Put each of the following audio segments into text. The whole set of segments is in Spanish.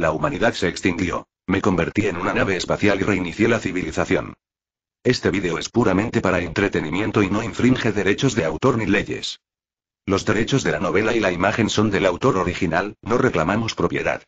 La humanidad se extinguió. Me convertí en una nave espacial y reinicié la civilización. Este vídeo es puramente para entretenimiento y no infringe derechos de autor ni leyes. Los derechos de la novela y la imagen son del autor original, no reclamamos propiedad.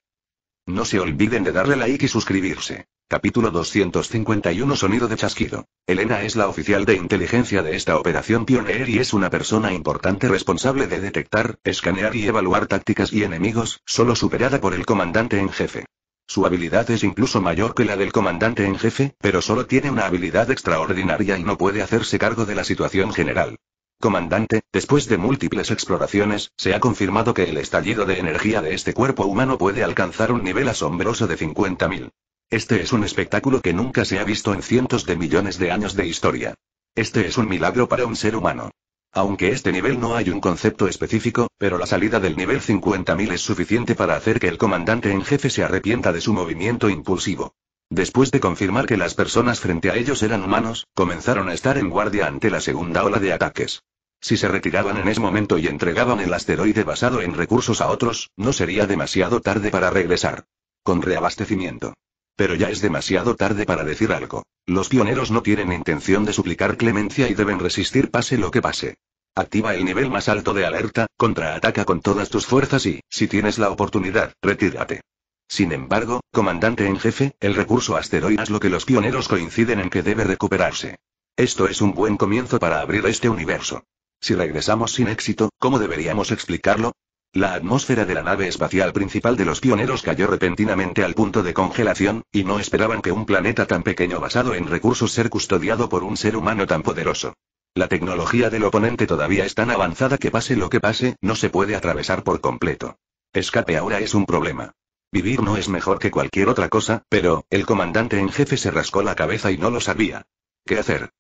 No se olviden de darle like y suscribirse. Capítulo 251 Sonido de chasquido. Elena es la oficial de inteligencia de esta operación Pioneer y es una persona importante responsable de detectar, escanear y evaluar tácticas y enemigos, solo superada por el comandante en jefe. Su habilidad es incluso mayor que la del comandante en jefe, pero solo tiene una habilidad extraordinaria y no puede hacerse cargo de la situación general. Comandante, después de múltiples exploraciones, se ha confirmado que el estallido de energía de este cuerpo humano puede alcanzar un nivel asombroso de 50.000. Este es un espectáculo que nunca se ha visto en cientos de millones de años de historia. Este es un milagro para un ser humano. Aunque este nivel no hay un concepto específico, pero la salida del nivel 50.000 es suficiente para hacer que el comandante en jefe se arrepienta de su movimiento impulsivo. Después de confirmar que las personas frente a ellos eran humanos, comenzaron a estar en guardia ante la segunda ola de ataques. Si se retiraban en ese momento y entregaban el asteroide basado en recursos a otros, no sería demasiado tarde para regresar. Con reabastecimiento. Pero ya es demasiado tarde para decir algo. Los pioneros no tienen intención de suplicar clemencia y deben resistir pase lo que pase. Activa el nivel más alto de alerta, contraataca con todas tus fuerzas y, si tienes la oportunidad, retírate. Sin embargo, comandante en jefe, el recurso asteroide es lo que los pioneros coinciden en que debe recuperarse. Esto es un buen comienzo para abrir este universo. Si regresamos sin éxito, ¿cómo deberíamos explicarlo? La atmósfera de la nave espacial principal de los pioneros cayó repentinamente al punto de congelación, y no esperaban que un planeta tan pequeño basado en recursos ser custodiado por un ser humano tan poderoso. La tecnología del oponente todavía es tan avanzada que pase lo que pase, no se puede atravesar por completo. Escape ahora es un problema. Vivir no es mejor que cualquier otra cosa, pero, el comandante en jefe se rascó la cabeza y no lo sabía. ¿Qué hacer?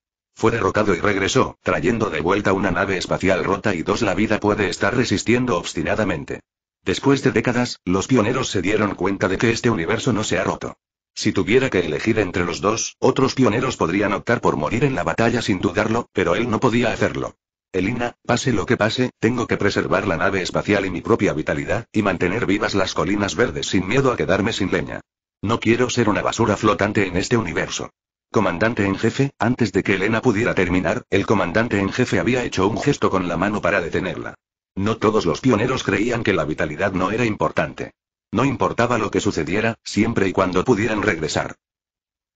Fue derrotado y regresó, trayendo de vuelta una nave espacial rota y dos la vida puede estar resistiendo obstinadamente. Después de décadas, los pioneros se dieron cuenta de que este universo no se ha roto. Si tuviera que elegir entre los dos, otros pioneros podrían optar por morir en la batalla sin dudarlo, pero él no podía hacerlo. Elina, pase lo que pase, tengo que preservar la nave espacial y mi propia vitalidad, y mantener vivas las colinas verdes sin miedo a quedarme sin leña. No quiero ser una basura flotante en este universo. Comandante en jefe, antes de que Elena pudiera terminar, el comandante en jefe había hecho un gesto con la mano para detenerla. No todos los pioneros creían que la vitalidad no era importante. No importaba lo que sucediera, siempre y cuando pudieran regresar.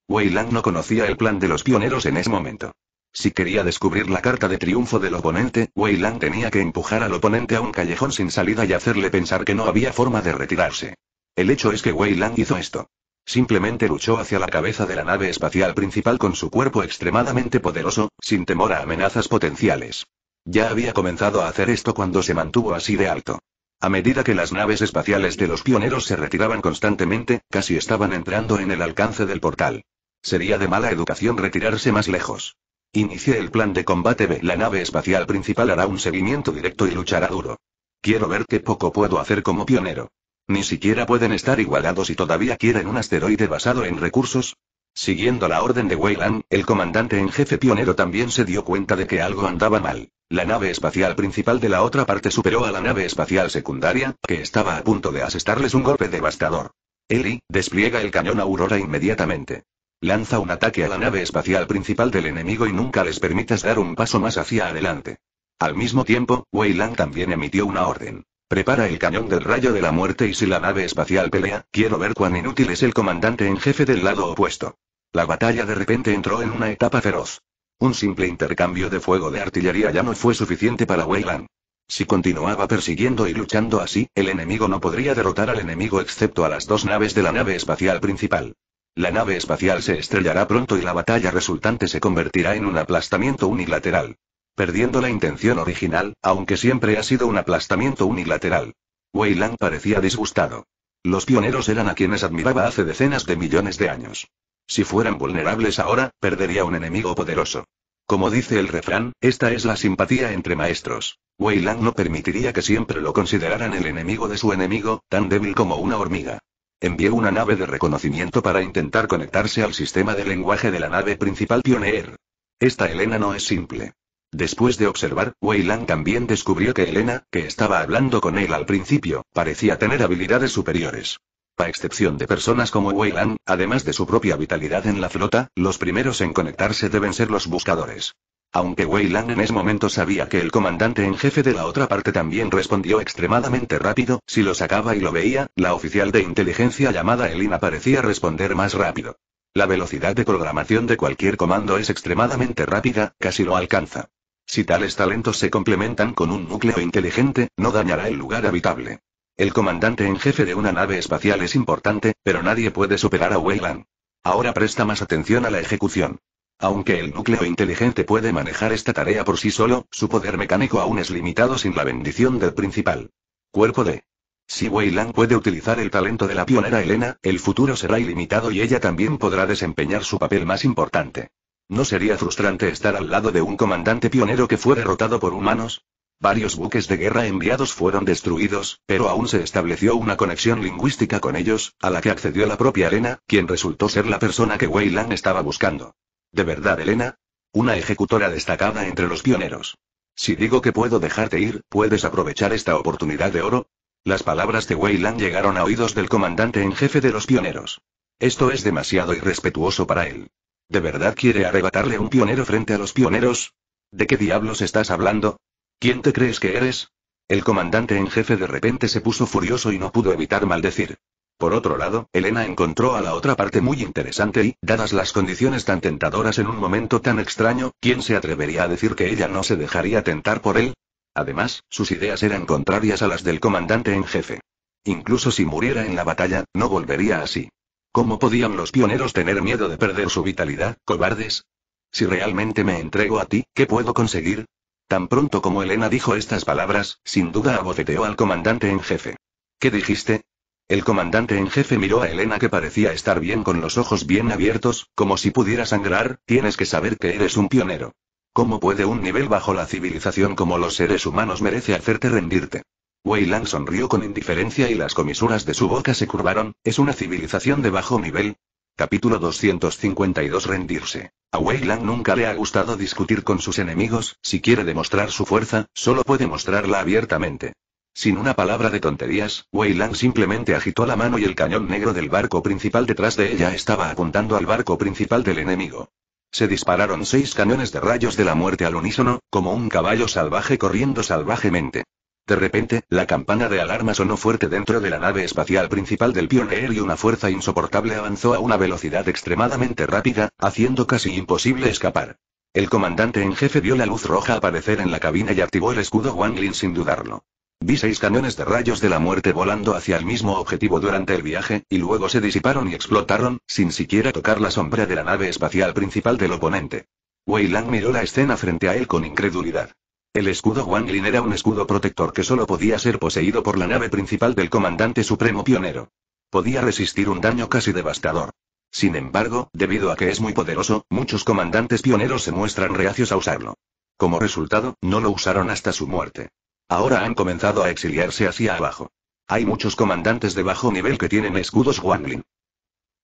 Weyland no conocía el plan de los pioneros en ese momento. Si quería descubrir la carta de triunfo del oponente, Weyland tenía que empujar al oponente a un callejón sin salida y hacerle pensar que no había forma de retirarse. El hecho es que Weyland hizo esto. Simplemente luchó hacia la cabeza de la nave espacial principal con su cuerpo extremadamente poderoso, sin temor a amenazas potenciales. Ya había comenzado a hacer esto cuando se mantuvo así de alto. A medida que las naves espaciales de los pioneros se retiraban constantemente, casi estaban entrando en el alcance del portal. Sería de mala educación retirarse más lejos. Inicie el plan de combate B. La nave espacial principal hará un seguimiento directo y luchará duro. Quiero ver qué poco puedo hacer como pionero. Ni siquiera pueden estar igualados y todavía quieren un asteroide basado en recursos. Siguiendo la orden de Weyland, el comandante en jefe pionero también se dio cuenta de que algo andaba mal. La nave espacial principal de la otra parte superó a la nave espacial secundaria, que estaba a punto de asestarles un golpe devastador. Eli, despliega el cañón Aurora inmediatamente. Lanza un ataque a la nave espacial principal del enemigo y nunca les permitas dar un paso más hacia adelante. Al mismo tiempo, Weyland también emitió una orden. Prepara el cañón del rayo de la muerte y si la nave espacial pelea, quiero ver cuán inútil es el comandante en jefe del lado opuesto. La batalla de repente entró en una etapa feroz. Un simple intercambio de fuego de artillería ya no fue suficiente para Weyland. Si continuaba persiguiendo y luchando así, el enemigo no podría derrotar al enemigo excepto a las dos naves de la nave espacial principal. La nave espacial se estrellará pronto y la batalla resultante se convertirá en un aplastamiento unilateral perdiendo la intención original, aunque siempre ha sido un aplastamiento unilateral. Wei parecía disgustado. Los pioneros eran a quienes admiraba hace decenas de millones de años. Si fueran vulnerables ahora, perdería un enemigo poderoso. Como dice el refrán, esta es la simpatía entre maestros. Wei no permitiría que siempre lo consideraran el enemigo de su enemigo, tan débil como una hormiga. Envió una nave de reconocimiento para intentar conectarse al sistema de lenguaje de la nave principal Pioneer. Esta Elena no es simple. Después de observar, Weyland también descubrió que Elena, que estaba hablando con él al principio, parecía tener habilidades superiores. A excepción de personas como Weyland, además de su propia vitalidad en la flota, los primeros en conectarse deben ser los buscadores. Aunque Weyland en ese momento sabía que el comandante en jefe de la otra parte también respondió extremadamente rápido, si lo sacaba y lo veía, la oficial de inteligencia llamada Elena parecía responder más rápido. La velocidad de programación de cualquier comando es extremadamente rápida, casi lo alcanza. Si tales talentos se complementan con un núcleo inteligente, no dañará el lugar habitable. El comandante en jefe de una nave espacial es importante, pero nadie puede superar a Weyland. Ahora presta más atención a la ejecución. Aunque el núcleo inteligente puede manejar esta tarea por sí solo, su poder mecánico aún es limitado sin la bendición del principal. Cuerpo D. Si Weyland puede utilizar el talento de la pionera Elena, el futuro será ilimitado y ella también podrá desempeñar su papel más importante. ¿No sería frustrante estar al lado de un comandante pionero que fue derrotado por humanos? Varios buques de guerra enviados fueron destruidos, pero aún se estableció una conexión lingüística con ellos, a la que accedió la propia Elena, quien resultó ser la persona que Weyland estaba buscando. ¿De verdad, Elena? Una ejecutora destacada entre los pioneros. Si digo que puedo dejarte ir, ¿puedes aprovechar esta oportunidad de oro? Las palabras de Weyland llegaron a oídos del comandante en jefe de los pioneros. Esto es demasiado irrespetuoso para él. ¿De verdad quiere arrebatarle un pionero frente a los pioneros? ¿De qué diablos estás hablando? ¿Quién te crees que eres? El comandante en jefe de repente se puso furioso y no pudo evitar maldecir. Por otro lado, Elena encontró a la otra parte muy interesante y, dadas las condiciones tan tentadoras en un momento tan extraño, ¿quién se atrevería a decir que ella no se dejaría tentar por él? Además, sus ideas eran contrarias a las del comandante en jefe. Incluso si muriera en la batalla, no volvería así. ¿Cómo podían los pioneros tener miedo de perder su vitalidad, cobardes? Si realmente me entrego a ti, ¿qué puedo conseguir? Tan pronto como Elena dijo estas palabras, sin duda abofeteó al comandante en jefe. ¿Qué dijiste? El comandante en jefe miró a Elena que parecía estar bien con los ojos bien abiertos, como si pudiera sangrar, tienes que saber que eres un pionero. ¿Cómo puede un nivel bajo la civilización como los seres humanos merece hacerte rendirte? Wei sonrió con indiferencia y las comisuras de su boca se curvaron, es una civilización de bajo nivel. Capítulo 252 Rendirse. A Weyland nunca le ha gustado discutir con sus enemigos, si quiere demostrar su fuerza, solo puede mostrarla abiertamente. Sin una palabra de tonterías, Wei simplemente agitó la mano y el cañón negro del barco principal detrás de ella estaba apuntando al barco principal del enemigo. Se dispararon seis cañones de rayos de la muerte al unísono, como un caballo salvaje corriendo salvajemente. De repente, la campana de alarma sonó fuerte dentro de la nave espacial principal del Pioneer y una fuerza insoportable avanzó a una velocidad extremadamente rápida, haciendo casi imposible escapar. El comandante en jefe vio la luz roja aparecer en la cabina y activó el escudo Wang Lin sin dudarlo. Vi seis cañones de rayos de la muerte volando hacia el mismo objetivo durante el viaje, y luego se disiparon y explotaron, sin siquiera tocar la sombra de la nave espacial principal del oponente. Wei Lang miró la escena frente a él con incredulidad. El escudo Wanglin era un escudo protector que solo podía ser poseído por la nave principal del comandante supremo pionero. Podía resistir un daño casi devastador. Sin embargo, debido a que es muy poderoso, muchos comandantes pioneros se muestran reacios a usarlo. Como resultado, no lo usaron hasta su muerte. Ahora han comenzado a exiliarse hacia abajo. Hay muchos comandantes de bajo nivel que tienen escudos Wanglin.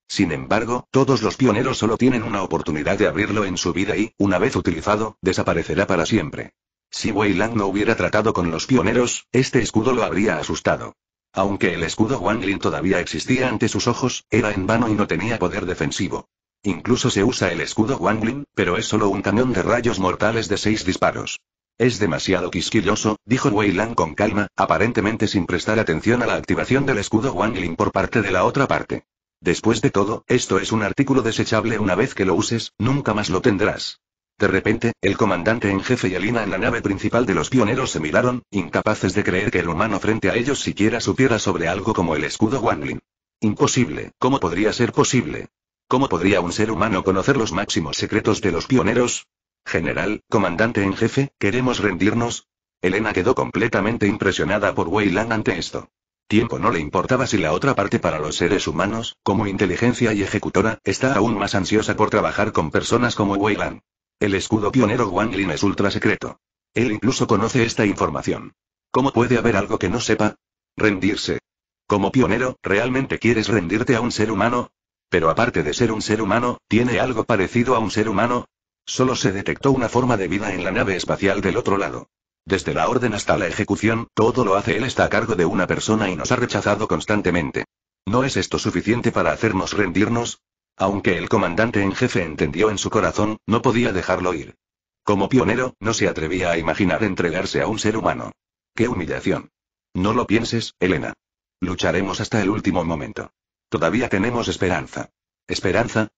Sin embargo, todos los pioneros solo tienen una oportunidad de abrirlo en su vida y, una vez utilizado, desaparecerá para siempre. Si Wei Lang no hubiera tratado con los pioneros, este escudo lo habría asustado. Aunque el escudo Wangling todavía existía ante sus ojos, era en vano y no tenía poder defensivo. Incluso se usa el escudo Wangling, pero es solo un cañón de rayos mortales de seis disparos. Es demasiado quisquilloso, dijo Wei Lang con calma, aparentemente sin prestar atención a la activación del escudo Wangling por parte de la otra parte. Después de todo, esto es un artículo desechable una vez que lo uses, nunca más lo tendrás. De repente, el comandante en jefe y Alina en la nave principal de los pioneros se miraron, incapaces de creer que el humano frente a ellos siquiera supiera sobre algo como el escudo Wangling. Imposible, ¿cómo podría ser posible? ¿Cómo podría un ser humano conocer los máximos secretos de los pioneros? General, comandante en jefe, ¿queremos rendirnos? Elena quedó completamente impresionada por Wei ante esto. Tiempo no le importaba si la otra parte para los seres humanos, como inteligencia y ejecutora, está aún más ansiosa por trabajar con personas como Wei el escudo pionero Wang es ultra secreto. Él incluso conoce esta información. ¿Cómo puede haber algo que no sepa? Rendirse. Como pionero, ¿realmente quieres rendirte a un ser humano? Pero aparte de ser un ser humano, ¿tiene algo parecido a un ser humano? Solo se detectó una forma de vida en la nave espacial del otro lado. Desde la orden hasta la ejecución, todo lo hace él está a cargo de una persona y nos ha rechazado constantemente. ¿No es esto suficiente para hacernos rendirnos? Aunque el comandante en jefe entendió en su corazón, no podía dejarlo ir. Como pionero, no se atrevía a imaginar entregarse a un ser humano. ¡Qué humillación! No lo pienses, Elena. Lucharemos hasta el último momento. Todavía tenemos esperanza. ¿Esperanza?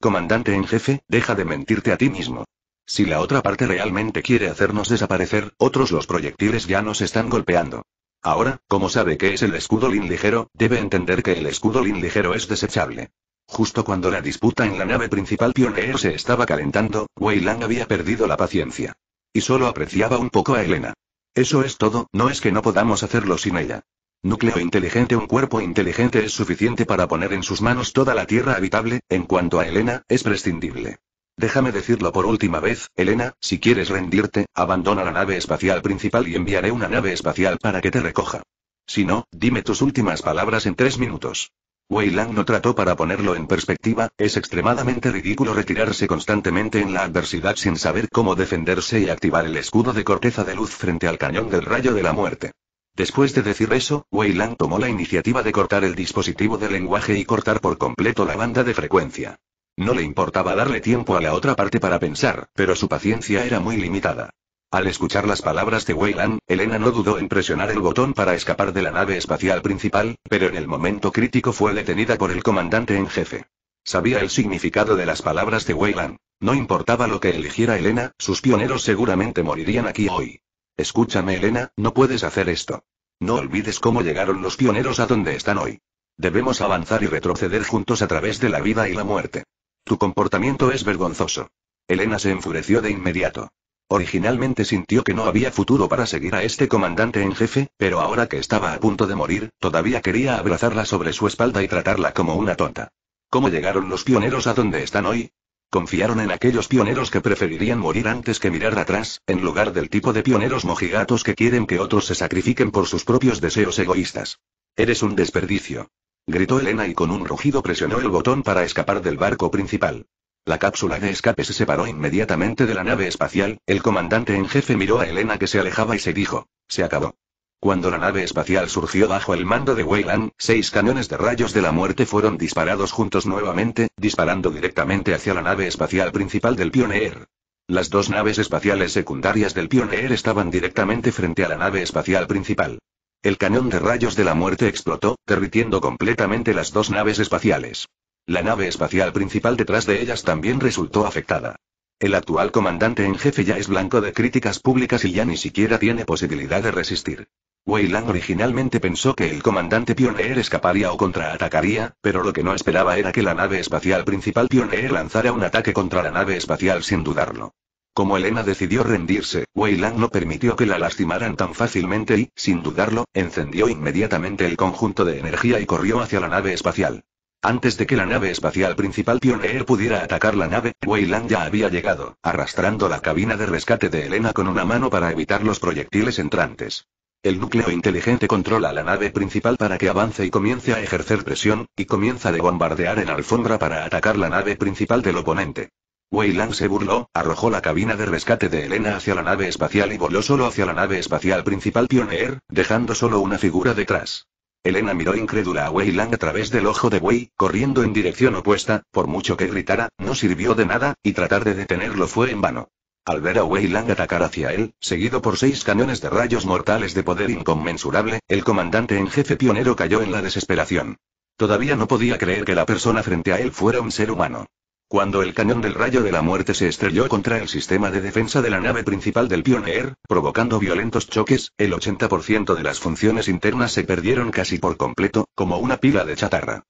Comandante en jefe, deja de mentirte a ti mismo. Si la otra parte realmente quiere hacernos desaparecer, otros los proyectiles ya nos están golpeando. Ahora, como sabe que es el escudo lin ligero, debe entender que el escudo lin ligero es desechable. Justo cuando la disputa en la nave principal Pioneer se estaba calentando, Wei Lang había perdido la paciencia. Y solo apreciaba un poco a Elena. Eso es todo, no es que no podamos hacerlo sin ella. Núcleo inteligente Un cuerpo inteligente es suficiente para poner en sus manos toda la tierra habitable, en cuanto a Elena, es prescindible. Déjame decirlo por última vez, Elena, si quieres rendirte, abandona la nave espacial principal y enviaré una nave espacial para que te recoja. Si no, dime tus últimas palabras en tres minutos. Wei Lang no trató para ponerlo en perspectiva, es extremadamente ridículo retirarse constantemente en la adversidad sin saber cómo defenderse y activar el escudo de corteza de luz frente al cañón del rayo de la muerte. Después de decir eso, Wei tomó la iniciativa de cortar el dispositivo de lenguaje y cortar por completo la banda de frecuencia. No le importaba darle tiempo a la otra parte para pensar, pero su paciencia era muy limitada. Al escuchar las palabras de Weyland, Elena no dudó en presionar el botón para escapar de la nave espacial principal, pero en el momento crítico fue detenida por el comandante en jefe. Sabía el significado de las palabras de Weyland. No importaba lo que eligiera Elena, sus pioneros seguramente morirían aquí hoy. Escúchame Elena, no puedes hacer esto. No olvides cómo llegaron los pioneros a donde están hoy. Debemos avanzar y retroceder juntos a través de la vida y la muerte. Tu comportamiento es vergonzoso. Elena se enfureció de inmediato. Originalmente sintió que no había futuro para seguir a este comandante en jefe, pero ahora que estaba a punto de morir, todavía quería abrazarla sobre su espalda y tratarla como una tonta. ¿Cómo llegaron los pioneros a donde están hoy? Confiaron en aquellos pioneros que preferirían morir antes que mirar atrás, en lugar del tipo de pioneros mojigatos que quieren que otros se sacrifiquen por sus propios deseos egoístas. Eres un desperdicio. Gritó Elena y con un rugido presionó el botón para escapar del barco principal. La cápsula de escape se separó inmediatamente de la nave espacial, el comandante en jefe miró a Elena que se alejaba y se dijo, se acabó. Cuando la nave espacial surgió bajo el mando de Weyland, seis cañones de rayos de la muerte fueron disparados juntos nuevamente, disparando directamente hacia la nave espacial principal del Pioneer. Las dos naves espaciales secundarias del Pioneer estaban directamente frente a la nave espacial principal. El cañón de rayos de la muerte explotó, derritiendo completamente las dos naves espaciales. La nave espacial principal detrás de ellas también resultó afectada. El actual comandante en jefe ya es blanco de críticas públicas y ya ni siquiera tiene posibilidad de resistir. Wei originalmente pensó que el comandante Pioneer escaparía o contraatacaría, pero lo que no esperaba era que la nave espacial principal Pioneer lanzara un ataque contra la nave espacial sin dudarlo. Como Elena decidió rendirse, Wei no permitió que la lastimaran tan fácilmente y, sin dudarlo, encendió inmediatamente el conjunto de energía y corrió hacia la nave espacial. Antes de que la nave espacial principal Pioneer pudiera atacar la nave, Weyland ya había llegado, arrastrando la cabina de rescate de Elena con una mano para evitar los proyectiles entrantes. El núcleo inteligente controla la nave principal para que avance y comience a ejercer presión, y comienza de bombardear en alfombra para atacar la nave principal del oponente. Weyland se burló, arrojó la cabina de rescate de Elena hacia la nave espacial y voló solo hacia la nave espacial principal Pioneer, dejando solo una figura detrás. Elena miró incrédula a Wei Lang a través del ojo de Wei, corriendo en dirección opuesta, por mucho que gritara, no sirvió de nada, y tratar de detenerlo fue en vano. Al ver a Wei Lang atacar hacia él, seguido por seis cañones de rayos mortales de poder inconmensurable, el comandante en jefe pionero cayó en la desesperación. Todavía no podía creer que la persona frente a él fuera un ser humano. Cuando el cañón del rayo de la muerte se estrelló contra el sistema de defensa de la nave principal del Pioneer, provocando violentos choques, el 80% de las funciones internas se perdieron casi por completo, como una pila de chatarra.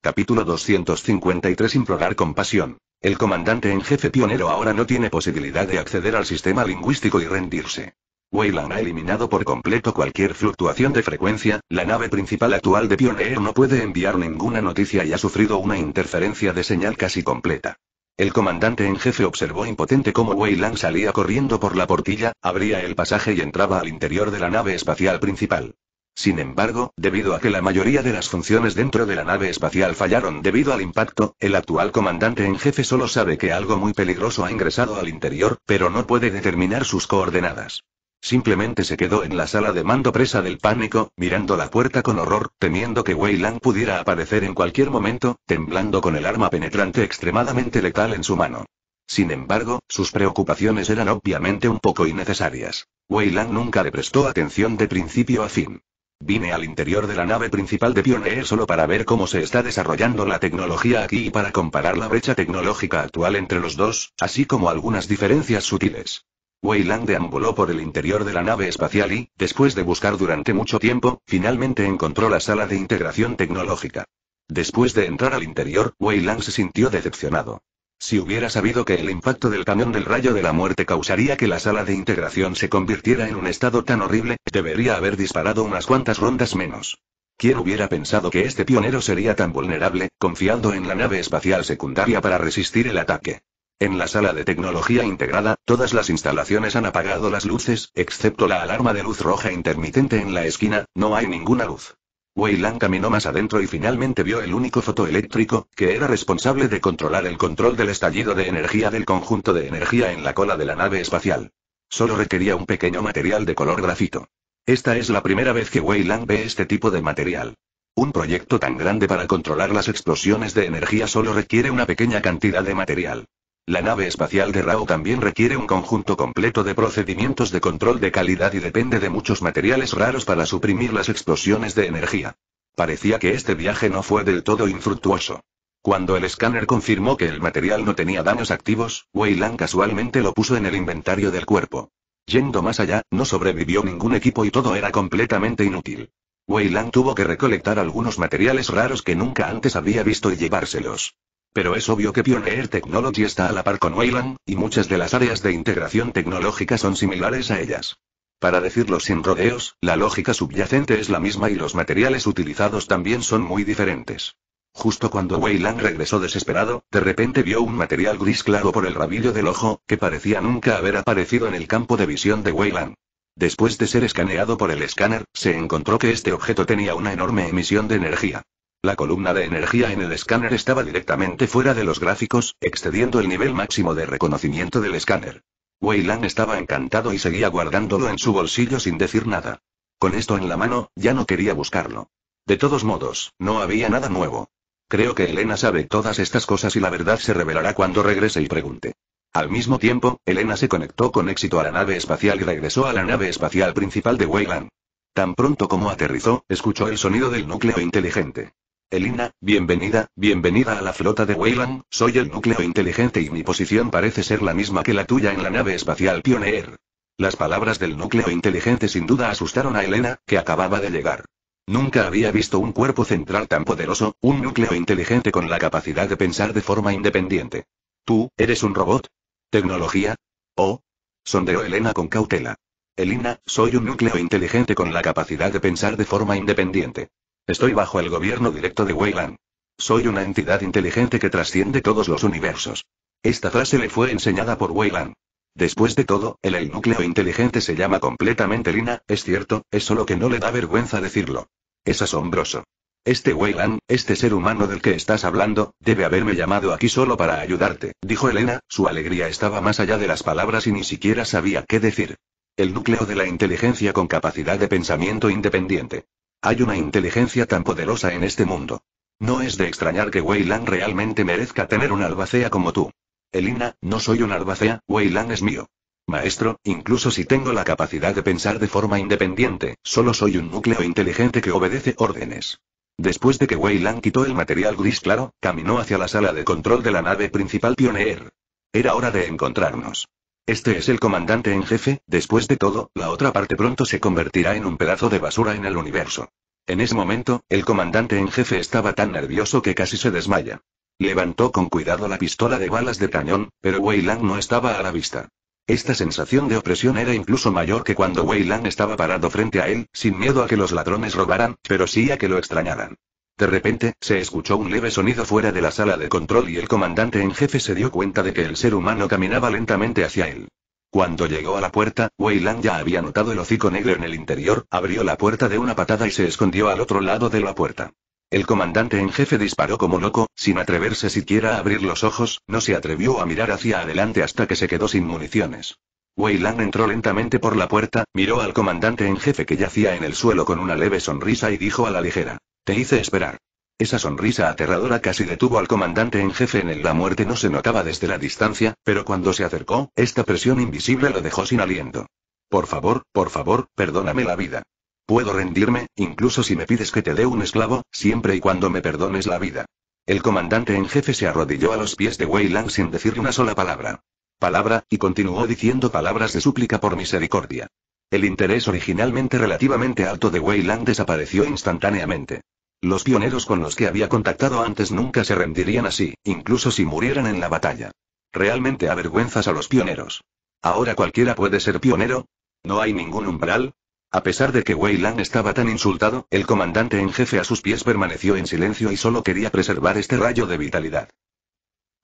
Capítulo 253 Implorar compasión. El comandante en jefe pionero ahora no tiene posibilidad de acceder al sistema lingüístico y rendirse. Weyland ha eliminado por completo cualquier fluctuación de frecuencia, la nave principal actual de Pioneer no puede enviar ninguna noticia y ha sufrido una interferencia de señal casi completa. El comandante en jefe observó impotente cómo Weyland salía corriendo por la portilla, abría el pasaje y entraba al interior de la nave espacial principal. Sin embargo, debido a que la mayoría de las funciones dentro de la nave espacial fallaron debido al impacto, el actual comandante en jefe solo sabe que algo muy peligroso ha ingresado al interior, pero no puede determinar sus coordenadas. Simplemente se quedó en la sala de mando presa del pánico, mirando la puerta con horror, temiendo que Wei pudiera aparecer en cualquier momento, temblando con el arma penetrante extremadamente letal en su mano. Sin embargo, sus preocupaciones eran obviamente un poco innecesarias. Wei nunca le prestó atención de principio a fin. Vine al interior de la nave principal de Pioneer solo para ver cómo se está desarrollando la tecnología aquí y para comparar la brecha tecnológica actual entre los dos, así como algunas diferencias sutiles. Weyland deambuló por el interior de la nave espacial y, después de buscar durante mucho tiempo, finalmente encontró la sala de integración tecnológica. Después de entrar al interior, Weyland se sintió decepcionado. Si hubiera sabido que el impacto del cañón del rayo de la muerte causaría que la sala de integración se convirtiera en un estado tan horrible, debería haber disparado unas cuantas rondas menos. ¿Quién hubiera pensado que este pionero sería tan vulnerable, confiando en la nave espacial secundaria para resistir el ataque? En la sala de tecnología integrada, todas las instalaciones han apagado las luces, excepto la alarma de luz roja intermitente en la esquina, no hay ninguna luz. Wei caminó más adentro y finalmente vio el único fotoeléctrico, que era responsable de controlar el control del estallido de energía del conjunto de energía en la cola de la nave espacial. Solo requería un pequeño material de color grafito. Esta es la primera vez que Wei ve este tipo de material. Un proyecto tan grande para controlar las explosiones de energía solo requiere una pequeña cantidad de material. La nave espacial de Rao también requiere un conjunto completo de procedimientos de control de calidad y depende de muchos materiales raros para suprimir las explosiones de energía. Parecía que este viaje no fue del todo infructuoso. Cuando el escáner confirmó que el material no tenía daños activos, Weyland casualmente lo puso en el inventario del cuerpo. Yendo más allá, no sobrevivió ningún equipo y todo era completamente inútil. Weyland tuvo que recolectar algunos materiales raros que nunca antes había visto y llevárselos. Pero es obvio que Pioneer Technology está a la par con Weyland, y muchas de las áreas de integración tecnológica son similares a ellas. Para decirlo sin rodeos, la lógica subyacente es la misma y los materiales utilizados también son muy diferentes. Justo cuando Weyland regresó desesperado, de repente vio un material gris claro por el rabillo del ojo, que parecía nunca haber aparecido en el campo de visión de Weyland. Después de ser escaneado por el escáner, se encontró que este objeto tenía una enorme emisión de energía. La columna de energía en el escáner estaba directamente fuera de los gráficos, excediendo el nivel máximo de reconocimiento del escáner. Weyland estaba encantado y seguía guardándolo en su bolsillo sin decir nada. Con esto en la mano, ya no quería buscarlo. De todos modos, no había nada nuevo. Creo que Elena sabe todas estas cosas y la verdad se revelará cuando regrese y pregunte. Al mismo tiempo, Elena se conectó con éxito a la nave espacial y regresó a la nave espacial principal de Weyland. Tan pronto como aterrizó, escuchó el sonido del núcleo inteligente. Elina, bienvenida, bienvenida a la flota de Weyland, soy el núcleo inteligente y mi posición parece ser la misma que la tuya en la nave espacial Pioneer. Las palabras del núcleo inteligente sin duda asustaron a Elena, que acababa de llegar. Nunca había visto un cuerpo central tan poderoso, un núcleo inteligente con la capacidad de pensar de forma independiente. ¿Tú, eres un robot? ¿Tecnología? ¿O? Oh. Sondeó Elena con cautela. Elina, soy un núcleo inteligente con la capacidad de pensar de forma independiente. Estoy bajo el gobierno directo de Weyland. Soy una entidad inteligente que trasciende todos los universos. Esta frase le fue enseñada por Weyland. Después de todo, el, núcleo inteligente se llama completamente Lina, es cierto, es solo que no le da vergüenza decirlo. Es asombroso. Este Weyland, este ser humano del que estás hablando, debe haberme llamado aquí solo para ayudarte, dijo Elena, su alegría estaba más allá de las palabras y ni siquiera sabía qué decir. El núcleo de la inteligencia con capacidad de pensamiento independiente. Hay una inteligencia tan poderosa en este mundo. No es de extrañar que Wei realmente merezca tener un albacea como tú. Elina, no soy un albacea, Wei es mío. Maestro, incluso si tengo la capacidad de pensar de forma independiente, solo soy un núcleo inteligente que obedece órdenes. Después de que Wei quitó el material gris claro, caminó hacia la sala de control de la nave principal Pioneer. Era hora de encontrarnos. Este es el comandante en jefe, después de todo, la otra parte pronto se convertirá en un pedazo de basura en el universo. En ese momento, el comandante en jefe estaba tan nervioso que casi se desmaya. Levantó con cuidado la pistola de balas de cañón, pero Wei Lang no estaba a la vista. Esta sensación de opresión era incluso mayor que cuando Wei Lang estaba parado frente a él, sin miedo a que los ladrones robaran, pero sí a que lo extrañaran. De repente, se escuchó un leve sonido fuera de la sala de control y el comandante en jefe se dio cuenta de que el ser humano caminaba lentamente hacia él. Cuando llegó a la puerta, Wei ya había notado el hocico negro en el interior, abrió la puerta de una patada y se escondió al otro lado de la puerta. El comandante en jefe disparó como loco, sin atreverse siquiera a abrir los ojos, no se atrevió a mirar hacia adelante hasta que se quedó sin municiones. Wei entró lentamente por la puerta, miró al comandante en jefe que yacía en el suelo con una leve sonrisa y dijo a la ligera. Te hice esperar. Esa sonrisa aterradora casi detuvo al comandante en jefe en el la muerte no se notaba desde la distancia, pero cuando se acercó, esta presión invisible lo dejó sin aliento. Por favor, por favor, perdóname la vida. Puedo rendirme, incluso si me pides que te dé un esclavo, siempre y cuando me perdones la vida. El comandante en jefe se arrodilló a los pies de Wei Lang sin decir una sola palabra. Palabra, y continuó diciendo palabras de súplica por misericordia. El interés originalmente relativamente alto de Weyland desapareció instantáneamente. Los pioneros con los que había contactado antes nunca se rendirían así, incluso si murieran en la batalla. Realmente avergüenzas a los pioneros. Ahora cualquiera puede ser pionero. No hay ningún umbral, a pesar de que Weyland estaba tan insultado, el comandante en jefe a sus pies permaneció en silencio y solo quería preservar este rayo de vitalidad.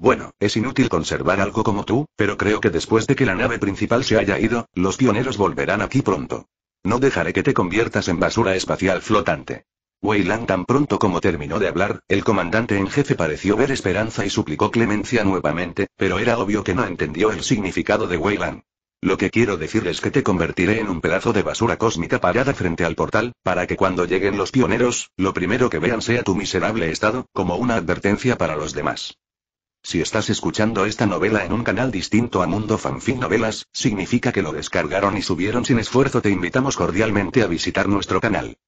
Bueno, es inútil conservar algo como tú, pero creo que después de que la nave principal se haya ido, los pioneros volverán aquí pronto. No dejaré que te conviertas en basura espacial flotante. Weyland tan pronto como terminó de hablar, el comandante en jefe pareció ver esperanza y suplicó clemencia nuevamente, pero era obvio que no entendió el significado de Weyland. Lo que quiero decir es que te convertiré en un pedazo de basura cósmica parada frente al portal, para que cuando lleguen los pioneros, lo primero que vean sea tu miserable estado, como una advertencia para los demás. Si estás escuchando esta novela en un canal distinto a Mundo Fanfic Novelas, significa que lo descargaron y subieron sin esfuerzo. Te invitamos cordialmente a visitar nuestro canal.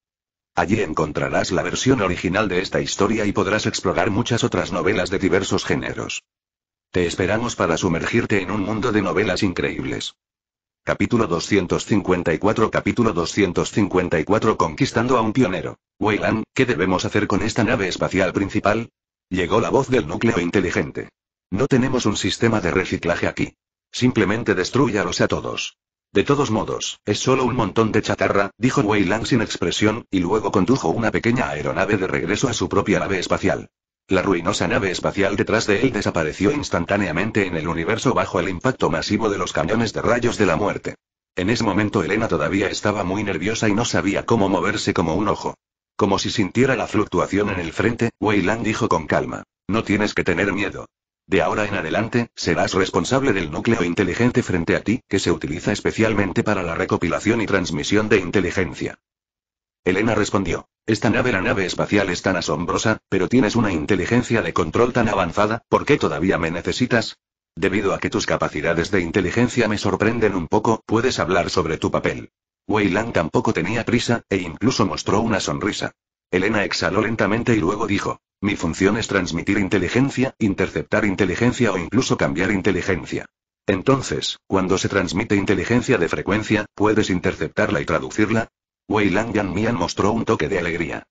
Allí encontrarás la versión original de esta historia y podrás explorar muchas otras novelas de diversos géneros. Te esperamos para sumergirte en un mundo de novelas increíbles. Capítulo 254 Capítulo 254 Conquistando a un pionero. Weyland, ¿qué debemos hacer con esta nave espacial principal? Llegó la voz del núcleo inteligente. No tenemos un sistema de reciclaje aquí. Simplemente destruyalos a todos. De todos modos, es solo un montón de chatarra, dijo Wei sin expresión, y luego condujo una pequeña aeronave de regreso a su propia nave espacial. La ruinosa nave espacial detrás de él desapareció instantáneamente en el universo bajo el impacto masivo de los cañones de rayos de la muerte. En ese momento Elena todavía estaba muy nerviosa y no sabía cómo moverse como un ojo. Como si sintiera la fluctuación en el frente, Wei dijo con calma. No tienes que tener miedo. De ahora en adelante, serás responsable del núcleo inteligente frente a ti, que se utiliza especialmente para la recopilación y transmisión de inteligencia. Elena respondió. Esta nave, la nave espacial es tan asombrosa, pero tienes una inteligencia de control tan avanzada, ¿por qué todavía me necesitas? Debido a que tus capacidades de inteligencia me sorprenden un poco, puedes hablar sobre tu papel. Wei tampoco tenía prisa, e incluso mostró una sonrisa. Elena exhaló lentamente y luego dijo, mi función es transmitir inteligencia, interceptar inteligencia o incluso cambiar inteligencia. Entonces, cuando se transmite inteligencia de frecuencia, ¿puedes interceptarla y traducirla? Wei Lang Yan Mian mostró un toque de alegría.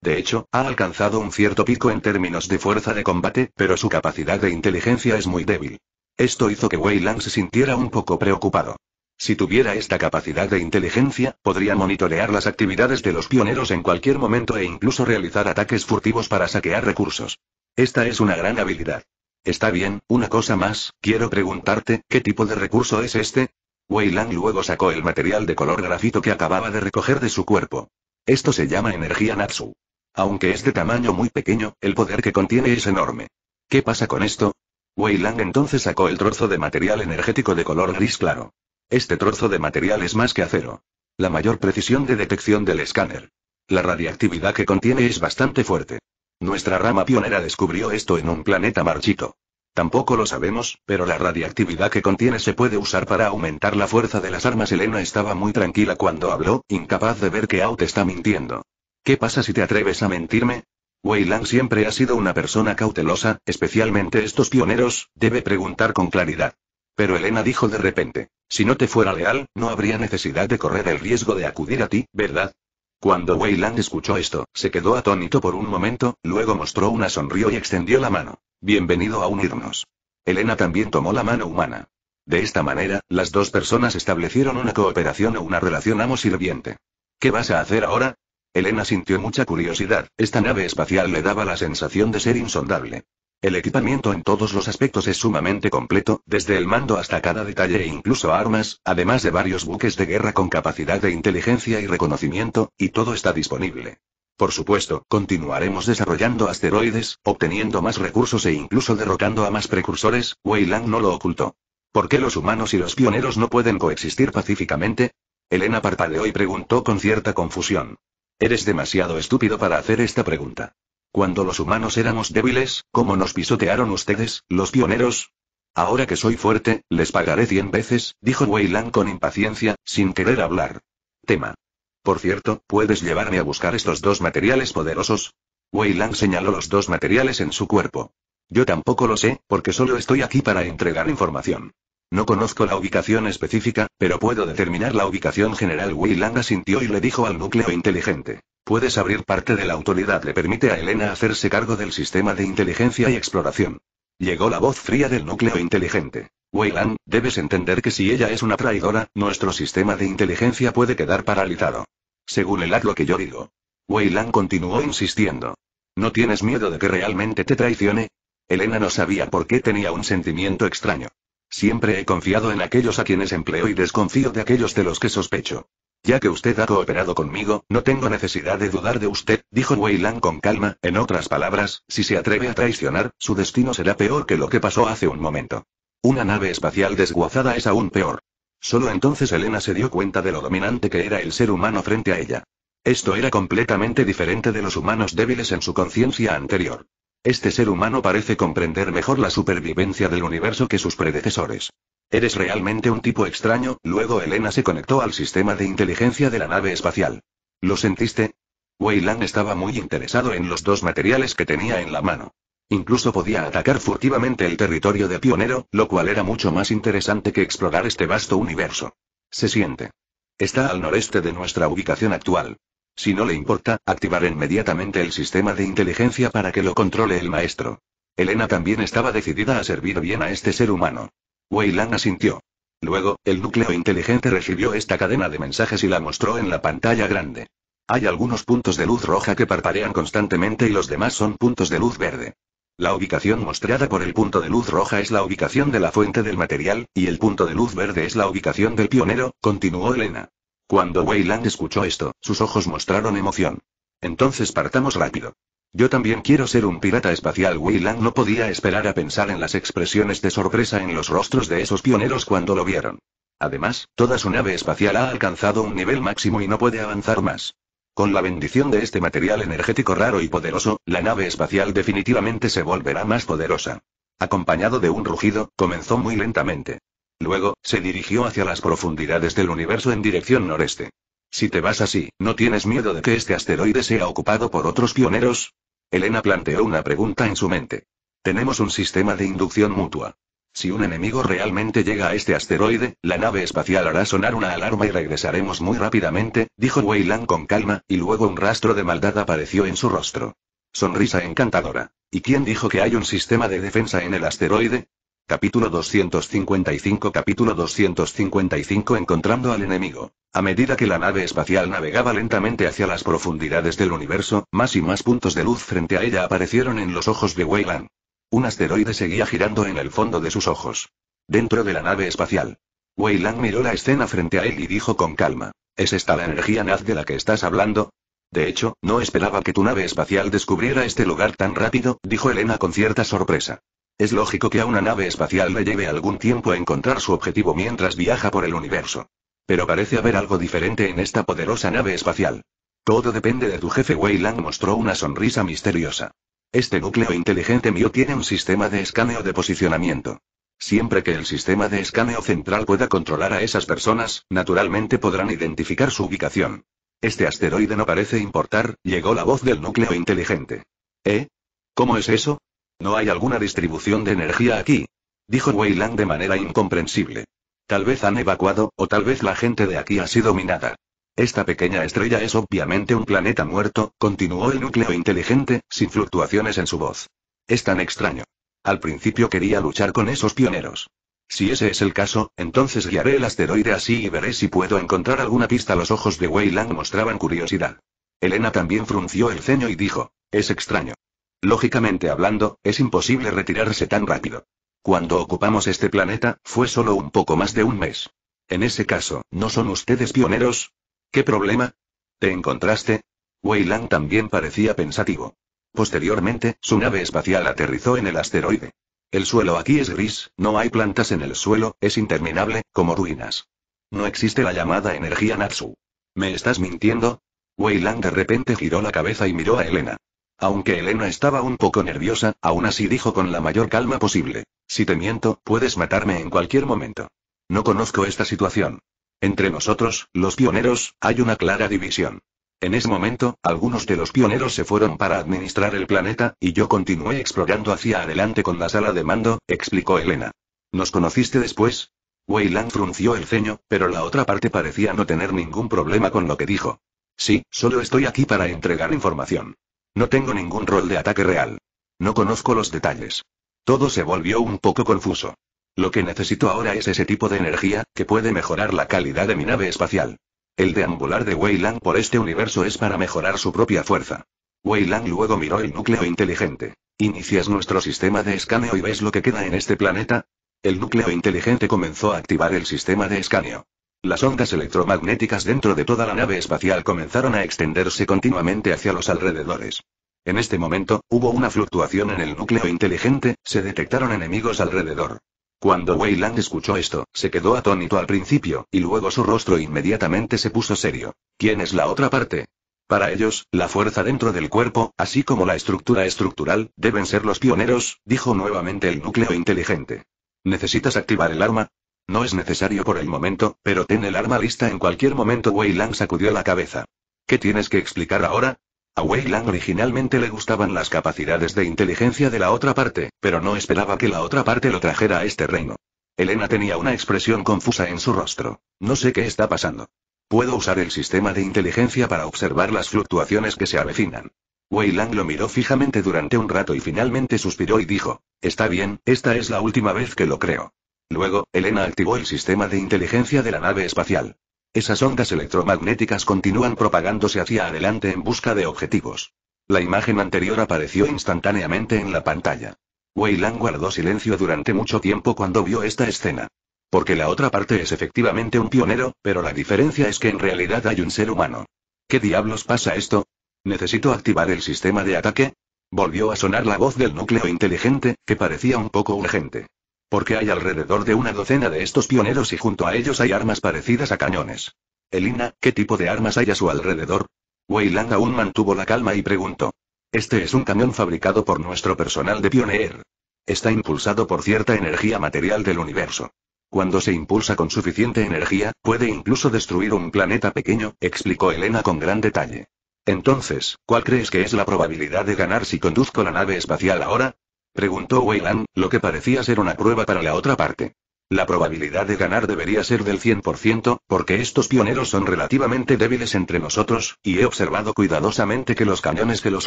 De hecho, ha alcanzado un cierto pico en términos de fuerza de combate, pero su capacidad de inteligencia es muy débil. Esto hizo que Wei se sintiera un poco preocupado. Si tuviera esta capacidad de inteligencia, podría monitorear las actividades de los pioneros en cualquier momento e incluso realizar ataques furtivos para saquear recursos. Esta es una gran habilidad. Está bien, una cosa más, quiero preguntarte, ¿qué tipo de recurso es este? Wei luego sacó el material de color grafito que acababa de recoger de su cuerpo. Esto se llama energía Natsu. Aunque es de tamaño muy pequeño, el poder que contiene es enorme. ¿Qué pasa con esto? Wei entonces sacó el trozo de material energético de color gris claro. Este trozo de material es más que acero. La mayor precisión de detección del escáner. La radiactividad que contiene es bastante fuerte. Nuestra rama pionera descubrió esto en un planeta marchito. Tampoco lo sabemos, pero la radiactividad que contiene se puede usar para aumentar la fuerza de las armas. Elena estaba muy tranquila cuando habló, incapaz de ver que Out está mintiendo. ¿Qué pasa si te atreves a mentirme? Weyland siempre ha sido una persona cautelosa, especialmente estos pioneros, debe preguntar con claridad. Pero Elena dijo de repente, si no te fuera leal, no habría necesidad de correr el riesgo de acudir a ti, ¿verdad? Cuando Weyland escuchó esto, se quedó atónito por un momento, luego mostró una sonrisa y extendió la mano. Bienvenido a unirnos. Elena también tomó la mano humana. De esta manera, las dos personas establecieron una cooperación o una relación amo-sirviente. ¿Qué vas a hacer ahora? Elena sintió mucha curiosidad, esta nave espacial le daba la sensación de ser insondable. El equipamiento en todos los aspectos es sumamente completo, desde el mando hasta cada detalle e incluso armas, además de varios buques de guerra con capacidad de inteligencia y reconocimiento, y todo está disponible. Por supuesto, continuaremos desarrollando asteroides, obteniendo más recursos e incluso derrotando a más precursores, Weyland no lo ocultó. ¿Por qué los humanos y los pioneros no pueden coexistir pacíficamente? Elena parpadeó y preguntó con cierta confusión. Eres demasiado estúpido para hacer esta pregunta. Cuando los humanos éramos débiles, cómo nos pisotearon ustedes, los pioneros? Ahora que soy fuerte, les pagaré cien veces, dijo Wei Lang con impaciencia, sin querer hablar. Tema. Por cierto, ¿puedes llevarme a buscar estos dos materiales poderosos? Wei Lang señaló los dos materiales en su cuerpo. Yo tampoco lo sé, porque solo estoy aquí para entregar información. No conozco la ubicación específica, pero puedo determinar la ubicación general. Wei Lang asintió y le dijo al núcleo inteligente. Puedes abrir parte de la autoridad le permite a Elena hacerse cargo del sistema de inteligencia y exploración. Llegó la voz fría del núcleo inteligente. Weyland, debes entender que si ella es una traidora, nuestro sistema de inteligencia puede quedar paralizado. Según el acto que yo digo. Weyland continuó insistiendo. ¿No tienes miedo de que realmente te traicione? Elena no sabía por qué tenía un sentimiento extraño. Siempre he confiado en aquellos a quienes empleo y desconfío de aquellos de los que sospecho. Ya que usted ha cooperado conmigo, no tengo necesidad de dudar de usted, dijo Wei con calma, en otras palabras, si se atreve a traicionar, su destino será peor que lo que pasó hace un momento. Una nave espacial desguazada es aún peor. Solo entonces Elena se dio cuenta de lo dominante que era el ser humano frente a ella. Esto era completamente diferente de los humanos débiles en su conciencia anterior. Este ser humano parece comprender mejor la supervivencia del universo que sus predecesores. Eres realmente un tipo extraño, luego Elena se conectó al sistema de inteligencia de la nave espacial. ¿Lo sentiste? Wei estaba muy interesado en los dos materiales que tenía en la mano. Incluso podía atacar furtivamente el territorio de Pionero, lo cual era mucho más interesante que explorar este vasto universo. Se siente. Está al noreste de nuestra ubicación actual. Si no le importa, activaré inmediatamente el sistema de inteligencia para que lo controle el maestro. Elena también estaba decidida a servir bien a este ser humano. Weyland asintió. Luego, el núcleo inteligente recibió esta cadena de mensajes y la mostró en la pantalla grande. Hay algunos puntos de luz roja que parpadean constantemente y los demás son puntos de luz verde. La ubicación mostrada por el punto de luz roja es la ubicación de la fuente del material, y el punto de luz verde es la ubicación del pionero, continuó Elena. Cuando Weyland escuchó esto, sus ojos mostraron emoción. Entonces partamos rápido. Yo también quiero ser un pirata espacial. Wayland no podía esperar a pensar en las expresiones de sorpresa en los rostros de esos pioneros cuando lo vieron. Además, toda su nave espacial ha alcanzado un nivel máximo y no puede avanzar más. Con la bendición de este material energético raro y poderoso, la nave espacial definitivamente se volverá más poderosa. Acompañado de un rugido, comenzó muy lentamente. Luego, se dirigió hacia las profundidades del universo en dirección noreste. Si te vas así, ¿no tienes miedo de que este asteroide sea ocupado por otros pioneros? Elena planteó una pregunta en su mente. Tenemos un sistema de inducción mutua. Si un enemigo realmente llega a este asteroide, la nave espacial hará sonar una alarma y regresaremos muy rápidamente, dijo Weyland con calma, y luego un rastro de maldad apareció en su rostro. Sonrisa encantadora. ¿Y quién dijo que hay un sistema de defensa en el asteroide? Capítulo 255 Capítulo 255 Encontrando al enemigo. A medida que la nave espacial navegaba lentamente hacia las profundidades del universo, más y más puntos de luz frente a ella aparecieron en los ojos de Weyland. Un asteroide seguía girando en el fondo de sus ojos. Dentro de la nave espacial. Weyland miró la escena frente a él y dijo con calma. ¿Es esta la energía naz de la que estás hablando? De hecho, no esperaba que tu nave espacial descubriera este lugar tan rápido, dijo Elena con cierta sorpresa. Es lógico que a una nave espacial le lleve algún tiempo encontrar su objetivo mientras viaja por el universo. Pero parece haber algo diferente en esta poderosa nave espacial. Todo depende de tu jefe. Weyland mostró una sonrisa misteriosa. Este núcleo inteligente mío tiene un sistema de escaneo de posicionamiento. Siempre que el sistema de escaneo central pueda controlar a esas personas, naturalmente podrán identificar su ubicación. Este asteroide no parece importar, llegó la voz del núcleo inteligente. ¿Eh? ¿Cómo es eso? No hay alguna distribución de energía aquí. Dijo Weyland de manera incomprensible. Tal vez han evacuado, o tal vez la gente de aquí ha sido minada. Esta pequeña estrella es obviamente un planeta muerto, continuó el núcleo inteligente, sin fluctuaciones en su voz. Es tan extraño. Al principio quería luchar con esos pioneros. Si ese es el caso, entonces guiaré el asteroide así y veré si puedo encontrar alguna pista. Los ojos de Weyland mostraban curiosidad. Elena también frunció el ceño y dijo, es extraño. Lógicamente hablando, es imposible retirarse tan rápido. Cuando ocupamos este planeta, fue solo un poco más de un mes. En ese caso, ¿no son ustedes pioneros? ¿Qué problema? ¿Te encontraste? Weyland también parecía pensativo. Posteriormente, su nave espacial aterrizó en el asteroide. El suelo aquí es gris, no hay plantas en el suelo, es interminable, como ruinas. No existe la llamada energía Natsu. ¿Me estás mintiendo? Weyland de repente giró la cabeza y miró a Elena. Aunque Elena estaba un poco nerviosa, aún así dijo con la mayor calma posible. Si te miento, puedes matarme en cualquier momento. No conozco esta situación. Entre nosotros, los pioneros, hay una clara división. En ese momento, algunos de los pioneros se fueron para administrar el planeta, y yo continué explorando hacia adelante con la sala de mando, explicó Elena. ¿Nos conociste después? Weyland frunció el ceño, pero la otra parte parecía no tener ningún problema con lo que dijo. Sí, solo estoy aquí para entregar información. No tengo ningún rol de ataque real. No conozco los detalles. Todo se volvió un poco confuso. Lo que necesito ahora es ese tipo de energía, que puede mejorar la calidad de mi nave espacial. El deambular de Weyland por este universo es para mejorar su propia fuerza. Weyland luego miró el núcleo inteligente. ¿Inicias nuestro sistema de escaneo y ves lo que queda en este planeta? El núcleo inteligente comenzó a activar el sistema de escaneo. Las ondas electromagnéticas dentro de toda la nave espacial comenzaron a extenderse continuamente hacia los alrededores. En este momento, hubo una fluctuación en el núcleo inteligente, se detectaron enemigos alrededor. Cuando Weyland escuchó esto, se quedó atónito al principio, y luego su rostro inmediatamente se puso serio. ¿Quién es la otra parte? Para ellos, la fuerza dentro del cuerpo, así como la estructura estructural, deben ser los pioneros, dijo nuevamente el núcleo inteligente. ¿Necesitas activar el arma? No es necesario por el momento, pero ten el arma lista en cualquier momento. Wei Lang sacudió la cabeza. ¿Qué tienes que explicar ahora? A Wei Lang originalmente le gustaban las capacidades de inteligencia de la otra parte, pero no esperaba que la otra parte lo trajera a este reino. Elena tenía una expresión confusa en su rostro. No sé qué está pasando. Puedo usar el sistema de inteligencia para observar las fluctuaciones que se avecinan. Wei Lang lo miró fijamente durante un rato y finalmente suspiró y dijo, Está bien, esta es la última vez que lo creo. Luego, Elena activó el sistema de inteligencia de la nave espacial. Esas ondas electromagnéticas continúan propagándose hacia adelante en busca de objetivos. La imagen anterior apareció instantáneamente en la pantalla. Wei guardó silencio durante mucho tiempo cuando vio esta escena. Porque la otra parte es efectivamente un pionero, pero la diferencia es que en realidad hay un ser humano. ¿Qué diablos pasa esto? ¿Necesito activar el sistema de ataque? Volvió a sonar la voz del núcleo inteligente, que parecía un poco urgente. Porque hay alrededor de una docena de estos pioneros y junto a ellos hay armas parecidas a cañones. Elina, ¿qué tipo de armas hay a su alrededor? Weyland aún mantuvo la calma y preguntó. Este es un cañón fabricado por nuestro personal de Pioneer. Está impulsado por cierta energía material del universo. Cuando se impulsa con suficiente energía, puede incluso destruir un planeta pequeño, explicó Elena con gran detalle. Entonces, ¿cuál crees que es la probabilidad de ganar si conduzco la nave espacial ahora? Preguntó Weyland, lo que parecía ser una prueba para la otra parte. La probabilidad de ganar debería ser del 100%, porque estos pioneros son relativamente débiles entre nosotros, y he observado cuidadosamente que los cañones que los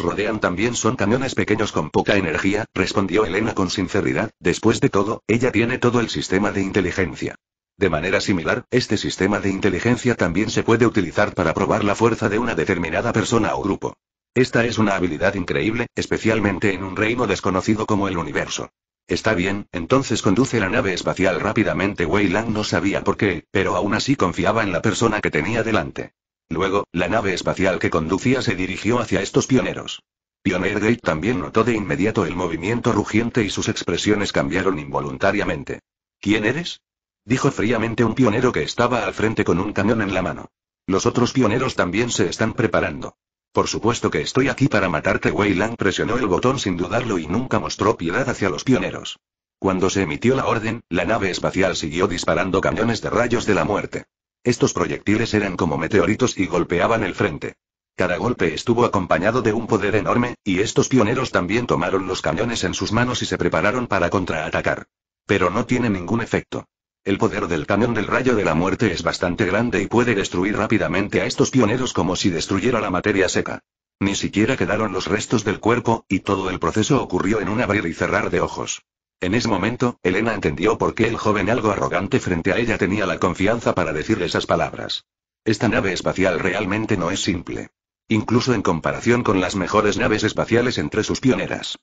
rodean también son cañones pequeños con poca energía, respondió Elena con sinceridad, después de todo, ella tiene todo el sistema de inteligencia. De manera similar, este sistema de inteligencia también se puede utilizar para probar la fuerza de una determinada persona o grupo. Esta es una habilidad increíble, especialmente en un reino desconocido como el universo. Está bien, entonces conduce la nave espacial rápidamente. Weyland no sabía por qué, pero aún así confiaba en la persona que tenía delante. Luego, la nave espacial que conducía se dirigió hacia estos pioneros. Pioneer Gate también notó de inmediato el movimiento rugiente y sus expresiones cambiaron involuntariamente. ¿Quién eres? dijo fríamente un pionero que estaba al frente con un cañón en la mano. Los otros pioneros también se están preparando. Por supuesto que estoy aquí para matarte. Wei presionó el botón sin dudarlo y nunca mostró piedad hacia los pioneros. Cuando se emitió la orden, la nave espacial siguió disparando cañones de rayos de la muerte. Estos proyectiles eran como meteoritos y golpeaban el frente. Cada golpe estuvo acompañado de un poder enorme, y estos pioneros también tomaron los cañones en sus manos y se prepararon para contraatacar. Pero no tiene ningún efecto. El poder del cañón del rayo de la muerte es bastante grande y puede destruir rápidamente a estos pioneros como si destruyera la materia seca. Ni siquiera quedaron los restos del cuerpo, y todo el proceso ocurrió en un abrir y cerrar de ojos. En ese momento, Elena entendió por qué el joven algo arrogante frente a ella tenía la confianza para decir esas palabras. Esta nave espacial realmente no es simple. Incluso en comparación con las mejores naves espaciales entre sus pioneras.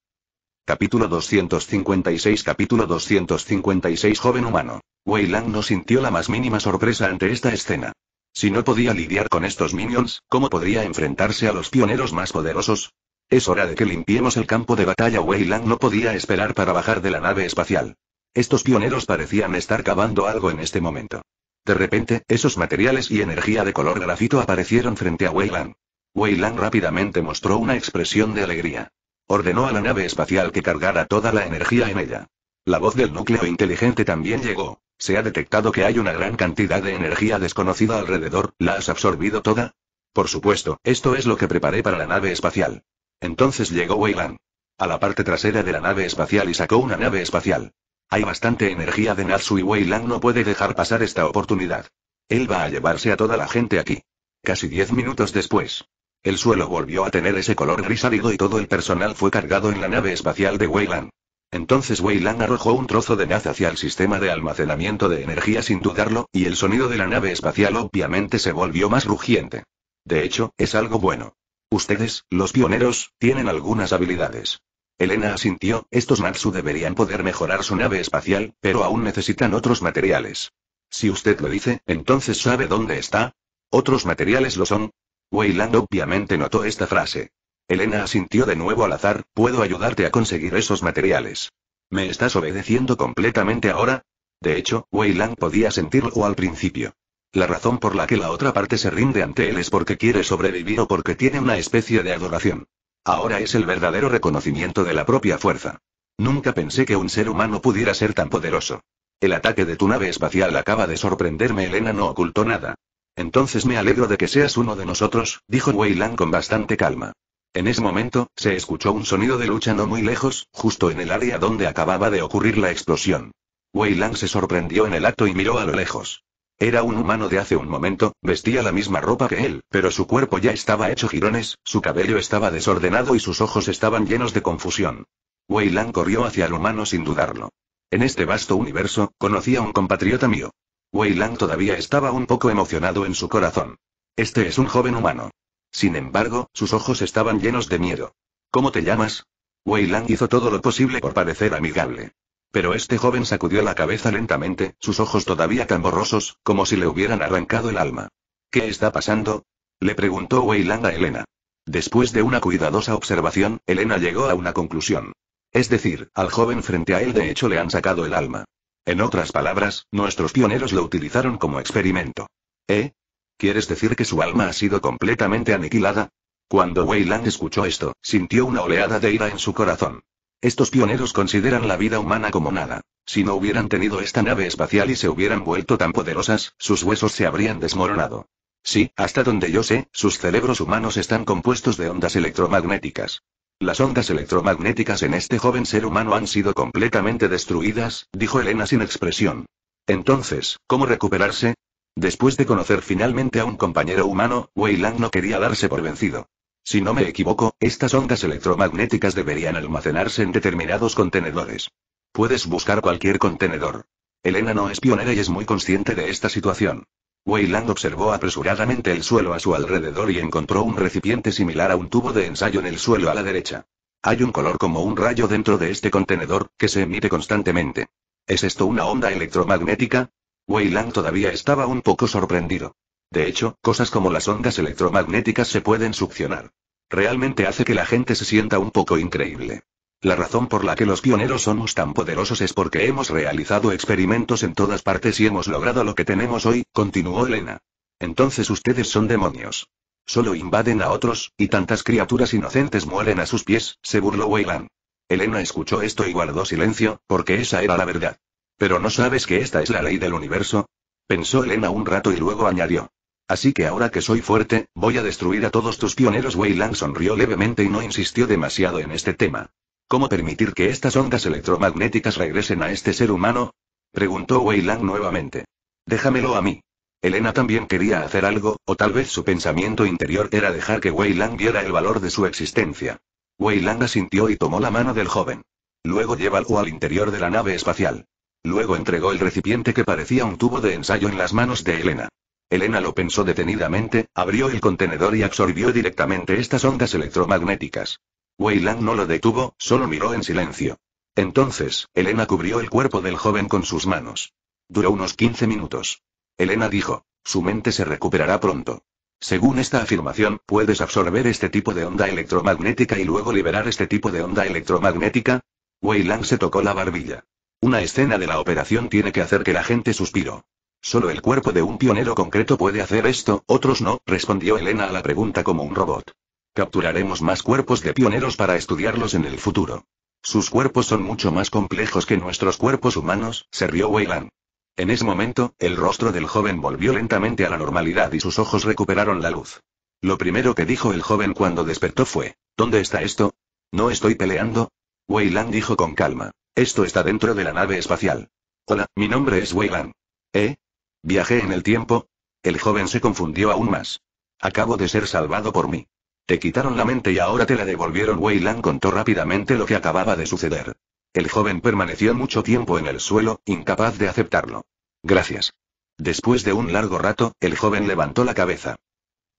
Capítulo 256 Capítulo 256 Joven humano. Wei Lang no sintió la más mínima sorpresa ante esta escena. Si no podía lidiar con estos minions, ¿cómo podría enfrentarse a los pioneros más poderosos? Es hora de que limpiemos el campo de batalla. Wei Lang no podía esperar para bajar de la nave espacial. Estos pioneros parecían estar cavando algo en este momento. De repente, esos materiales y energía de color grafito aparecieron frente a Wei Lang. Wei Lang rápidamente mostró una expresión de alegría. Ordenó a la nave espacial que cargara toda la energía en ella. La voz del núcleo inteligente también llegó. Se ha detectado que hay una gran cantidad de energía desconocida alrededor, ¿la has absorbido toda? Por supuesto, esto es lo que preparé para la nave espacial. Entonces llegó Weyland. A la parte trasera de la nave espacial y sacó una nave espacial. Hay bastante energía de Natsu y Weyland no puede dejar pasar esta oportunidad. Él va a llevarse a toda la gente aquí. Casi diez minutos después. El suelo volvió a tener ese color gris y todo el personal fue cargado en la nave espacial de Weyland. Entonces Weyland arrojó un trozo de naz hacia el sistema de almacenamiento de energía sin dudarlo, y el sonido de la nave espacial obviamente se volvió más rugiente. De hecho, es algo bueno. Ustedes, los pioneros, tienen algunas habilidades. Elena asintió, estos Natsu deberían poder mejorar su nave espacial, pero aún necesitan otros materiales. Si usted lo dice, entonces sabe dónde está. Otros materiales lo son, Weyland obviamente notó esta frase. Elena asintió de nuevo al azar, puedo ayudarte a conseguir esos materiales. ¿Me estás obedeciendo completamente ahora? De hecho, Weyland podía sentirlo al principio. La razón por la que la otra parte se rinde ante él es porque quiere sobrevivir o porque tiene una especie de adoración. Ahora es el verdadero reconocimiento de la propia fuerza. Nunca pensé que un ser humano pudiera ser tan poderoso. El ataque de tu nave espacial acaba de sorprenderme, Elena no ocultó nada. Entonces me alegro de que seas uno de nosotros, dijo Wei con bastante calma. En ese momento, se escuchó un sonido de lucha no muy lejos, justo en el área donde acababa de ocurrir la explosión. Wei se sorprendió en el acto y miró a lo lejos. Era un humano de hace un momento, vestía la misma ropa que él, pero su cuerpo ya estaba hecho jirones, su cabello estaba desordenado y sus ojos estaban llenos de confusión. Wei corrió hacia el humano sin dudarlo. En este vasto universo, conocí a un compatriota mío. Wei Lang todavía estaba un poco emocionado en su corazón. Este es un joven humano. Sin embargo, sus ojos estaban llenos de miedo. ¿Cómo te llamas? Wei Lang hizo todo lo posible por parecer amigable. Pero este joven sacudió la cabeza lentamente, sus ojos todavía tan borrosos, como si le hubieran arrancado el alma. ¿Qué está pasando? Le preguntó Wei Lang a Elena. Después de una cuidadosa observación, Elena llegó a una conclusión. Es decir, al joven frente a él de hecho le han sacado el alma. En otras palabras, nuestros pioneros lo utilizaron como experimento. ¿Eh? ¿Quieres decir que su alma ha sido completamente aniquilada? Cuando Weyland escuchó esto, sintió una oleada de ira en su corazón. Estos pioneros consideran la vida humana como nada. Si no hubieran tenido esta nave espacial y se hubieran vuelto tan poderosas, sus huesos se habrían desmoronado. Sí, hasta donde yo sé, sus cerebros humanos están compuestos de ondas electromagnéticas. Las ondas electromagnéticas en este joven ser humano han sido completamente destruidas, dijo Elena sin expresión. Entonces, ¿cómo recuperarse? Después de conocer finalmente a un compañero humano, Wei no quería darse por vencido. Si no me equivoco, estas ondas electromagnéticas deberían almacenarse en determinados contenedores. Puedes buscar cualquier contenedor. Elena no es pionera y es muy consciente de esta situación. Weyland observó apresuradamente el suelo a su alrededor y encontró un recipiente similar a un tubo de ensayo en el suelo a la derecha. Hay un color como un rayo dentro de este contenedor, que se emite constantemente. ¿Es esto una onda electromagnética? Weyland todavía estaba un poco sorprendido. De hecho, cosas como las ondas electromagnéticas se pueden succionar. Realmente hace que la gente se sienta un poco increíble. La razón por la que los pioneros somos tan poderosos es porque hemos realizado experimentos en todas partes y hemos logrado lo que tenemos hoy, continuó Elena. Entonces ustedes son demonios. Solo invaden a otros, y tantas criaturas inocentes mueren a sus pies, se burló Weyland. Elena escuchó esto y guardó silencio, porque esa era la verdad. Pero no sabes que esta es la ley del universo, Pensó Elena un rato y luego añadió. Así que ahora que soy fuerte, voy a destruir a todos tus pioneros. Weyland sonrió levemente y no insistió demasiado en este tema. ¿Cómo permitir que estas ondas electromagnéticas regresen a este ser humano? preguntó Wei nuevamente. Déjamelo a mí. Elena también quería hacer algo, o tal vez su pensamiento interior era dejar que Wei viera el valor de su existencia. Wei asintió y tomó la mano del joven. Luego llévalo al interior de la nave espacial. Luego entregó el recipiente que parecía un tubo de ensayo en las manos de Elena. Elena lo pensó detenidamente, abrió el contenedor y absorbió directamente estas ondas electromagnéticas. Wei no lo detuvo, solo miró en silencio. Entonces, Elena cubrió el cuerpo del joven con sus manos. Duró unos 15 minutos. Elena dijo, su mente se recuperará pronto. Según esta afirmación, ¿puedes absorber este tipo de onda electromagnética y luego liberar este tipo de onda electromagnética? Wei se tocó la barbilla. Una escena de la operación tiene que hacer que la gente suspiro. Solo el cuerpo de un pionero concreto puede hacer esto, otros no, respondió Elena a la pregunta como un robot. Capturaremos más cuerpos de pioneros para estudiarlos en el futuro. Sus cuerpos son mucho más complejos que nuestros cuerpos humanos, se rió Weyland. En ese momento, el rostro del joven volvió lentamente a la normalidad y sus ojos recuperaron la luz. Lo primero que dijo el joven cuando despertó fue, ¿Dónde está esto? ¿No estoy peleando? Weyland dijo con calma, esto está dentro de la nave espacial. Hola, mi nombre es Weyland. ¿Eh? ¿Viajé en el tiempo? El joven se confundió aún más. Acabo de ser salvado por mí. Te quitaron la mente y ahora te la devolvieron. Wei contó rápidamente lo que acababa de suceder. El joven permaneció mucho tiempo en el suelo, incapaz de aceptarlo. Gracias. Después de un largo rato, el joven levantó la cabeza.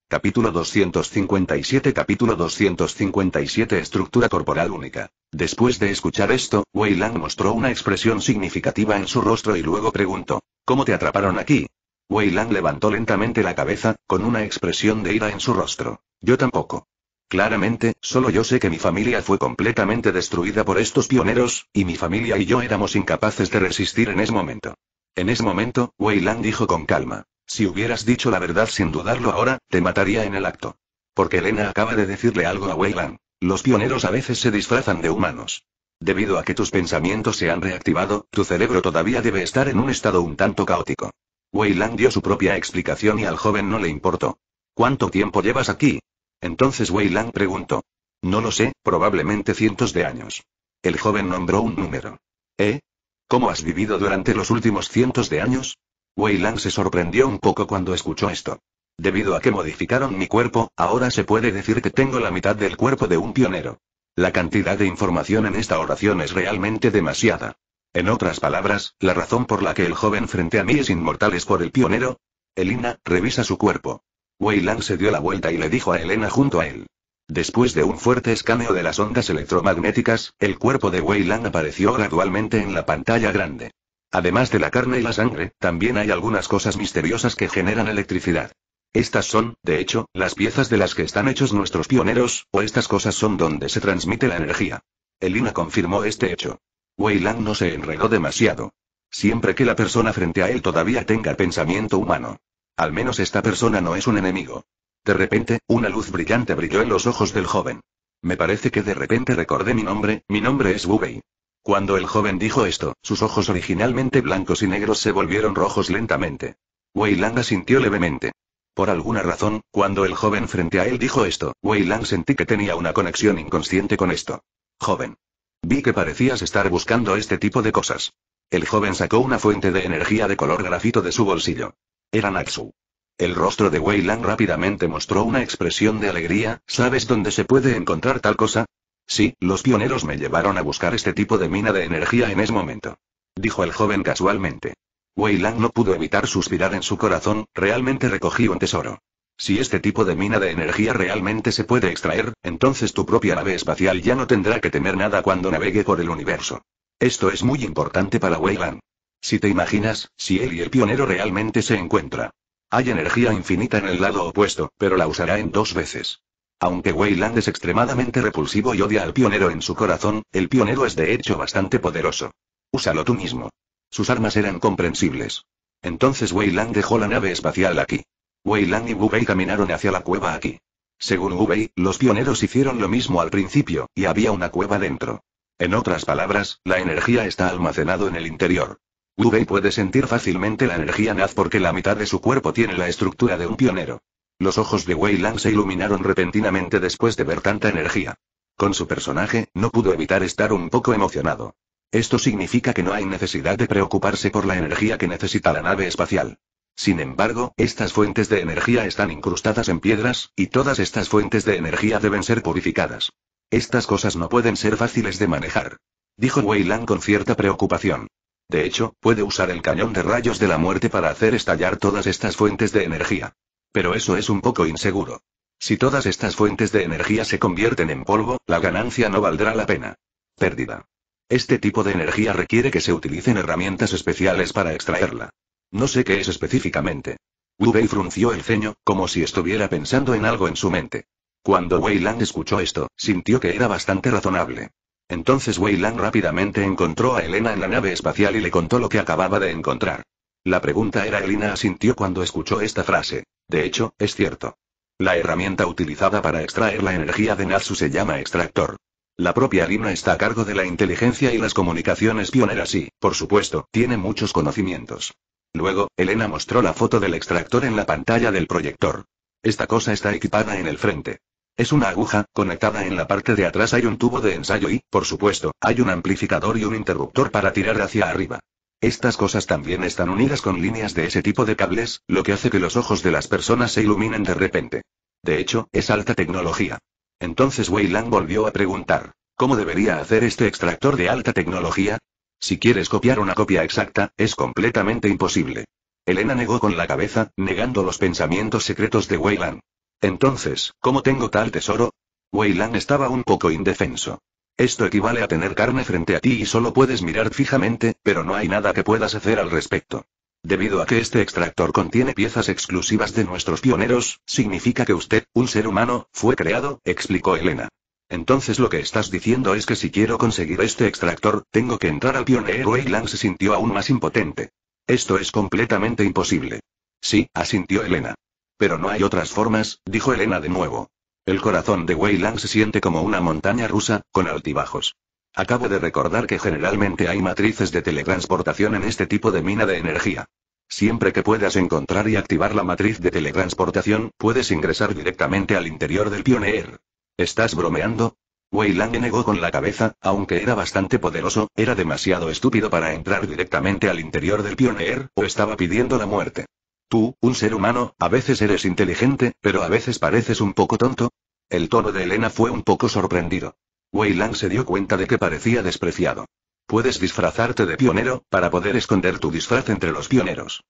Capítulo 257 Capítulo 257 Estructura corporal única. Después de escuchar esto, Wei Lang mostró una expresión significativa en su rostro y luego preguntó, ¿Cómo te atraparon aquí? Wei levantó lentamente la cabeza, con una expresión de ira en su rostro. Yo tampoco. Claramente, solo yo sé que mi familia fue completamente destruida por estos pioneros, y mi familia y yo éramos incapaces de resistir en ese momento. En ese momento, Wei dijo con calma. Si hubieras dicho la verdad sin dudarlo ahora, te mataría en el acto. Porque Elena acaba de decirle algo a Weyland. Los pioneros a veces se disfrazan de humanos. Debido a que tus pensamientos se han reactivado, tu cerebro todavía debe estar en un estado un tanto caótico. Wei dio su propia explicación y al joven no le importó. ¿Cuánto tiempo llevas aquí? Entonces Wei preguntó. No lo sé, probablemente cientos de años. El joven nombró un número. ¿Eh? ¿Cómo has vivido durante los últimos cientos de años? Wei se sorprendió un poco cuando escuchó esto. Debido a que modificaron mi cuerpo, ahora se puede decir que tengo la mitad del cuerpo de un pionero. La cantidad de información en esta oración es realmente demasiada. En otras palabras, la razón por la que el joven frente a mí es inmortal es por el pionero. Elina, revisa su cuerpo. Weyland se dio la vuelta y le dijo a Elena junto a él. Después de un fuerte escaneo de las ondas electromagnéticas, el cuerpo de Weyland apareció gradualmente en la pantalla grande. Además de la carne y la sangre, también hay algunas cosas misteriosas que generan electricidad. Estas son, de hecho, las piezas de las que están hechos nuestros pioneros, o estas cosas son donde se transmite la energía. Elina confirmó este hecho. Wei Lang no se enredó demasiado. Siempre que la persona frente a él todavía tenga pensamiento humano. Al menos esta persona no es un enemigo. De repente, una luz brillante brilló en los ojos del joven. Me parece que de repente recordé mi nombre, mi nombre es Wu Wei. Cuando el joven dijo esto, sus ojos originalmente blancos y negros se volvieron rojos lentamente. Wei Lang asintió levemente. Por alguna razón, cuando el joven frente a él dijo esto, Wei Lang sentí que tenía una conexión inconsciente con esto. Joven. Vi que parecías estar buscando este tipo de cosas. El joven sacó una fuente de energía de color grafito de su bolsillo. Era Natsu. El rostro de Wei rápidamente mostró una expresión de alegría, ¿sabes dónde se puede encontrar tal cosa? Sí, los pioneros me llevaron a buscar este tipo de mina de energía en ese momento. Dijo el joven casualmente. Wei no pudo evitar suspirar en su corazón, realmente recogí un tesoro. Si este tipo de mina de energía realmente se puede extraer, entonces tu propia nave espacial ya no tendrá que temer nada cuando navegue por el universo. Esto es muy importante para Weyland. Si te imaginas, si él y el pionero realmente se encuentran. Hay energía infinita en el lado opuesto, pero la usará en dos veces. Aunque Weyland es extremadamente repulsivo y odia al pionero en su corazón, el pionero es de hecho bastante poderoso. Úsalo tú mismo. Sus armas eran comprensibles. Entonces Weyland dejó la nave espacial aquí. Wei y Wu Bei caminaron hacia la cueva aquí. Según Wu Bei, los pioneros hicieron lo mismo al principio, y había una cueva dentro. En otras palabras, la energía está almacenada en el interior. Wu Bei puede sentir fácilmente la energía Naz porque la mitad de su cuerpo tiene la estructura de un pionero. Los ojos de Wei se iluminaron repentinamente después de ver tanta energía. Con su personaje, no pudo evitar estar un poco emocionado. Esto significa que no hay necesidad de preocuparse por la energía que necesita la nave espacial. Sin embargo, estas fuentes de energía están incrustadas en piedras, y todas estas fuentes de energía deben ser purificadas. Estas cosas no pueden ser fáciles de manejar. Dijo Wei con cierta preocupación. De hecho, puede usar el cañón de rayos de la muerte para hacer estallar todas estas fuentes de energía. Pero eso es un poco inseguro. Si todas estas fuentes de energía se convierten en polvo, la ganancia no valdrá la pena. Pérdida. Este tipo de energía requiere que se utilicen herramientas especiales para extraerla. No sé qué es específicamente. Wu Bei frunció el ceño, como si estuviera pensando en algo en su mente. Cuando Wei escuchó esto, sintió que era bastante razonable. Entonces Wei rápidamente encontró a Elena en la nave espacial y le contó lo que acababa de encontrar. La pregunta era Elena asintió cuando escuchó esta frase. De hecho, es cierto. La herramienta utilizada para extraer la energía de Natsu se llama extractor. La propia Lina está a cargo de la inteligencia y las comunicaciones pioneras y, por supuesto, tiene muchos conocimientos. Luego, Elena mostró la foto del extractor en la pantalla del proyector. Esta cosa está equipada en el frente. Es una aguja, conectada en la parte de atrás hay un tubo de ensayo y, por supuesto, hay un amplificador y un interruptor para tirar hacia arriba. Estas cosas también están unidas con líneas de ese tipo de cables, lo que hace que los ojos de las personas se iluminen de repente. De hecho, es alta tecnología. Entonces Weyland volvió a preguntar, ¿cómo debería hacer este extractor de alta tecnología? Si quieres copiar una copia exacta, es completamente imposible. Elena negó con la cabeza, negando los pensamientos secretos de Weyland. Entonces, ¿cómo tengo tal tesoro? Weyland estaba un poco indefenso. Esto equivale a tener carne frente a ti y solo puedes mirar fijamente, pero no hay nada que puedas hacer al respecto. Debido a que este extractor contiene piezas exclusivas de nuestros pioneros, significa que usted, un ser humano, fue creado, explicó Elena. Entonces lo que estás diciendo es que si quiero conseguir este extractor, tengo que entrar al Pioneer Weyland se sintió aún más impotente. Esto es completamente imposible. Sí, asintió Elena. Pero no hay otras formas, dijo Elena de nuevo. El corazón de Weyland se siente como una montaña rusa, con altibajos. Acabo de recordar que generalmente hay matrices de teletransportación en este tipo de mina de energía. Siempre que puedas encontrar y activar la matriz de teletransportación, puedes ingresar directamente al interior del Pioneer. ¿Estás bromeando? Wei Lang negó con la cabeza, aunque era bastante poderoso, era demasiado estúpido para entrar directamente al interior del Pioneer, o estaba pidiendo la muerte. Tú, un ser humano, a veces eres inteligente, pero a veces pareces un poco tonto. El tono de Elena fue un poco sorprendido. Wei Lang se dio cuenta de que parecía despreciado. Puedes disfrazarte de pionero, para poder esconder tu disfraz entre los pioneros.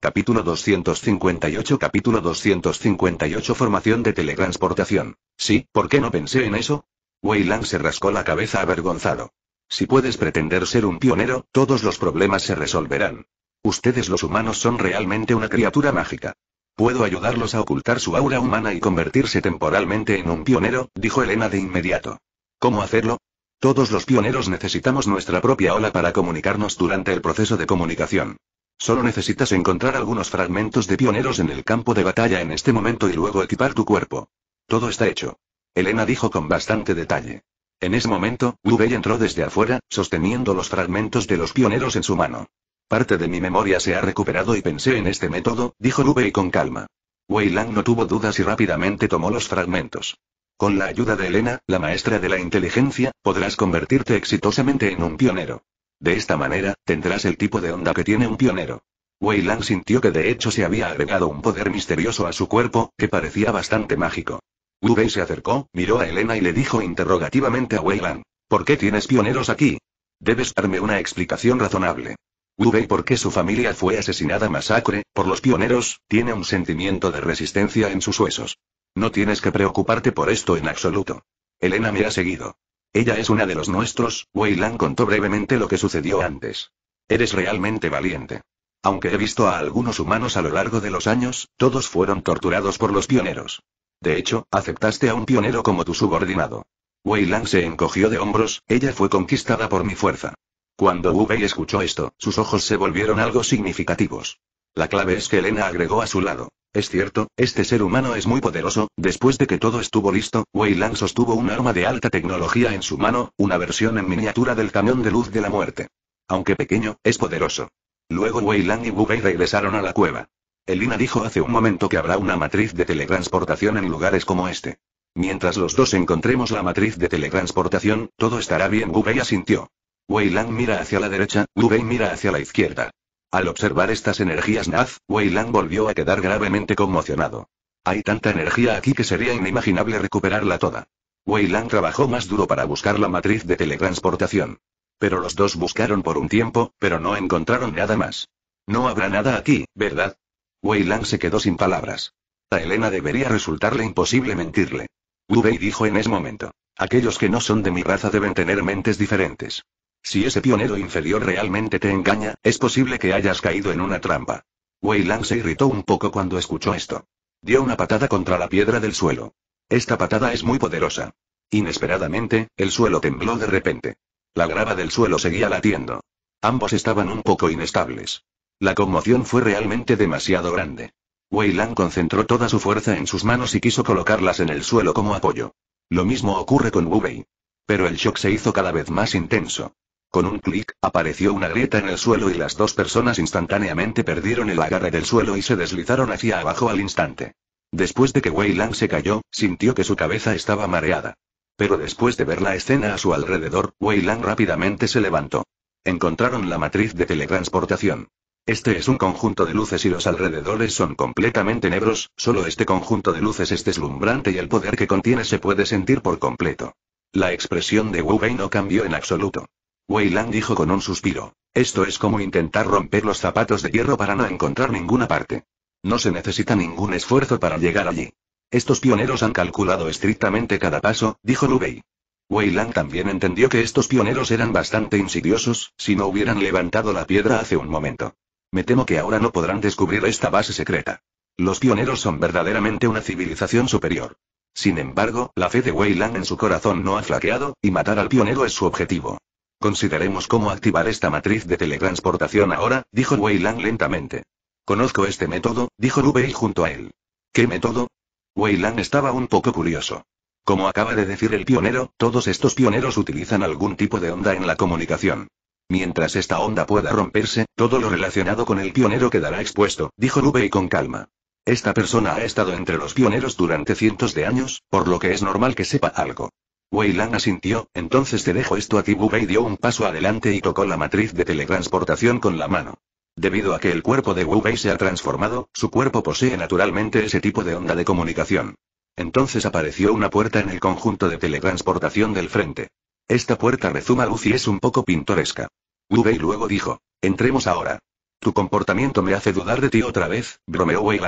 Capítulo 258 Capítulo 258 Formación de teletransportación. Sí, ¿por qué no pensé en eso? Weyland se rascó la cabeza avergonzado. Si puedes pretender ser un pionero, todos los problemas se resolverán. Ustedes los humanos son realmente una criatura mágica. Puedo ayudarlos a ocultar su aura humana y convertirse temporalmente en un pionero, dijo Elena de inmediato. ¿Cómo hacerlo? Todos los pioneros necesitamos nuestra propia ola para comunicarnos durante el proceso de comunicación. Solo necesitas encontrar algunos fragmentos de pioneros en el campo de batalla en este momento y luego equipar tu cuerpo. Todo está hecho. Elena dijo con bastante detalle. En ese momento, Ubey entró desde afuera, sosteniendo los fragmentos de los pioneros en su mano. Parte de mi memoria se ha recuperado y pensé en este método, dijo Rubey con calma. Wei Lang no tuvo dudas y rápidamente tomó los fragmentos. Con la ayuda de Elena, la maestra de la inteligencia, podrás convertirte exitosamente en un pionero. De esta manera, tendrás el tipo de onda que tiene un pionero. Weyland sintió que de hecho se había agregado un poder misterioso a su cuerpo, que parecía bastante mágico. Wu Bei se acercó, miró a Elena y le dijo interrogativamente a Weyland. ¿Por qué tienes pioneros aquí? Debes darme una explicación razonable. Wu Bei porque su familia fue asesinada masacre, por los pioneros, tiene un sentimiento de resistencia en sus huesos. No tienes que preocuparte por esto en absoluto. Elena me ha seguido. Ella es una de los nuestros, Wei contó brevemente lo que sucedió antes. Eres realmente valiente. Aunque he visto a algunos humanos a lo largo de los años, todos fueron torturados por los pioneros. De hecho, aceptaste a un pionero como tu subordinado. Wei se encogió de hombros, ella fue conquistada por mi fuerza. Cuando Wu escuchó esto, sus ojos se volvieron algo significativos. La clave es que Elena agregó a su lado. Es cierto, este ser humano es muy poderoso, después de que todo estuvo listo, Wei sostuvo un arma de alta tecnología en su mano, una versión en miniatura del cañón de luz de la muerte. Aunque pequeño, es poderoso. Luego Wei y Bugei regresaron a la cueva. Elina dijo hace un momento que habrá una matriz de teletransportación en lugares como este. Mientras los dos encontremos la matriz de teletransportación, todo estará bien. Bugei asintió. Wei mira hacia la derecha, Bugei mira hacia la izquierda. Al observar estas energías Naz, Wei volvió a quedar gravemente conmocionado. Hay tanta energía aquí que sería inimaginable recuperarla toda. Wei trabajó más duro para buscar la matriz de teletransportación. Pero los dos buscaron por un tiempo, pero no encontraron nada más. No habrá nada aquí, ¿verdad? Wei se quedó sin palabras. A Elena debería resultarle imposible mentirle. Wu dijo en ese momento. Aquellos que no son de mi raza deben tener mentes diferentes. Si ese pionero inferior realmente te engaña, es posible que hayas caído en una trampa. Wei se irritó un poco cuando escuchó esto. Dio una patada contra la piedra del suelo. Esta patada es muy poderosa. Inesperadamente, el suelo tembló de repente. La grava del suelo seguía latiendo. Ambos estaban un poco inestables. La conmoción fue realmente demasiado grande. Wei concentró toda su fuerza en sus manos y quiso colocarlas en el suelo como apoyo. Lo mismo ocurre con Wu Bei. Pero el shock se hizo cada vez más intenso. Con un clic, apareció una grieta en el suelo y las dos personas instantáneamente perdieron el agarre del suelo y se deslizaron hacia abajo al instante. Después de que Wei Lang se cayó, sintió que su cabeza estaba mareada. Pero después de ver la escena a su alrededor, Wei Lang rápidamente se levantó. Encontraron la matriz de teletransportación. Este es un conjunto de luces y los alrededores son completamente negros, solo este conjunto de luces es deslumbrante y el poder que contiene se puede sentir por completo. La expresión de Wu Wei no cambió en absoluto. Wei dijo con un suspiro. Esto es como intentar romper los zapatos de hierro para no encontrar ninguna parte. No se necesita ningún esfuerzo para llegar allí. Estos pioneros han calculado estrictamente cada paso, dijo Lubei. Wei también entendió que estos pioneros eran bastante insidiosos, si no hubieran levantado la piedra hace un momento. Me temo que ahora no podrán descubrir esta base secreta. Los pioneros son verdaderamente una civilización superior. Sin embargo, la fe de Wei en su corazón no ha flaqueado, y matar al pionero es su objetivo. Consideremos cómo activar esta matriz de teletransportación ahora, dijo Wei lentamente. Conozco este método, dijo Rubei junto a él. ¿Qué método? Wei estaba un poco curioso. Como acaba de decir el pionero, todos estos pioneros utilizan algún tipo de onda en la comunicación. Mientras esta onda pueda romperse, todo lo relacionado con el pionero quedará expuesto, dijo Rubei con calma. Esta persona ha estado entre los pioneros durante cientos de años, por lo que es normal que sepa algo. Wei asintió, entonces te dejo esto a ti Bei dio un paso adelante y tocó la matriz de teletransportación con la mano. Debido a que el cuerpo de Wu Bei se ha transformado, su cuerpo posee naturalmente ese tipo de onda de comunicación. Entonces apareció una puerta en el conjunto de teletransportación del frente. Esta puerta rezuma luz y es un poco pintoresca. Wu Bei luego dijo, entremos ahora. Tu comportamiento me hace dudar de ti otra vez, bromeó Wei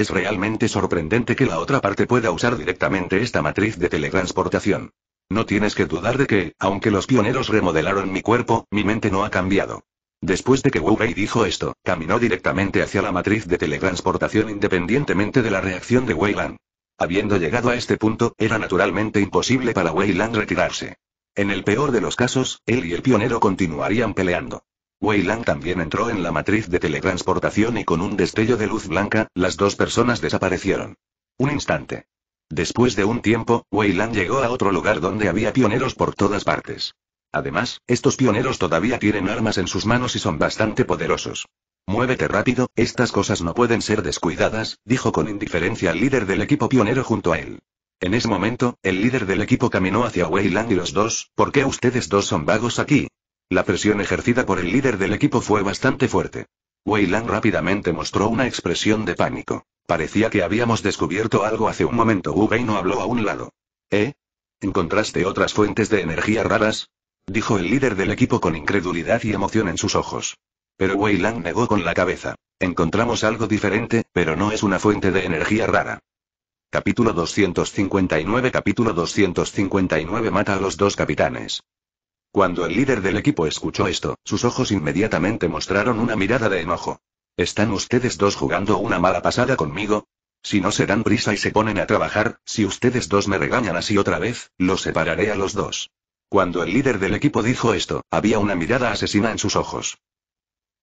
es realmente sorprendente que la otra parte pueda usar directamente esta matriz de teletransportación. No tienes que dudar de que, aunque los pioneros remodelaron mi cuerpo, mi mente no ha cambiado. Después de que Wu Wei dijo esto, caminó directamente hacia la matriz de teletransportación independientemente de la reacción de Wei Lan. Habiendo llegado a este punto, era naturalmente imposible para Wei Lan retirarse. En el peor de los casos, él y el pionero continuarían peleando. Weyland también entró en la matriz de teletransportación y con un destello de luz blanca, las dos personas desaparecieron. Un instante. Después de un tiempo, Weyland llegó a otro lugar donde había pioneros por todas partes. Además, estos pioneros todavía tienen armas en sus manos y son bastante poderosos. Muévete rápido, estas cosas no pueden ser descuidadas, dijo con indiferencia el líder del equipo pionero junto a él. En ese momento, el líder del equipo caminó hacia Weyland y los dos, ¿por qué ustedes dos son vagos aquí? La presión ejercida por el líder del equipo fue bastante fuerte. Wei rápidamente mostró una expresión de pánico. Parecía que habíamos descubierto algo hace un momento. Wu no habló a un lado. ¿Eh? ¿Encontraste otras fuentes de energía raras? Dijo el líder del equipo con incredulidad y emoción en sus ojos. Pero Wei negó con la cabeza. Encontramos algo diferente, pero no es una fuente de energía rara. Capítulo 259 Capítulo 259 Mata a los dos capitanes. Cuando el líder del equipo escuchó esto, sus ojos inmediatamente mostraron una mirada de enojo. ¿Están ustedes dos jugando una mala pasada conmigo? Si no se dan prisa y se ponen a trabajar, si ustedes dos me regañan así otra vez, los separaré a los dos. Cuando el líder del equipo dijo esto, había una mirada asesina en sus ojos.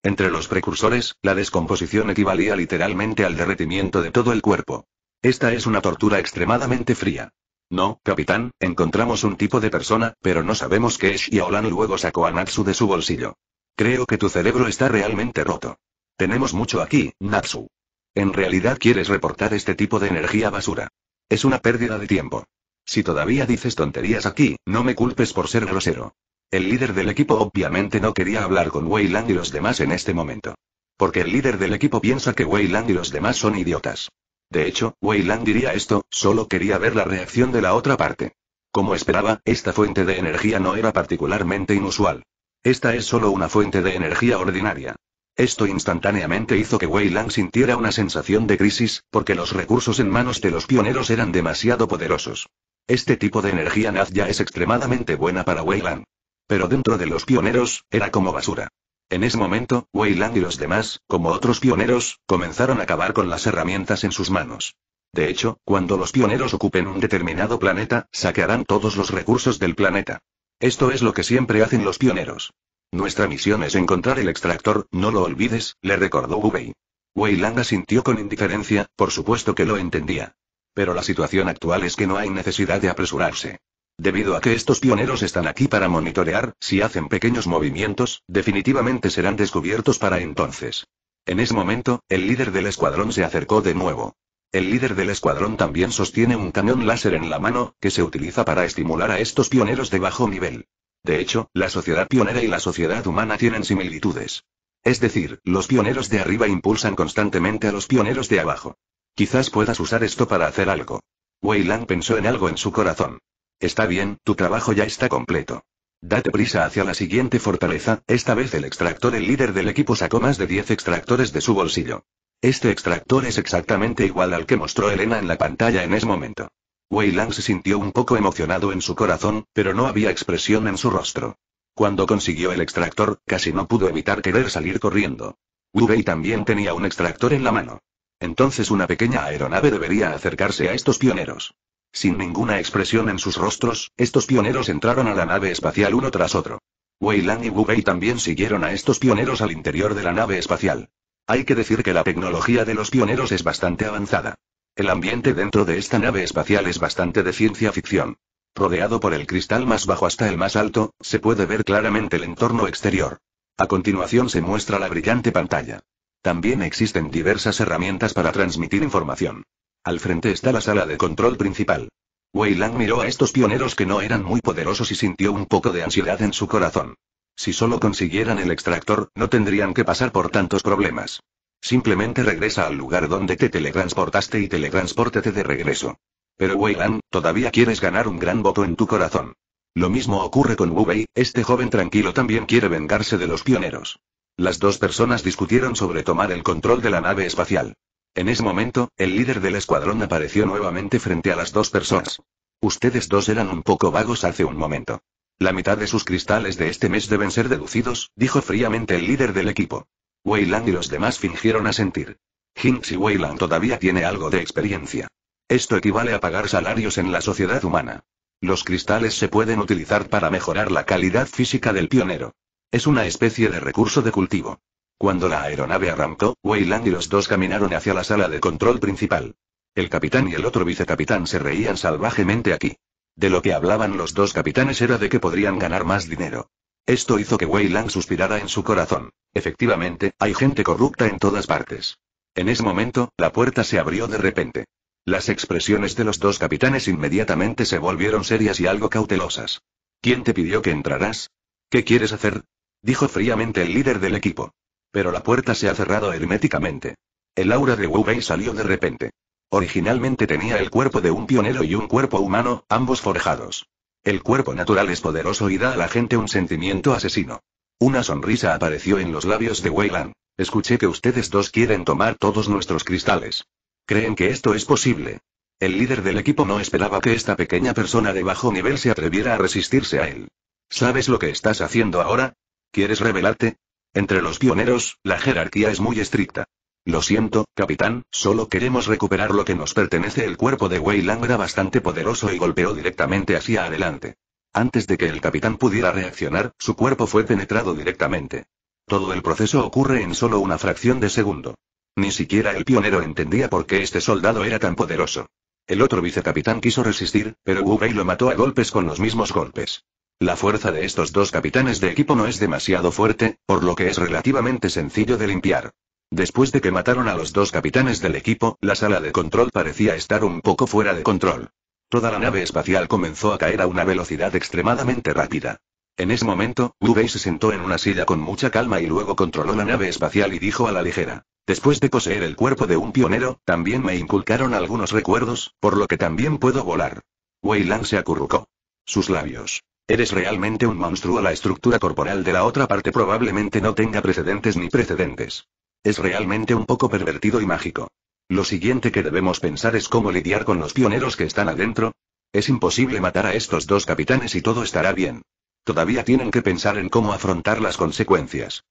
Entre los precursores, la descomposición equivalía literalmente al derretimiento de todo el cuerpo. Esta es una tortura extremadamente fría. No, capitán, encontramos un tipo de persona, pero no sabemos qué es. Y luego sacó a Natsu de su bolsillo. Creo que tu cerebro está realmente roto. Tenemos mucho aquí, Natsu. En realidad quieres reportar este tipo de energía basura. Es una pérdida de tiempo. Si todavía dices tonterías aquí, no me culpes por ser grosero. El líder del equipo obviamente no quería hablar con Weyland y los demás en este momento. Porque el líder del equipo piensa que Weyland y los demás son idiotas. De hecho, Weyland diría esto, solo quería ver la reacción de la otra parte. Como esperaba, esta fuente de energía no era particularmente inusual. Esta es solo una fuente de energía ordinaria. Esto instantáneamente hizo que Weyland sintiera una sensación de crisis, porque los recursos en manos de los pioneros eran demasiado poderosos. Este tipo de energía Naz ya es extremadamente buena para Weyland. Pero dentro de los pioneros, era como basura. En ese momento, Weyland y los demás, como otros pioneros, comenzaron a acabar con las herramientas en sus manos. De hecho, cuando los pioneros ocupen un determinado planeta, saquearán todos los recursos del planeta. Esto es lo que siempre hacen los pioneros. Nuestra misión es encontrar el extractor, no lo olvides, le recordó Wei. Wei asintió con indiferencia, por supuesto que lo entendía. Pero la situación actual es que no hay necesidad de apresurarse. Debido a que estos pioneros están aquí para monitorear, si hacen pequeños movimientos, definitivamente serán descubiertos para entonces. En ese momento, el líder del escuadrón se acercó de nuevo. El líder del escuadrón también sostiene un cañón láser en la mano, que se utiliza para estimular a estos pioneros de bajo nivel. De hecho, la sociedad pionera y la sociedad humana tienen similitudes. Es decir, los pioneros de arriba impulsan constantemente a los pioneros de abajo. Quizás puedas usar esto para hacer algo. Wei pensó en algo en su corazón. Está bien, tu trabajo ya está completo. Date prisa hacia la siguiente fortaleza, esta vez el extractor el líder del equipo sacó más de 10 extractores de su bolsillo. Este extractor es exactamente igual al que mostró Elena en la pantalla en ese momento. Wei se sintió un poco emocionado en su corazón, pero no había expresión en su rostro. Cuando consiguió el extractor, casi no pudo evitar querer salir corriendo. Wu también tenía un extractor en la mano. Entonces una pequeña aeronave debería acercarse a estos pioneros. Sin ninguna expresión en sus rostros, estos pioneros entraron a la nave espacial uno tras otro. Wei y Wu Bei también siguieron a estos pioneros al interior de la nave espacial. Hay que decir que la tecnología de los pioneros es bastante avanzada. El ambiente dentro de esta nave espacial es bastante de ciencia ficción. Rodeado por el cristal más bajo hasta el más alto, se puede ver claramente el entorno exterior. A continuación se muestra la brillante pantalla. También existen diversas herramientas para transmitir información. Al frente está la sala de control principal. Wei miró a estos pioneros que no eran muy poderosos y sintió un poco de ansiedad en su corazón. Si solo consiguieran el extractor, no tendrían que pasar por tantos problemas. Simplemente regresa al lugar donde te teletransportaste y teletransportate de regreso. Pero Wei todavía quieres ganar un gran voto en tu corazón. Lo mismo ocurre con Wu Wei, este joven tranquilo también quiere vengarse de los pioneros. Las dos personas discutieron sobre tomar el control de la nave espacial. En ese momento, el líder del escuadrón apareció nuevamente frente a las dos personas. Ustedes dos eran un poco vagos hace un momento. La mitad de sus cristales de este mes deben ser deducidos, dijo fríamente el líder del equipo. Weyland y los demás fingieron asentir. Hinks y Weyland todavía tiene algo de experiencia. Esto equivale a pagar salarios en la sociedad humana. Los cristales se pueden utilizar para mejorar la calidad física del pionero. Es una especie de recurso de cultivo. Cuando la aeronave arrancó, Weyland y los dos caminaron hacia la sala de control principal. El capitán y el otro vicecapitán se reían salvajemente aquí. De lo que hablaban los dos capitanes era de que podrían ganar más dinero. Esto hizo que Weyland suspirara en su corazón. Efectivamente, hay gente corrupta en todas partes. En ese momento, la puerta se abrió de repente. Las expresiones de los dos capitanes inmediatamente se volvieron serias y algo cautelosas. ¿Quién te pidió que entraras? ¿Qué quieres hacer? dijo fríamente el líder del equipo. Pero la puerta se ha cerrado herméticamente. El aura de Wu salió de repente. Originalmente tenía el cuerpo de un pionero y un cuerpo humano, ambos forjados. El cuerpo natural es poderoso y da a la gente un sentimiento asesino. Una sonrisa apareció en los labios de Lan. Escuché que ustedes dos quieren tomar todos nuestros cristales. ¿Creen que esto es posible? El líder del equipo no esperaba que esta pequeña persona de bajo nivel se atreviera a resistirse a él. ¿Sabes lo que estás haciendo ahora? ¿Quieres revelarte? Entre los pioneros, la jerarquía es muy estricta. Lo siento, capitán, solo queremos recuperar lo que nos pertenece. El cuerpo de Wei era bastante poderoso y golpeó directamente hacia adelante. Antes de que el capitán pudiera reaccionar, su cuerpo fue penetrado directamente. Todo el proceso ocurre en solo una fracción de segundo. Ni siquiera el pionero entendía por qué este soldado era tan poderoso. El otro vicecapitán quiso resistir, pero Wu Wei lo mató a golpes con los mismos golpes. La fuerza de estos dos capitanes de equipo no es demasiado fuerte, por lo que es relativamente sencillo de limpiar. Después de que mataron a los dos capitanes del equipo, la sala de control parecía estar un poco fuera de control. Toda la nave espacial comenzó a caer a una velocidad extremadamente rápida. En ese momento, Ubey se sentó en una silla con mucha calma y luego controló la nave espacial y dijo a la ligera. Después de poseer el cuerpo de un pionero, también me inculcaron algunos recuerdos, por lo que también puedo volar. Weyland se acurrucó. Sus labios Eres realmente un monstruo. La estructura corporal de la otra parte probablemente no tenga precedentes ni precedentes. Es realmente un poco pervertido y mágico. Lo siguiente que debemos pensar es cómo lidiar con los pioneros que están adentro. Es imposible matar a estos dos capitanes y todo estará bien. Todavía tienen que pensar en cómo afrontar las consecuencias.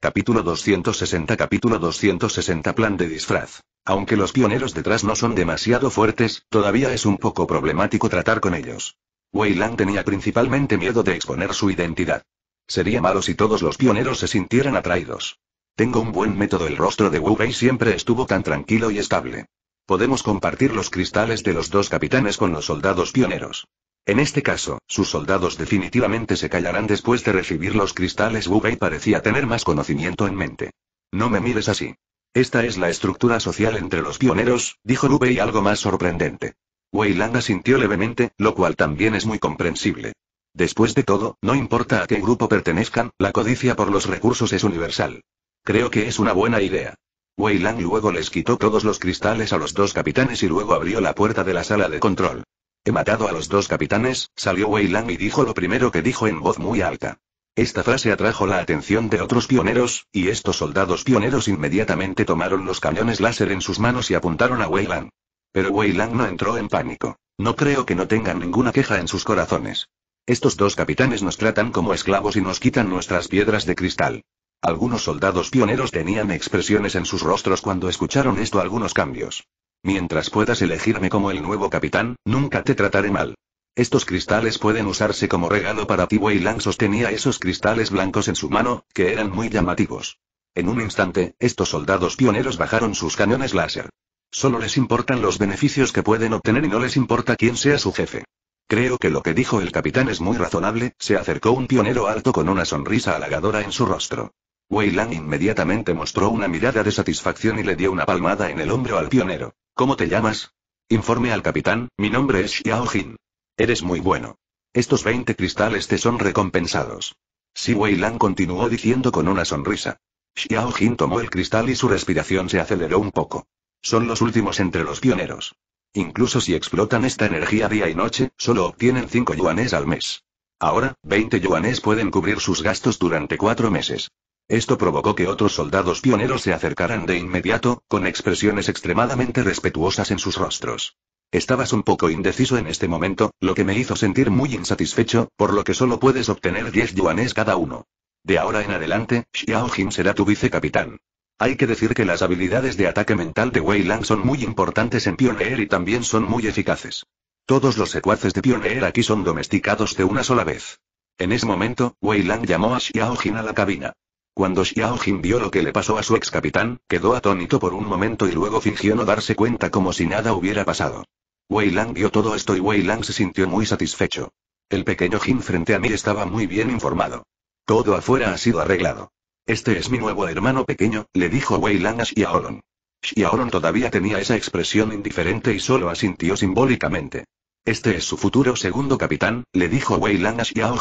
Capítulo 260 Capítulo 260 Plan de disfraz. Aunque los pioneros detrás no son demasiado fuertes, todavía es un poco problemático tratar con ellos. Wei tenía principalmente miedo de exponer su identidad. Sería malo si todos los pioneros se sintieran atraídos. Tengo un buen método. El rostro de Wu Bei siempre estuvo tan tranquilo y estable. Podemos compartir los cristales de los dos capitanes con los soldados pioneros. En este caso, sus soldados definitivamente se callarán después de recibir los cristales. Wu Bei parecía tener más conocimiento en mente. No me mires así. Esta es la estructura social entre los pioneros, dijo Wu Bei algo más sorprendente. Weylan asintió levemente, lo cual también es muy comprensible. Después de todo, no importa a qué grupo pertenezcan, la codicia por los recursos es universal. Creo que es una buena idea. Weylan luego les quitó todos los cristales a los dos capitanes y luego abrió la puerta de la sala de control. He matado a los dos capitanes, salió Weyland y dijo lo primero que dijo en voz muy alta. Esta frase atrajo la atención de otros pioneros, y estos soldados pioneros inmediatamente tomaron los cañones láser en sus manos y apuntaron a Weyland. Pero Wei Lang no entró en pánico. No creo que no tengan ninguna queja en sus corazones. Estos dos capitanes nos tratan como esclavos y nos quitan nuestras piedras de cristal. Algunos soldados pioneros tenían expresiones en sus rostros cuando escucharon esto algunos cambios. Mientras puedas elegirme como el nuevo capitán, nunca te trataré mal. Estos cristales pueden usarse como regalo para ti. Wei Lang sostenía esos cristales blancos en su mano, que eran muy llamativos. En un instante, estos soldados pioneros bajaron sus cañones láser. Solo les importan los beneficios que pueden obtener y no les importa quién sea su jefe. Creo que lo que dijo el capitán es muy razonable, se acercó un pionero alto con una sonrisa halagadora en su rostro. Wei Lang inmediatamente mostró una mirada de satisfacción y le dio una palmada en el hombro al pionero. ¿Cómo te llamas? Informe al capitán, mi nombre es Xiao Jin. Eres muy bueno. Estos 20 cristales te son recompensados. Si Wei Lang continuó diciendo con una sonrisa. Xiao Jin tomó el cristal y su respiración se aceleró un poco. Son los últimos entre los pioneros. Incluso si explotan esta energía día y noche, solo obtienen 5 yuanes al mes. Ahora, 20 yuanes pueden cubrir sus gastos durante cuatro meses. Esto provocó que otros soldados pioneros se acercaran de inmediato, con expresiones extremadamente respetuosas en sus rostros. Estabas un poco indeciso en este momento, lo que me hizo sentir muy insatisfecho, por lo que solo puedes obtener 10 yuanes cada uno. De ahora en adelante, Xiao Jin será tu vicecapitán. Hay que decir que las habilidades de ataque mental de Wei Lang son muy importantes en Pioneer y también son muy eficaces. Todos los secuaces de Pioneer aquí son domesticados de una sola vez. En ese momento, Wei Lang llamó a Xiao Jin a la cabina. Cuando Xiao Jin vio lo que le pasó a su ex capitán, quedó atónito por un momento y luego fingió no darse cuenta como si nada hubiera pasado. Wei Lang vio todo esto y Wei Lang se sintió muy satisfecho. El pequeño Jin frente a mí estaba muy bien informado. Todo afuera ha sido arreglado. Este es mi nuevo hermano pequeño, le dijo Wei Lang a Xiaolong. Xiaolong todavía tenía esa expresión indiferente y solo asintió simbólicamente. Este es su futuro segundo capitán, le dijo Wei Lang a Xiao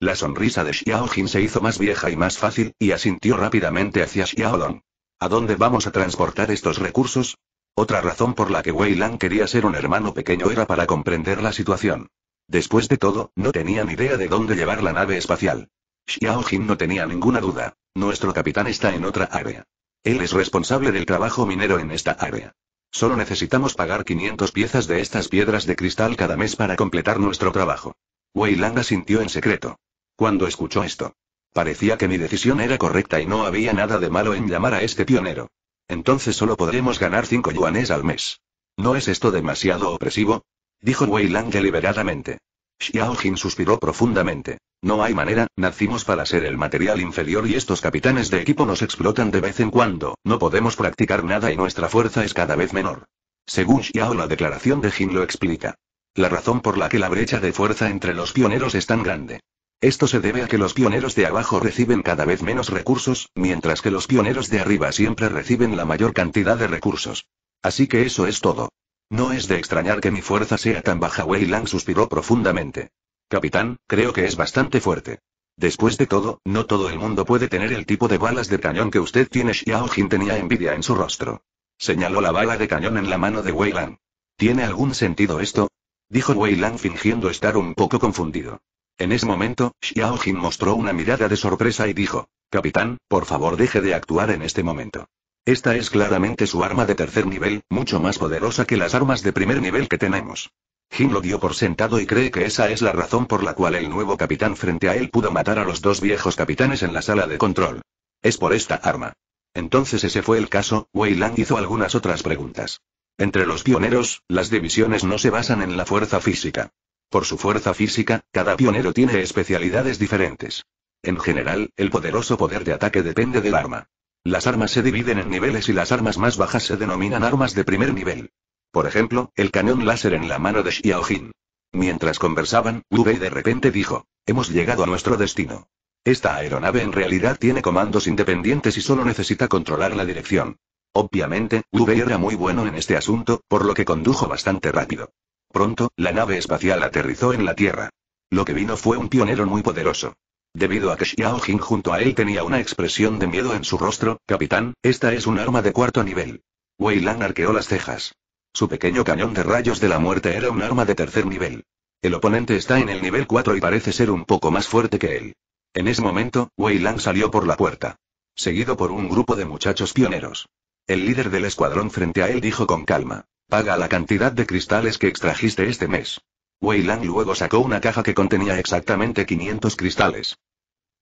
La sonrisa de Xiao se hizo más vieja y más fácil, y asintió rápidamente hacia Xiaolong. ¿A dónde vamos a transportar estos recursos? Otra razón por la que Wei quería ser un hermano pequeño era para comprender la situación. Después de todo, no tenían ni idea de dónde llevar la nave espacial. Xiao Jin no tenía ninguna duda. Nuestro capitán está en otra área. Él es responsable del trabajo minero en esta área. Solo necesitamos pagar 500 piezas de estas piedras de cristal cada mes para completar nuestro trabajo. Wei Lang asintió en secreto. Cuando escuchó esto, parecía que mi decisión era correcta y no había nada de malo en llamar a este pionero. Entonces solo podremos ganar 5 yuanes al mes. ¿No es esto demasiado opresivo? Dijo Wei Lang deliberadamente. Xiao Jin suspiró profundamente. No hay manera, nacimos para ser el material inferior y estos capitanes de equipo nos explotan de vez en cuando, no podemos practicar nada y nuestra fuerza es cada vez menor. Según Xiao la declaración de Jin lo explica. La razón por la que la brecha de fuerza entre los pioneros es tan grande. Esto se debe a que los pioneros de abajo reciben cada vez menos recursos, mientras que los pioneros de arriba siempre reciben la mayor cantidad de recursos. Así que eso es todo. No es de extrañar que mi fuerza sea tan baja. Wei Lang suspiró profundamente. Capitán, creo que es bastante fuerte. Después de todo, no todo el mundo puede tener el tipo de balas de cañón que usted tiene. Xiao Jin tenía envidia en su rostro. Señaló la bala de cañón en la mano de Wei Lang. ¿Tiene algún sentido esto? Dijo Wei Lang fingiendo estar un poco confundido. En ese momento, Xiao Jin mostró una mirada de sorpresa y dijo, Capitán, por favor deje de actuar en este momento. Esta es claramente su arma de tercer nivel, mucho más poderosa que las armas de primer nivel que tenemos. Jim lo dio por sentado y cree que esa es la razón por la cual el nuevo capitán frente a él pudo matar a los dos viejos capitanes en la sala de control. Es por esta arma. Entonces ese fue el caso, Weyland hizo algunas otras preguntas. Entre los pioneros, las divisiones no se basan en la fuerza física. Por su fuerza física, cada pionero tiene especialidades diferentes. En general, el poderoso poder de ataque depende del arma. Las armas se dividen en niveles y las armas más bajas se denominan armas de primer nivel. Por ejemplo, el cañón láser en la mano de Xiaojin. Mientras conversaban, Wu de repente dijo, hemos llegado a nuestro destino. Esta aeronave en realidad tiene comandos independientes y solo necesita controlar la dirección. Obviamente, Wu era muy bueno en este asunto, por lo que condujo bastante rápido. Pronto, la nave espacial aterrizó en la Tierra. Lo que vino fue un pionero muy poderoso. Debido a que Xiao Jing junto a él tenía una expresión de miedo en su rostro, capitán, esta es un arma de cuarto nivel. Wei Lan arqueó las cejas. Su pequeño cañón de rayos de la muerte era un arma de tercer nivel. El oponente está en el nivel 4 y parece ser un poco más fuerte que él. En ese momento, Wei salió por la puerta. Seguido por un grupo de muchachos pioneros. El líder del escuadrón frente a él dijo con calma. Paga la cantidad de cristales que extrajiste este mes. Wei Lang luego sacó una caja que contenía exactamente 500 cristales.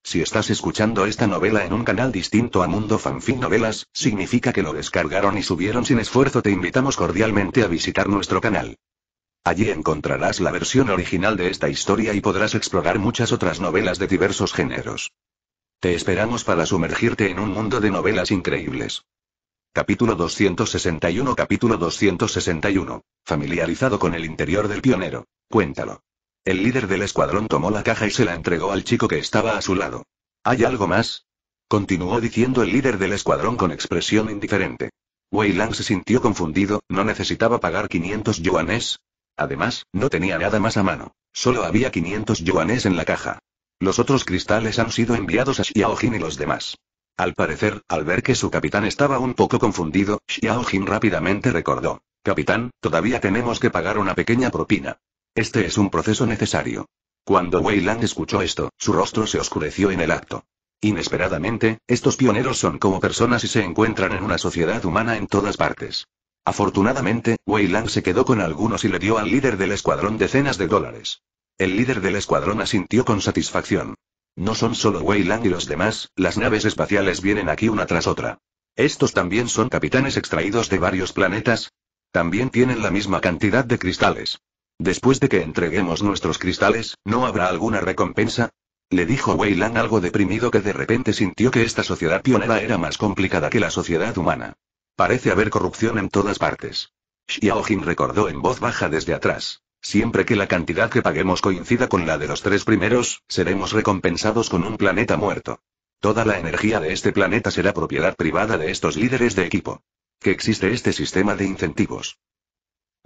Si estás escuchando esta novela en un canal distinto a Mundo Fanfic Novelas, significa que lo descargaron y subieron sin esfuerzo. Te invitamos cordialmente a visitar nuestro canal. Allí encontrarás la versión original de esta historia y podrás explorar muchas otras novelas de diversos géneros. Te esperamos para sumergirte en un mundo de novelas increíbles. Capítulo 261 Capítulo 261. Familiarizado con el interior del pionero. Cuéntalo. El líder del escuadrón tomó la caja y se la entregó al chico que estaba a su lado. ¿Hay algo más? Continuó diciendo el líder del escuadrón con expresión indiferente. Wei Lang se sintió confundido, no necesitaba pagar 500 yuanes. Además, no tenía nada más a mano. Solo había 500 yuanes en la caja. Los otros cristales han sido enviados a Jin y los demás. Al parecer, al ver que su capitán estaba un poco confundido, Jin rápidamente recordó. Capitán, todavía tenemos que pagar una pequeña propina. Este es un proceso necesario. Cuando Weyland escuchó esto, su rostro se oscureció en el acto. Inesperadamente, estos pioneros son como personas y se encuentran en una sociedad humana en todas partes. Afortunadamente, Weyland se quedó con algunos y le dio al líder del escuadrón decenas de dólares. El líder del escuadrón asintió con satisfacción. No son solo Weyland y los demás, las naves espaciales vienen aquí una tras otra. Estos también son capitanes extraídos de varios planetas. También tienen la misma cantidad de cristales. Después de que entreguemos nuestros cristales, ¿no habrá alguna recompensa? Le dijo Wei algo deprimido que de repente sintió que esta sociedad pionera era más complicada que la sociedad humana. Parece haber corrupción en todas partes. Xiaojin recordó en voz baja desde atrás. Siempre que la cantidad que paguemos coincida con la de los tres primeros, seremos recompensados con un planeta muerto. Toda la energía de este planeta será propiedad privada de estos líderes de equipo. Que existe este sistema de incentivos.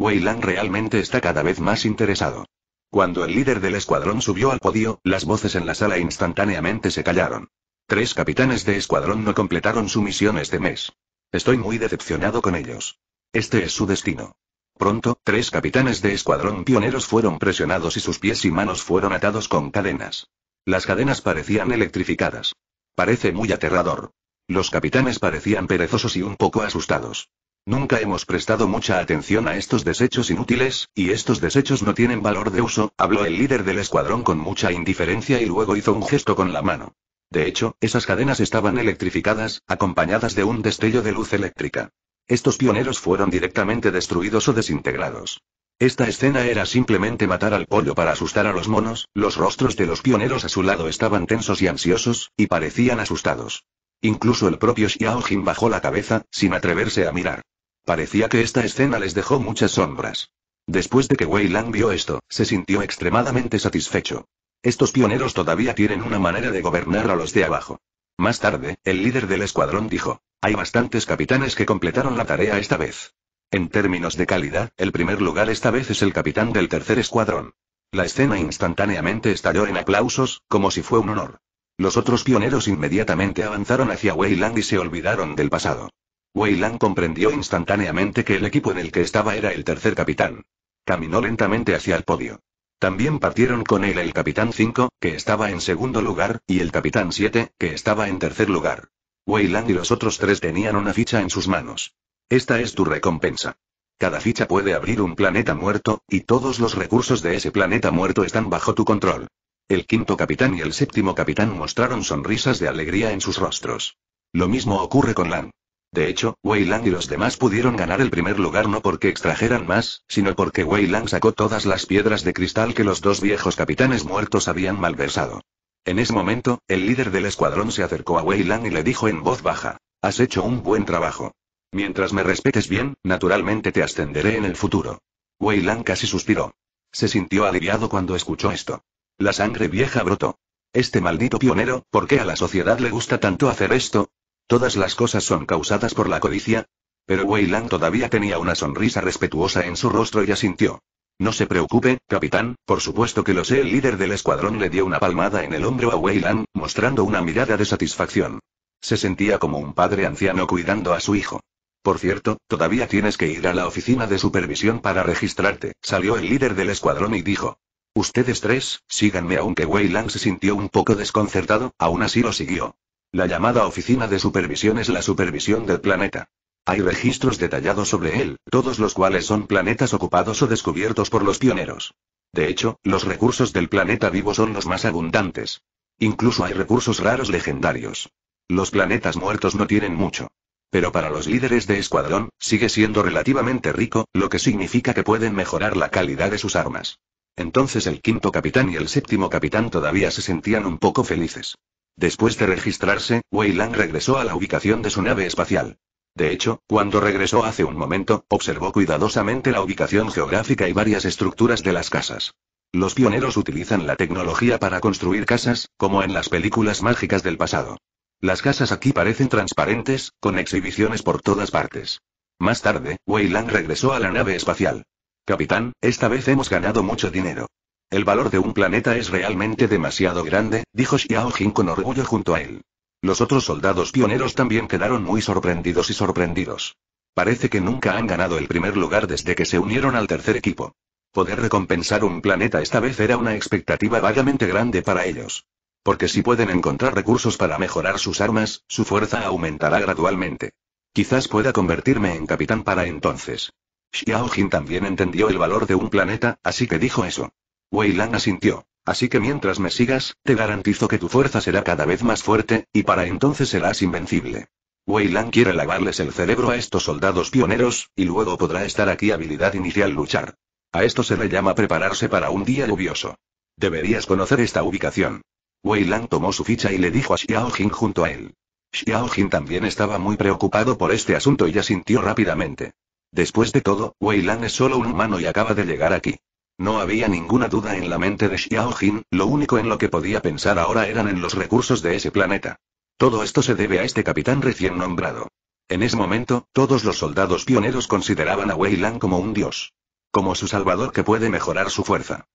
Wei realmente está cada vez más interesado. Cuando el líder del escuadrón subió al podio, las voces en la sala instantáneamente se callaron. Tres capitanes de escuadrón no completaron su misión este mes. Estoy muy decepcionado con ellos. Este es su destino. Pronto, tres capitanes de escuadrón pioneros fueron presionados y sus pies y manos fueron atados con cadenas. Las cadenas parecían electrificadas. Parece muy aterrador. Los capitanes parecían perezosos y un poco asustados. Nunca hemos prestado mucha atención a estos desechos inútiles, y estos desechos no tienen valor de uso, habló el líder del escuadrón con mucha indiferencia y luego hizo un gesto con la mano. De hecho, esas cadenas estaban electrificadas, acompañadas de un destello de luz eléctrica. Estos pioneros fueron directamente destruidos o desintegrados. Esta escena era simplemente matar al pollo para asustar a los monos, los rostros de los pioneros a su lado estaban tensos y ansiosos, y parecían asustados. Incluso el propio Xiao Jin bajó la cabeza, sin atreverse a mirar. Parecía que esta escena les dejó muchas sombras. Después de que Wei Lang vio esto, se sintió extremadamente satisfecho. Estos pioneros todavía tienen una manera de gobernar a los de abajo. Más tarde, el líder del escuadrón dijo, hay bastantes capitanes que completaron la tarea esta vez. En términos de calidad, el primer lugar esta vez es el capitán del tercer escuadrón. La escena instantáneamente estalló en aplausos, como si fue un honor. Los otros pioneros inmediatamente avanzaron hacia Weyland y se olvidaron del pasado. Weyland comprendió instantáneamente que el equipo en el que estaba era el tercer capitán. Caminó lentamente hacia el podio. También partieron con él el capitán 5, que estaba en segundo lugar, y el capitán 7, que estaba en tercer lugar. Weyland y los otros tres tenían una ficha en sus manos. Esta es tu recompensa. Cada ficha puede abrir un planeta muerto, y todos los recursos de ese planeta muerto están bajo tu control. El quinto capitán y el séptimo capitán mostraron sonrisas de alegría en sus rostros. Lo mismo ocurre con Lan. De hecho, Wei Lan y los demás pudieron ganar el primer lugar no porque extrajeran más, sino porque Wei Lan sacó todas las piedras de cristal que los dos viejos capitanes muertos habían malversado. En ese momento, el líder del escuadrón se acercó a Wei Lan y le dijo en voz baja, Has hecho un buen trabajo. Mientras me respetes bien, naturalmente te ascenderé en el futuro. Wei Lan casi suspiró. Se sintió aliviado cuando escuchó esto. La sangre vieja brotó. Este maldito pionero, ¿por qué a la sociedad le gusta tanto hacer esto? Todas las cosas son causadas por la codicia. Pero Weyland todavía tenía una sonrisa respetuosa en su rostro y asintió. No se preocupe, capitán, por supuesto que lo sé. El líder del escuadrón le dio una palmada en el hombro a Weyland, mostrando una mirada de satisfacción. Se sentía como un padre anciano cuidando a su hijo. Por cierto, todavía tienes que ir a la oficina de supervisión para registrarte, salió el líder del escuadrón y dijo. Ustedes tres, síganme aunque Weyland se sintió un poco desconcertado, aún así lo siguió. La llamada oficina de supervisión es la supervisión del planeta. Hay registros detallados sobre él, todos los cuales son planetas ocupados o descubiertos por los pioneros. De hecho, los recursos del planeta vivo son los más abundantes. Incluso hay recursos raros legendarios. Los planetas muertos no tienen mucho. Pero para los líderes de escuadrón, sigue siendo relativamente rico, lo que significa que pueden mejorar la calidad de sus armas. Entonces el quinto capitán y el séptimo capitán todavía se sentían un poco felices. Después de registrarse, Wei Lang regresó a la ubicación de su nave espacial. De hecho, cuando regresó hace un momento, observó cuidadosamente la ubicación geográfica y varias estructuras de las casas. Los pioneros utilizan la tecnología para construir casas, como en las películas mágicas del pasado. Las casas aquí parecen transparentes, con exhibiciones por todas partes. Más tarde, Wei regresó a la nave espacial. Capitán, esta vez hemos ganado mucho dinero. El valor de un planeta es realmente demasiado grande, dijo Xiao Jin con orgullo junto a él. Los otros soldados pioneros también quedaron muy sorprendidos y sorprendidos. Parece que nunca han ganado el primer lugar desde que se unieron al tercer equipo. Poder recompensar un planeta esta vez era una expectativa vagamente grande para ellos. Porque si pueden encontrar recursos para mejorar sus armas, su fuerza aumentará gradualmente. Quizás pueda convertirme en capitán para entonces. Xiao Jin también entendió el valor de un planeta, así que dijo eso. Wei Lan asintió. Así que mientras me sigas, te garantizo que tu fuerza será cada vez más fuerte, y para entonces serás invencible. Wei Lan quiere lavarles el cerebro a estos soldados pioneros, y luego podrá estar aquí habilidad inicial luchar. A esto se le llama prepararse para un día lluvioso. Deberías conocer esta ubicación. Wei Lang tomó su ficha y le dijo a Xiao Jin junto a él. Xiao Jin también estaba muy preocupado por este asunto y asintió rápidamente. Después de todo, Wei es solo un humano y acaba de llegar aquí. No había ninguna duda en la mente de Xiao Jin, lo único en lo que podía pensar ahora eran en los recursos de ese planeta. Todo esto se debe a este capitán recién nombrado. En ese momento, todos los soldados pioneros consideraban a Wei Lan como un dios. Como su salvador que puede mejorar su fuerza.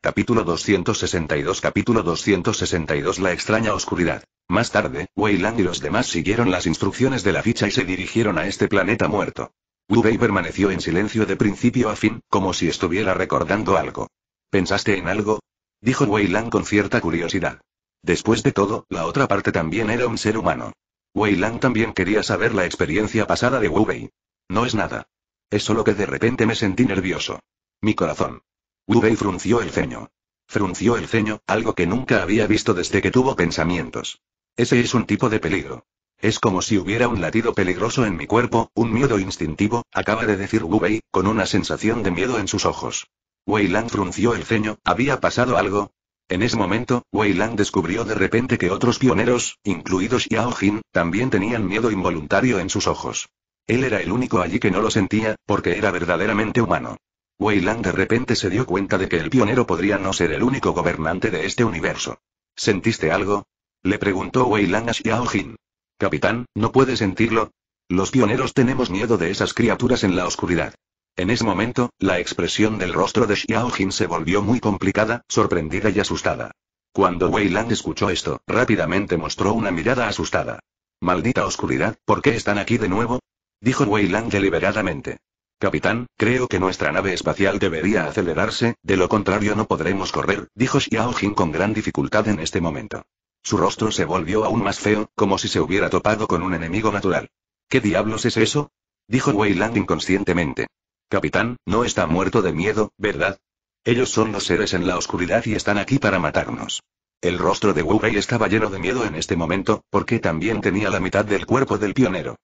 Capítulo 262 Capítulo 262 La extraña oscuridad. Más tarde, Wei y los demás siguieron las instrucciones de la ficha y se dirigieron a este planeta muerto. Wu Bei permaneció en silencio de principio a fin, como si estuviera recordando algo. ¿Pensaste en algo? Dijo Wei Lang con cierta curiosidad. Después de todo, la otra parte también era un ser humano. Wei Lang también quería saber la experiencia pasada de Wu Bei. No es nada. Es solo que de repente me sentí nervioso. Mi corazón. Wu Bei frunció el ceño. Frunció el ceño, algo que nunca había visto desde que tuvo pensamientos. Ese es un tipo de peligro. Es como si hubiera un latido peligroso en mi cuerpo, un miedo instintivo, acaba de decir Wu Wei, con una sensación de miedo en sus ojos. Wei frunció el ceño, ¿había pasado algo? En ese momento, Wei Lan descubrió de repente que otros pioneros, incluidos Xiao Jin, también tenían miedo involuntario en sus ojos. Él era el único allí que no lo sentía, porque era verdaderamente humano. Wei de repente se dio cuenta de que el pionero podría no ser el único gobernante de este universo. ¿Sentiste algo? Le preguntó Wei Lang a Xiao Jin. Capitán, ¿no puede sentirlo? Los pioneros tenemos miedo de esas criaturas en la oscuridad. En ese momento, la expresión del rostro de Xiao Jin se volvió muy complicada, sorprendida y asustada. Cuando Wei escuchó esto, rápidamente mostró una mirada asustada. Maldita oscuridad, ¿por qué están aquí de nuevo? Dijo Wei deliberadamente. Capitán, creo que nuestra nave espacial debería acelerarse, de lo contrario no podremos correr, dijo Xiao Jin con gran dificultad en este momento. Su rostro se volvió aún más feo, como si se hubiera topado con un enemigo natural. ¿Qué diablos es eso? dijo Weyland inconscientemente. Capitán, no está muerto de miedo, ¿verdad? Ellos son los seres en la oscuridad y están aquí para matarnos. El rostro de Wu estaba lleno de miedo en este momento, porque también tenía la mitad del cuerpo del pionero.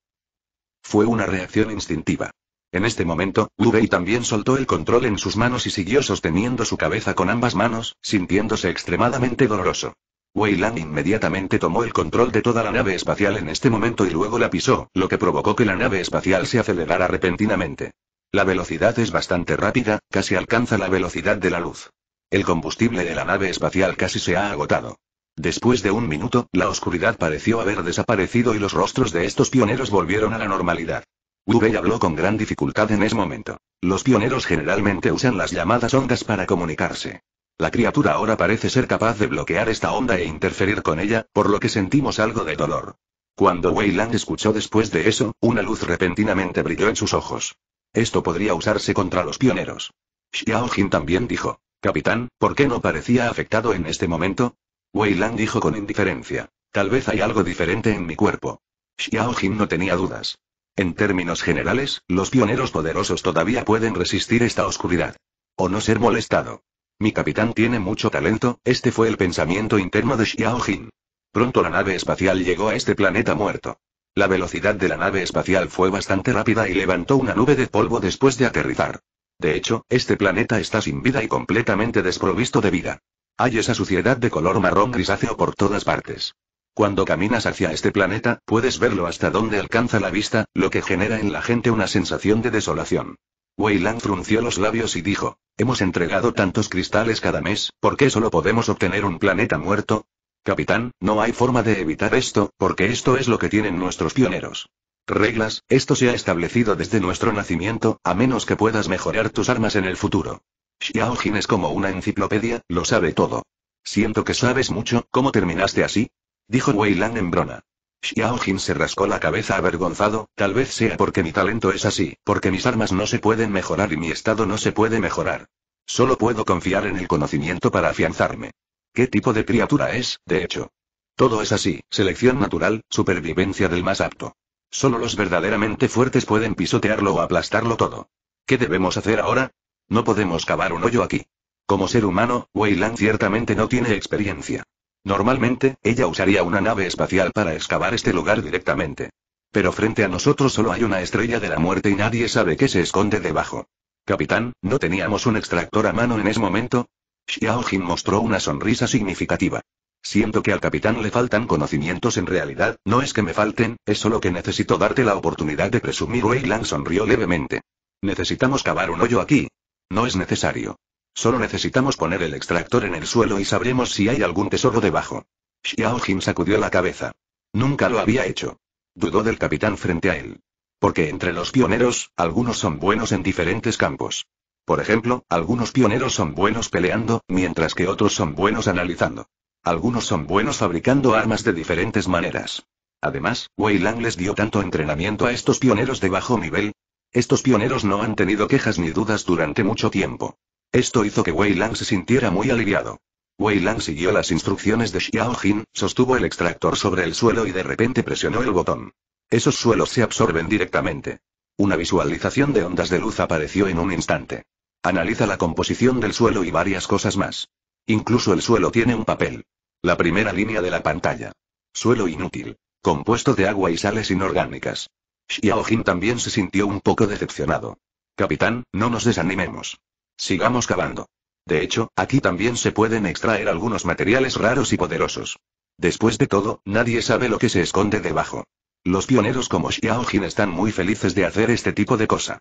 Fue una reacción instintiva. En este momento, Wu también soltó el control en sus manos y siguió sosteniendo su cabeza con ambas manos, sintiéndose extremadamente doloroso. Wei inmediatamente tomó el control de toda la nave espacial en este momento y luego la pisó, lo que provocó que la nave espacial se acelerara repentinamente. La velocidad es bastante rápida, casi alcanza la velocidad de la luz. El combustible de la nave espacial casi se ha agotado. Después de un minuto, la oscuridad pareció haber desaparecido y los rostros de estos pioneros volvieron a la normalidad. Wu habló con gran dificultad en ese momento. Los pioneros generalmente usan las llamadas ondas para comunicarse. La criatura ahora parece ser capaz de bloquear esta onda e interferir con ella, por lo que sentimos algo de dolor. Cuando Weyland escuchó después de eso, una luz repentinamente brilló en sus ojos. Esto podría usarse contra los pioneros. Xiao Jin también dijo. Capitán, ¿por qué no parecía afectado en este momento? Weyland dijo con indiferencia. Tal vez hay algo diferente en mi cuerpo. Xiao Jin no tenía dudas. En términos generales, los pioneros poderosos todavía pueden resistir esta oscuridad. O no ser molestado. Mi capitán tiene mucho talento, este fue el pensamiento interno de Xiao Jin. Pronto la nave espacial llegó a este planeta muerto. La velocidad de la nave espacial fue bastante rápida y levantó una nube de polvo después de aterrizar. De hecho, este planeta está sin vida y completamente desprovisto de vida. Hay esa suciedad de color marrón grisáceo por todas partes. Cuando caminas hacia este planeta, puedes verlo hasta donde alcanza la vista, lo que genera en la gente una sensación de desolación. Wei frunció los labios y dijo, hemos entregado tantos cristales cada mes, ¿por qué solo podemos obtener un planeta muerto? Capitán, no hay forma de evitar esto, porque esto es lo que tienen nuestros pioneros. Reglas, esto se ha establecido desde nuestro nacimiento, a menos que puedas mejorar tus armas en el futuro. Xiao Jin es como una enciclopedia, lo sabe todo. Siento que sabes mucho, ¿cómo terminaste así? Dijo Wei en brona. Xiao se rascó la cabeza avergonzado, tal vez sea porque mi talento es así, porque mis armas no se pueden mejorar y mi estado no se puede mejorar. Solo puedo confiar en el conocimiento para afianzarme. ¿Qué tipo de criatura es, de hecho? Todo es así, selección natural, supervivencia del más apto. Solo los verdaderamente fuertes pueden pisotearlo o aplastarlo todo. ¿Qué debemos hacer ahora? No podemos cavar un hoyo aquí. Como ser humano, Wei ciertamente no tiene experiencia. Normalmente, ella usaría una nave espacial para excavar este lugar directamente. Pero frente a nosotros solo hay una estrella de la muerte y nadie sabe qué se esconde debajo. Capitán, ¿no teníamos un extractor a mano en ese momento? Xiao Jin mostró una sonrisa significativa. Siento que al capitán le faltan conocimientos en realidad, no es que me falten, es solo que necesito darte la oportunidad de presumir. Wei sonrió levemente. Necesitamos cavar un hoyo aquí. No es necesario. Solo necesitamos poner el extractor en el suelo y sabremos si hay algún tesoro debajo. Xiao Jin sacudió la cabeza. Nunca lo había hecho. Dudó del capitán frente a él. Porque entre los pioneros, algunos son buenos en diferentes campos. Por ejemplo, algunos pioneros son buenos peleando, mientras que otros son buenos analizando. Algunos son buenos fabricando armas de diferentes maneras. Además, Wei Lang les dio tanto entrenamiento a estos pioneros de bajo nivel. Estos pioneros no han tenido quejas ni dudas durante mucho tiempo. Esto hizo que Wei Lang se sintiera muy aliviado. Wei Lang siguió las instrucciones de Xiao Jin, sostuvo el extractor sobre el suelo y de repente presionó el botón. Esos suelos se absorben directamente. Una visualización de ondas de luz apareció en un instante. Analiza la composición del suelo y varias cosas más. Incluso el suelo tiene un papel. La primera línea de la pantalla. Suelo inútil. Compuesto de agua y sales inorgánicas. Xiao Jin también se sintió un poco decepcionado. Capitán, no nos desanimemos. Sigamos cavando. De hecho, aquí también se pueden extraer algunos materiales raros y poderosos. Después de todo, nadie sabe lo que se esconde debajo. Los pioneros como Xiao están muy felices de hacer este tipo de cosa.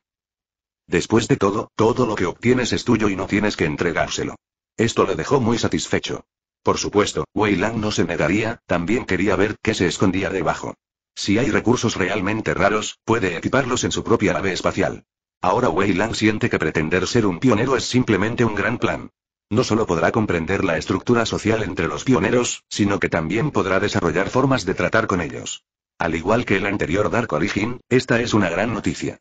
Después de todo, todo lo que obtienes es tuyo y no tienes que entregárselo. Esto le dejó muy satisfecho. Por supuesto, Wei Lang no se negaría, también quería ver qué se escondía debajo. Si hay recursos realmente raros, puede equiparlos en su propia nave espacial. Ahora Wei Lang siente que pretender ser un pionero es simplemente un gran plan. No solo podrá comprender la estructura social entre los pioneros, sino que también podrá desarrollar formas de tratar con ellos. Al igual que el anterior Dark Origin, esta es una gran noticia.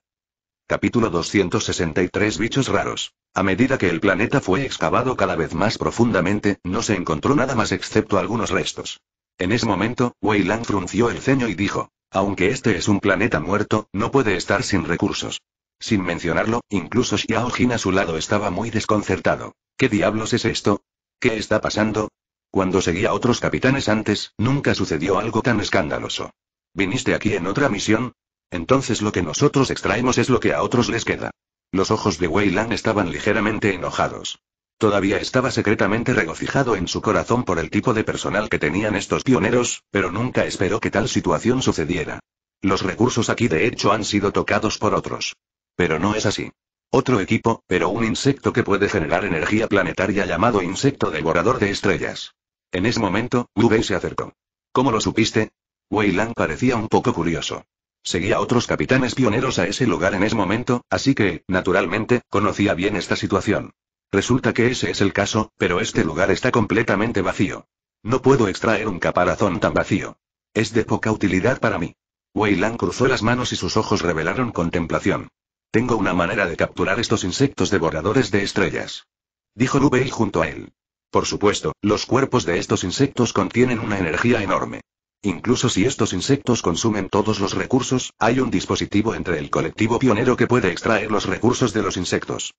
Capítulo 263 Bichos raros. A medida que el planeta fue excavado cada vez más profundamente, no se encontró nada más excepto algunos restos. En ese momento, Wei Lang frunció el ceño y dijo, aunque este es un planeta muerto, no puede estar sin recursos. Sin mencionarlo, incluso Xiao Jin a su lado estaba muy desconcertado. ¿Qué diablos es esto? ¿Qué está pasando? Cuando seguía a otros capitanes antes, nunca sucedió algo tan escandaloso. ¿Viniste aquí en otra misión? Entonces lo que nosotros extraemos es lo que a otros les queda. Los ojos de Wei Lan estaban ligeramente enojados. Todavía estaba secretamente regocijado en su corazón por el tipo de personal que tenían estos pioneros, pero nunca esperó que tal situación sucediera. Los recursos aquí de hecho han sido tocados por otros. Pero no es así. Otro equipo, pero un insecto que puede generar energía planetaria llamado insecto devorador de estrellas. En ese momento, Wu se acercó. ¿Cómo lo supiste? Wei Lang parecía un poco curioso. Seguía a otros capitanes pioneros a ese lugar en ese momento, así que, naturalmente, conocía bien esta situación. Resulta que ese es el caso, pero este lugar está completamente vacío. No puedo extraer un caparazón tan vacío. Es de poca utilidad para mí. Wei cruzó las manos y sus ojos revelaron contemplación. Tengo una manera de capturar estos insectos devoradores de estrellas. Dijo Rubey junto a él. Por supuesto, los cuerpos de estos insectos contienen una energía enorme. Incluso si estos insectos consumen todos los recursos, hay un dispositivo entre el colectivo pionero que puede extraer los recursos de los insectos.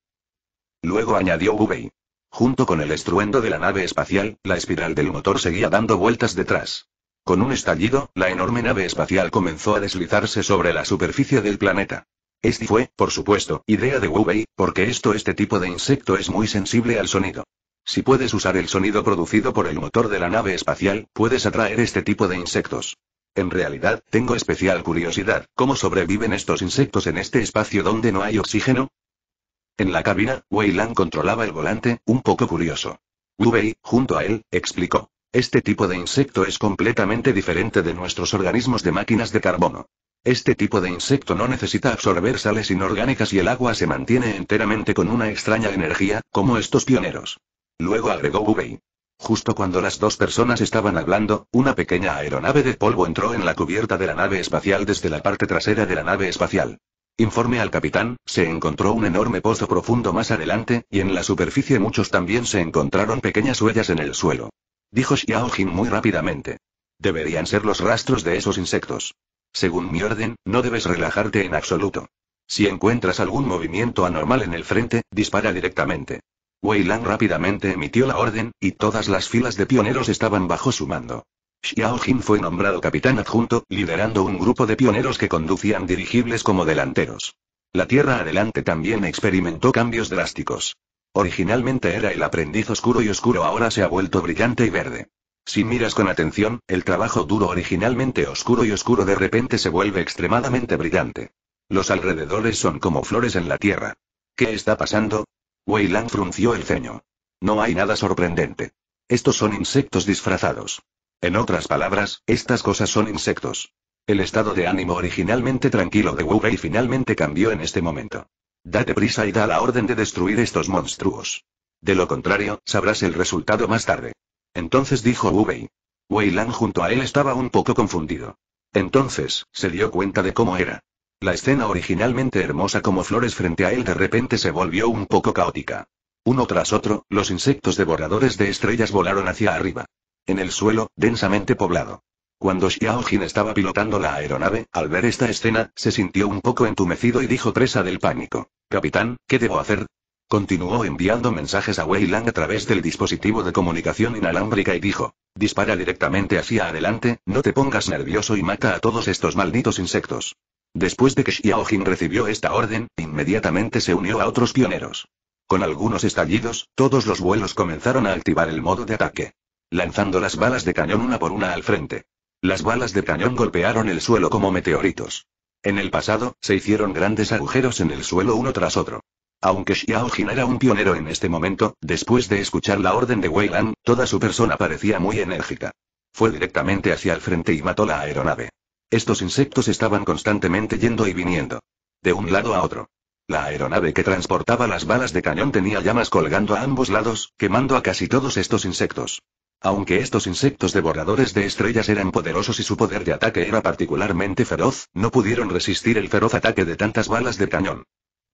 Luego añadió Bubey. Junto con el estruendo de la nave espacial, la espiral del motor seguía dando vueltas detrás. Con un estallido, la enorme nave espacial comenzó a deslizarse sobre la superficie del planeta. Este fue, por supuesto, idea de Wu porque esto este tipo de insecto es muy sensible al sonido. Si puedes usar el sonido producido por el motor de la nave espacial, puedes atraer este tipo de insectos. En realidad, tengo especial curiosidad, ¿cómo sobreviven estos insectos en este espacio donde no hay oxígeno? En la cabina, Wei Lan controlaba el volante, un poco curioso. Wu junto a él, explicó. Este tipo de insecto es completamente diferente de nuestros organismos de máquinas de carbono. Este tipo de insecto no necesita absorber sales inorgánicas y el agua se mantiene enteramente con una extraña energía, como estos pioneros. Luego agregó bubei. Justo cuando las dos personas estaban hablando, una pequeña aeronave de polvo entró en la cubierta de la nave espacial desde la parte trasera de la nave espacial. Informe al capitán, se encontró un enorme pozo profundo más adelante, y en la superficie muchos también se encontraron pequeñas huellas en el suelo. Dijo Xiao Jin muy rápidamente. Deberían ser los rastros de esos insectos. Según mi orden, no debes relajarte en absoluto. Si encuentras algún movimiento anormal en el frente, dispara directamente. Wei rápidamente emitió la orden, y todas las filas de pioneros estaban bajo su mando. Xiao Jin fue nombrado capitán adjunto, liderando un grupo de pioneros que conducían dirigibles como delanteros. La Tierra Adelante también experimentó cambios drásticos. Originalmente era el aprendiz oscuro y oscuro ahora se ha vuelto brillante y verde. Si miras con atención, el trabajo duro originalmente oscuro y oscuro de repente se vuelve extremadamente brillante. Los alrededores son como flores en la tierra. ¿Qué está pasando? Wei frunció el ceño. No hay nada sorprendente. Estos son insectos disfrazados. En otras palabras, estas cosas son insectos. El estado de ánimo originalmente tranquilo de Wu Wei finalmente cambió en este momento. Date prisa y da la orden de destruir estos monstruos. De lo contrario, sabrás el resultado más tarde. Entonces dijo Wei. Wei Lan junto a él estaba un poco confundido. Entonces, se dio cuenta de cómo era. La escena originalmente hermosa como flores frente a él de repente se volvió un poco caótica. Uno tras otro, los insectos devoradores de estrellas volaron hacia arriba. En el suelo, densamente poblado. Cuando Xiao Jin estaba pilotando la aeronave, al ver esta escena, se sintió un poco entumecido y dijo presa del pánico. Capitán, ¿qué debo hacer? Continuó enviando mensajes a Wei Lang a través del dispositivo de comunicación inalámbrica y dijo: Dispara directamente hacia adelante, no te pongas nervioso y mata a todos estos malditos insectos. Después de que Xiaojin recibió esta orden, inmediatamente se unió a otros pioneros. Con algunos estallidos, todos los vuelos comenzaron a activar el modo de ataque. Lanzando las balas de cañón una por una al frente. Las balas de cañón golpearon el suelo como meteoritos. En el pasado, se hicieron grandes agujeros en el suelo uno tras otro. Aunque Xiao Jin era un pionero en este momento, después de escuchar la orden de Wei Lan, toda su persona parecía muy enérgica. Fue directamente hacia el frente y mató la aeronave. Estos insectos estaban constantemente yendo y viniendo. De un lado a otro. La aeronave que transportaba las balas de cañón tenía llamas colgando a ambos lados, quemando a casi todos estos insectos. Aunque estos insectos devoradores de estrellas eran poderosos y su poder de ataque era particularmente feroz, no pudieron resistir el feroz ataque de tantas balas de cañón.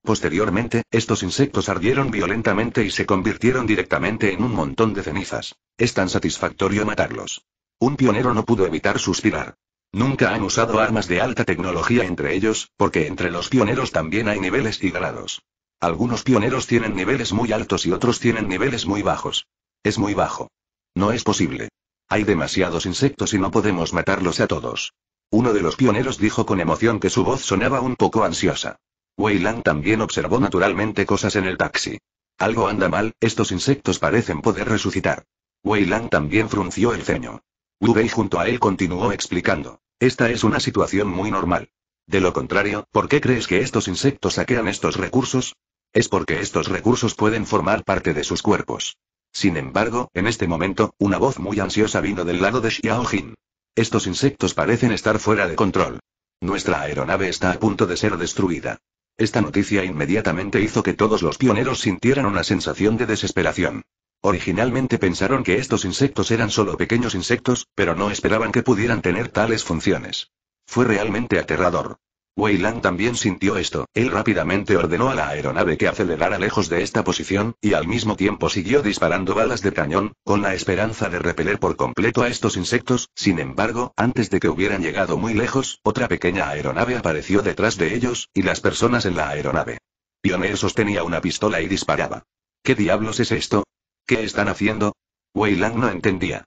Posteriormente, estos insectos ardieron violentamente y se convirtieron directamente en un montón de cenizas. Es tan satisfactorio matarlos. Un pionero no pudo evitar suspirar. Nunca han usado armas de alta tecnología entre ellos, porque entre los pioneros también hay niveles y grados. Algunos pioneros tienen niveles muy altos y otros tienen niveles muy bajos. Es muy bajo. No es posible. Hay demasiados insectos y no podemos matarlos a todos. Uno de los pioneros dijo con emoción que su voz sonaba un poco ansiosa. Weyland también observó naturalmente cosas en el taxi. Algo anda mal, estos insectos parecen poder resucitar. Weyland también frunció el ceño. Bei junto a él continuó explicando. Esta es una situación muy normal. De lo contrario, ¿por qué crees que estos insectos saquean estos recursos? Es porque estos recursos pueden formar parte de sus cuerpos. Sin embargo, en este momento, una voz muy ansiosa vino del lado de Xiao Jin. Estos insectos parecen estar fuera de control. Nuestra aeronave está a punto de ser destruida. Esta noticia inmediatamente hizo que todos los pioneros sintieran una sensación de desesperación. Originalmente pensaron que estos insectos eran solo pequeños insectos, pero no esperaban que pudieran tener tales funciones. Fue realmente aterrador. Wei Lang también sintió esto. Él rápidamente ordenó a la aeronave que acelerara lejos de esta posición, y al mismo tiempo siguió disparando balas de cañón, con la esperanza de repeler por completo a estos insectos. Sin embargo, antes de que hubieran llegado muy lejos, otra pequeña aeronave apareció detrás de ellos, y las personas en la aeronave. Pioneer sostenía una pistola y disparaba. ¿Qué diablos es esto? ¿Qué están haciendo? Wei Lang no entendía.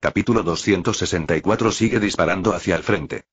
Capítulo 264 sigue disparando hacia el frente.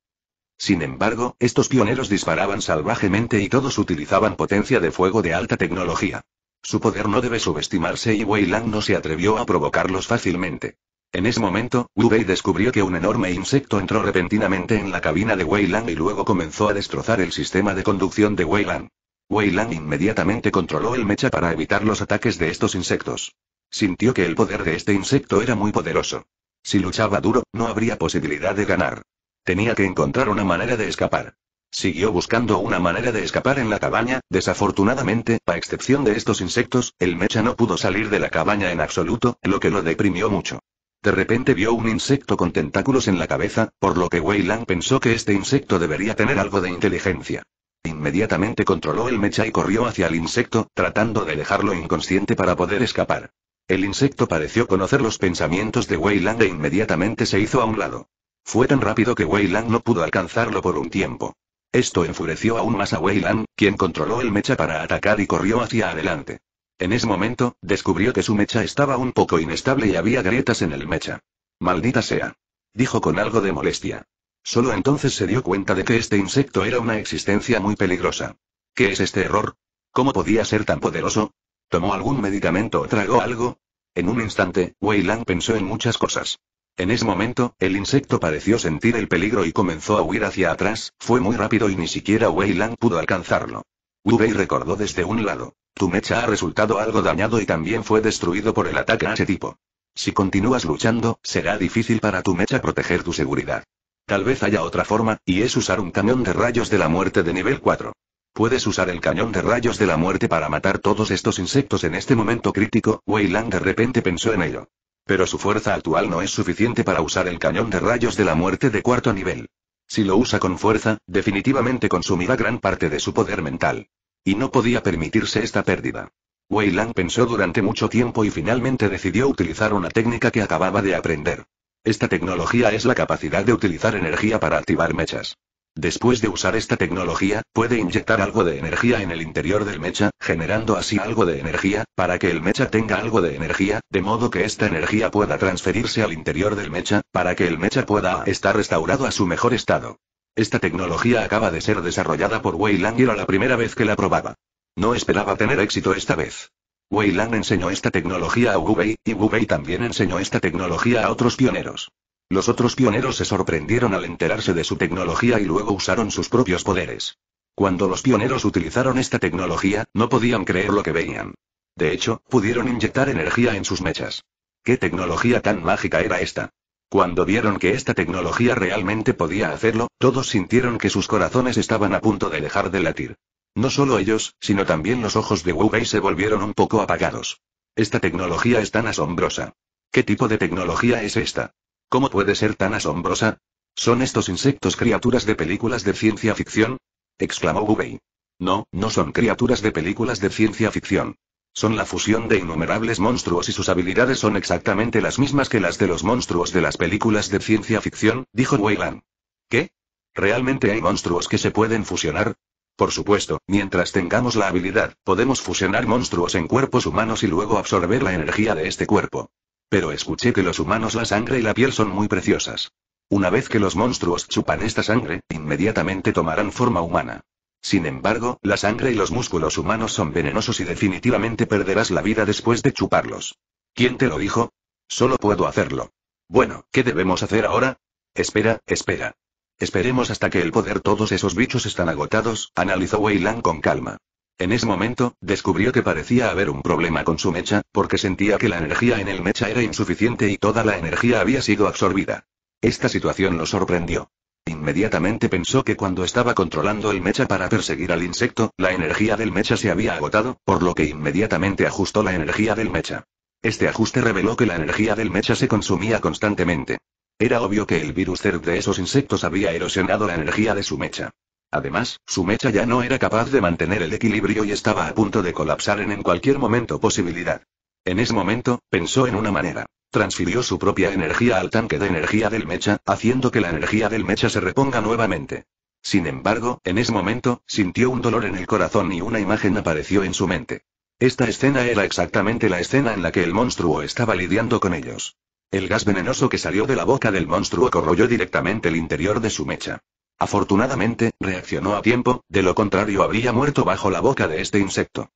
Sin embargo, estos pioneros disparaban salvajemente y todos utilizaban potencia de fuego de alta tecnología. Su poder no debe subestimarse y Wei Lang no se atrevió a provocarlos fácilmente. En ese momento, Wu Bei descubrió que un enorme insecto entró repentinamente en la cabina de Wei Lang y luego comenzó a destrozar el sistema de conducción de Wei Lang. Wei inmediatamente controló el mecha para evitar los ataques de estos insectos. Sintió que el poder de este insecto era muy poderoso. Si luchaba duro, no habría posibilidad de ganar. Tenía que encontrar una manera de escapar. Siguió buscando una manera de escapar en la cabaña, desafortunadamente, a excepción de estos insectos, el mecha no pudo salir de la cabaña en absoluto, lo que lo deprimió mucho. De repente vio un insecto con tentáculos en la cabeza, por lo que Wei Lang pensó que este insecto debería tener algo de inteligencia. Inmediatamente controló el mecha y corrió hacia el insecto, tratando de dejarlo inconsciente para poder escapar. El insecto pareció conocer los pensamientos de Wei Lang e inmediatamente se hizo a un lado. Fue tan rápido que Wei no pudo alcanzarlo por un tiempo. Esto enfureció aún más a Wei quien controló el mecha para atacar y corrió hacia adelante. En ese momento, descubrió que su mecha estaba un poco inestable y había grietas en el mecha. Maldita sea. Dijo con algo de molestia. Solo entonces se dio cuenta de que este insecto era una existencia muy peligrosa. ¿Qué es este error? ¿Cómo podía ser tan poderoso? ¿Tomó algún medicamento o tragó algo? En un instante, Wei pensó en muchas cosas. En ese momento, el insecto pareció sentir el peligro y comenzó a huir hacia atrás, fue muy rápido y ni siquiera Wei pudo alcanzarlo. Wu recordó desde un lado. Tu mecha ha resultado algo dañado y también fue destruido por el ataque a ese tipo. Si continúas luchando, será difícil para tu mecha proteger tu seguridad. Tal vez haya otra forma, y es usar un cañón de rayos de la muerte de nivel 4. Puedes usar el cañón de rayos de la muerte para matar todos estos insectos en este momento crítico, Wei de repente pensó en ello. Pero su fuerza actual no es suficiente para usar el cañón de rayos de la muerte de cuarto nivel. Si lo usa con fuerza, definitivamente consumirá gran parte de su poder mental. Y no podía permitirse esta pérdida. Wei Lang pensó durante mucho tiempo y finalmente decidió utilizar una técnica que acababa de aprender. Esta tecnología es la capacidad de utilizar energía para activar mechas. Después de usar esta tecnología, puede inyectar algo de energía en el interior del mecha, generando así algo de energía, para que el mecha tenga algo de energía, de modo que esta energía pueda transferirse al interior del mecha, para que el mecha pueda estar restaurado a su mejor estado. Esta tecnología acaba de ser desarrollada por Wei Lang y era la primera vez que la probaba. No esperaba tener éxito esta vez. Wei Lang enseñó esta tecnología a Wu Bei, y Wu Bei también enseñó esta tecnología a otros pioneros. Los otros pioneros se sorprendieron al enterarse de su tecnología y luego usaron sus propios poderes. Cuando los pioneros utilizaron esta tecnología, no podían creer lo que veían. De hecho, pudieron inyectar energía en sus mechas. ¿Qué tecnología tan mágica era esta? Cuando vieron que esta tecnología realmente podía hacerlo, todos sintieron que sus corazones estaban a punto de dejar de latir. No solo ellos, sino también los ojos de Wu se volvieron un poco apagados. Esta tecnología es tan asombrosa. ¿Qué tipo de tecnología es esta? ¿Cómo puede ser tan asombrosa? ¿Son estos insectos criaturas de películas de ciencia ficción? exclamó Bubey. No, no son criaturas de películas de ciencia ficción. Son la fusión de innumerables monstruos y sus habilidades son exactamente las mismas que las de los monstruos de las películas de ciencia ficción, dijo Weyland. ¿Qué? ¿Realmente hay monstruos que se pueden fusionar? Por supuesto, mientras tengamos la habilidad, podemos fusionar monstruos en cuerpos humanos y luego absorber la energía de este cuerpo. Pero escuché que los humanos la sangre y la piel son muy preciosas. Una vez que los monstruos chupan esta sangre, inmediatamente tomarán forma humana. Sin embargo, la sangre y los músculos humanos son venenosos y definitivamente perderás la vida después de chuparlos. ¿Quién te lo dijo? Solo puedo hacerlo. Bueno, ¿qué debemos hacer ahora? Espera, espera. Esperemos hasta que el poder todos esos bichos están agotados, analizó Weyland con calma. En ese momento, descubrió que parecía haber un problema con su mecha, porque sentía que la energía en el mecha era insuficiente y toda la energía había sido absorbida. Esta situación lo sorprendió. Inmediatamente pensó que cuando estaba controlando el mecha para perseguir al insecto, la energía del mecha se había agotado, por lo que inmediatamente ajustó la energía del mecha. Este ajuste reveló que la energía del mecha se consumía constantemente. Era obvio que el virus de esos insectos había erosionado la energía de su mecha. Además, su mecha ya no era capaz de mantener el equilibrio y estaba a punto de colapsar en, cualquier momento posibilidad. En ese momento, pensó en una manera. Transfirió su propia energía al tanque de energía del mecha, haciendo que la energía del mecha se reponga nuevamente. Sin embargo, en ese momento, sintió un dolor en el corazón y una imagen apareció en su mente. Esta escena era exactamente la escena en la que el monstruo estaba lidiando con ellos. El gas venenoso que salió de la boca del monstruo corroyó directamente el interior de su mecha. Afortunadamente, reaccionó a tiempo, de lo contrario habría muerto bajo la boca de este insecto.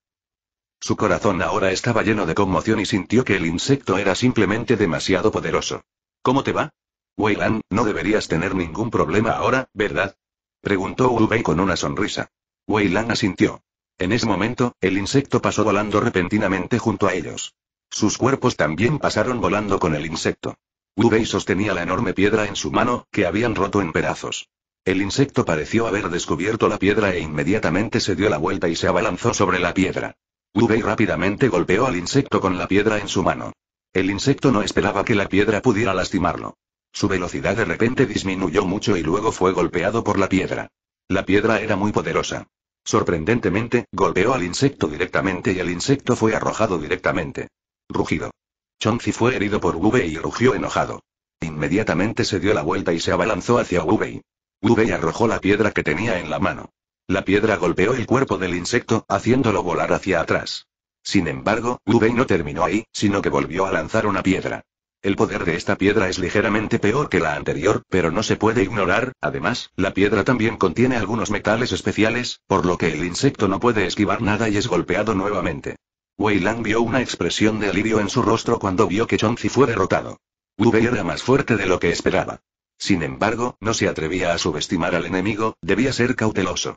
Su corazón ahora estaba lleno de conmoción y sintió que el insecto era simplemente demasiado poderoso. ¿Cómo te va? Weyland, no deberías tener ningún problema ahora, ¿verdad? Preguntó Bei con una sonrisa. Weyland asintió. En ese momento, el insecto pasó volando repentinamente junto a ellos. Sus cuerpos también pasaron volando con el insecto. Bei sostenía la enorme piedra en su mano, que habían roto en pedazos. El insecto pareció haber descubierto la piedra e inmediatamente se dio la vuelta y se abalanzó sobre la piedra. Wubei rápidamente golpeó al insecto con la piedra en su mano. El insecto no esperaba que la piedra pudiera lastimarlo. Su velocidad de repente disminuyó mucho y luego fue golpeado por la piedra. La piedra era muy poderosa. Sorprendentemente, golpeó al insecto directamente y el insecto fue arrojado directamente. Rugido. Chonzi fue herido por Wubei y rugió enojado. Inmediatamente se dio la vuelta y se abalanzó hacia Wubei. Bei arrojó la piedra que tenía en la mano. La piedra golpeó el cuerpo del insecto, haciéndolo volar hacia atrás. Sin embargo, Bei no terminó ahí, sino que volvió a lanzar una piedra. El poder de esta piedra es ligeramente peor que la anterior, pero no se puede ignorar, además, la piedra también contiene algunos metales especiales, por lo que el insecto no puede esquivar nada y es golpeado nuevamente. Wei Lang vio una expresión de alivio en su rostro cuando vio que Chonzi fue derrotado. Wu era más fuerte de lo que esperaba. Sin embargo, no se atrevía a subestimar al enemigo, debía ser cauteloso.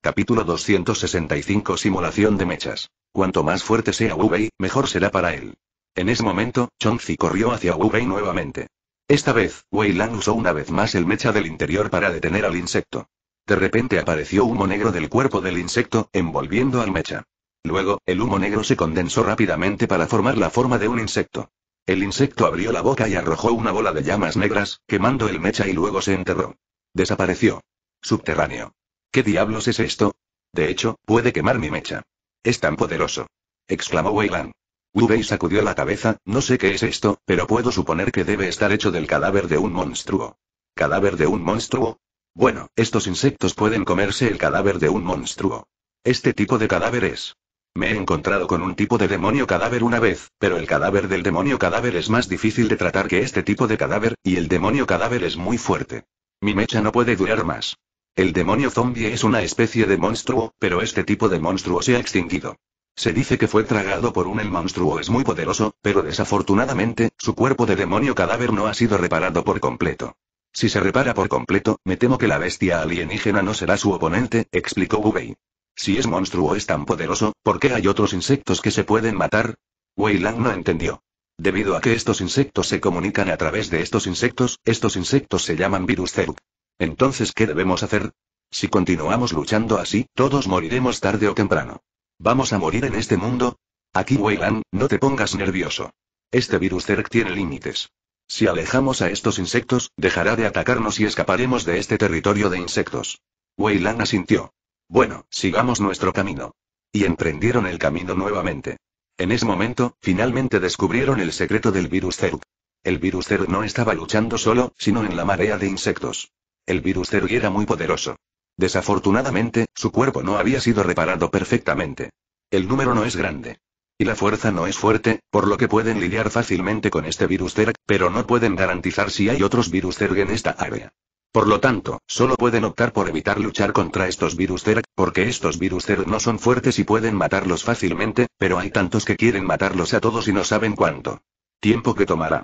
Capítulo 265 Simulación de mechas. Cuanto más fuerte sea Wu Wei, mejor será para él. En ese momento, Chongzi corrió hacia Wu Wei nuevamente. Esta vez, Wei Lan usó una vez más el mecha del interior para detener al insecto. De repente apareció humo negro del cuerpo del insecto, envolviendo al mecha. Luego, el humo negro se condensó rápidamente para formar la forma de un insecto. El insecto abrió la boca y arrojó una bola de llamas negras, quemando el mecha y luego se enterró. Desapareció. Subterráneo. ¿Qué diablos es esto? De hecho, puede quemar mi mecha. Es tan poderoso. Exclamó Weyland. Wu sacudió la cabeza, no sé qué es esto, pero puedo suponer que debe estar hecho del cadáver de un monstruo. ¿Cadáver de un monstruo? Bueno, estos insectos pueden comerse el cadáver de un monstruo. Este tipo de cadáver es me he encontrado con un tipo de demonio cadáver una vez, pero el cadáver del demonio cadáver es más difícil de tratar que este tipo de cadáver, y el demonio cadáver es muy fuerte. Mi mecha no puede durar más. El demonio zombie es una especie de monstruo, pero este tipo de monstruo se ha extinguido. Se dice que fue tragado por un el monstruo es muy poderoso, pero desafortunadamente, su cuerpo de demonio cadáver no ha sido reparado por completo. Si se repara por completo, me temo que la bestia alienígena no será su oponente, explicó Bubey. Si es monstruo es tan poderoso, ¿por qué hay otros insectos que se pueden matar? Wei no entendió. Debido a que estos insectos se comunican a través de estos insectos, estos insectos se llaman virus Zerg. Entonces, ¿qué debemos hacer? Si continuamos luchando así, todos moriremos tarde o temprano. ¿Vamos a morir en este mundo? Aquí Wei no te pongas nervioso. Este virus Zerg tiene límites. Si alejamos a estos insectos, dejará de atacarnos y escaparemos de este territorio de insectos. Wei asintió. Bueno, sigamos nuestro camino. Y emprendieron el camino nuevamente. En ese momento, finalmente descubrieron el secreto del virus Zerg. El virus Zerg no estaba luchando solo, sino en la marea de insectos. El virus Zerg era muy poderoso. Desafortunadamente, su cuerpo no había sido reparado perfectamente. El número no es grande. Y la fuerza no es fuerte, por lo que pueden lidiar fácilmente con este virus Zerg, pero no pueden garantizar si hay otros virus Zerg en esta área. Por lo tanto, solo pueden optar por evitar luchar contra estos virus Zerg, porque estos virus Zerg no son fuertes y pueden matarlos fácilmente, pero hay tantos que quieren matarlos a todos y no saben cuánto. Tiempo que tomará.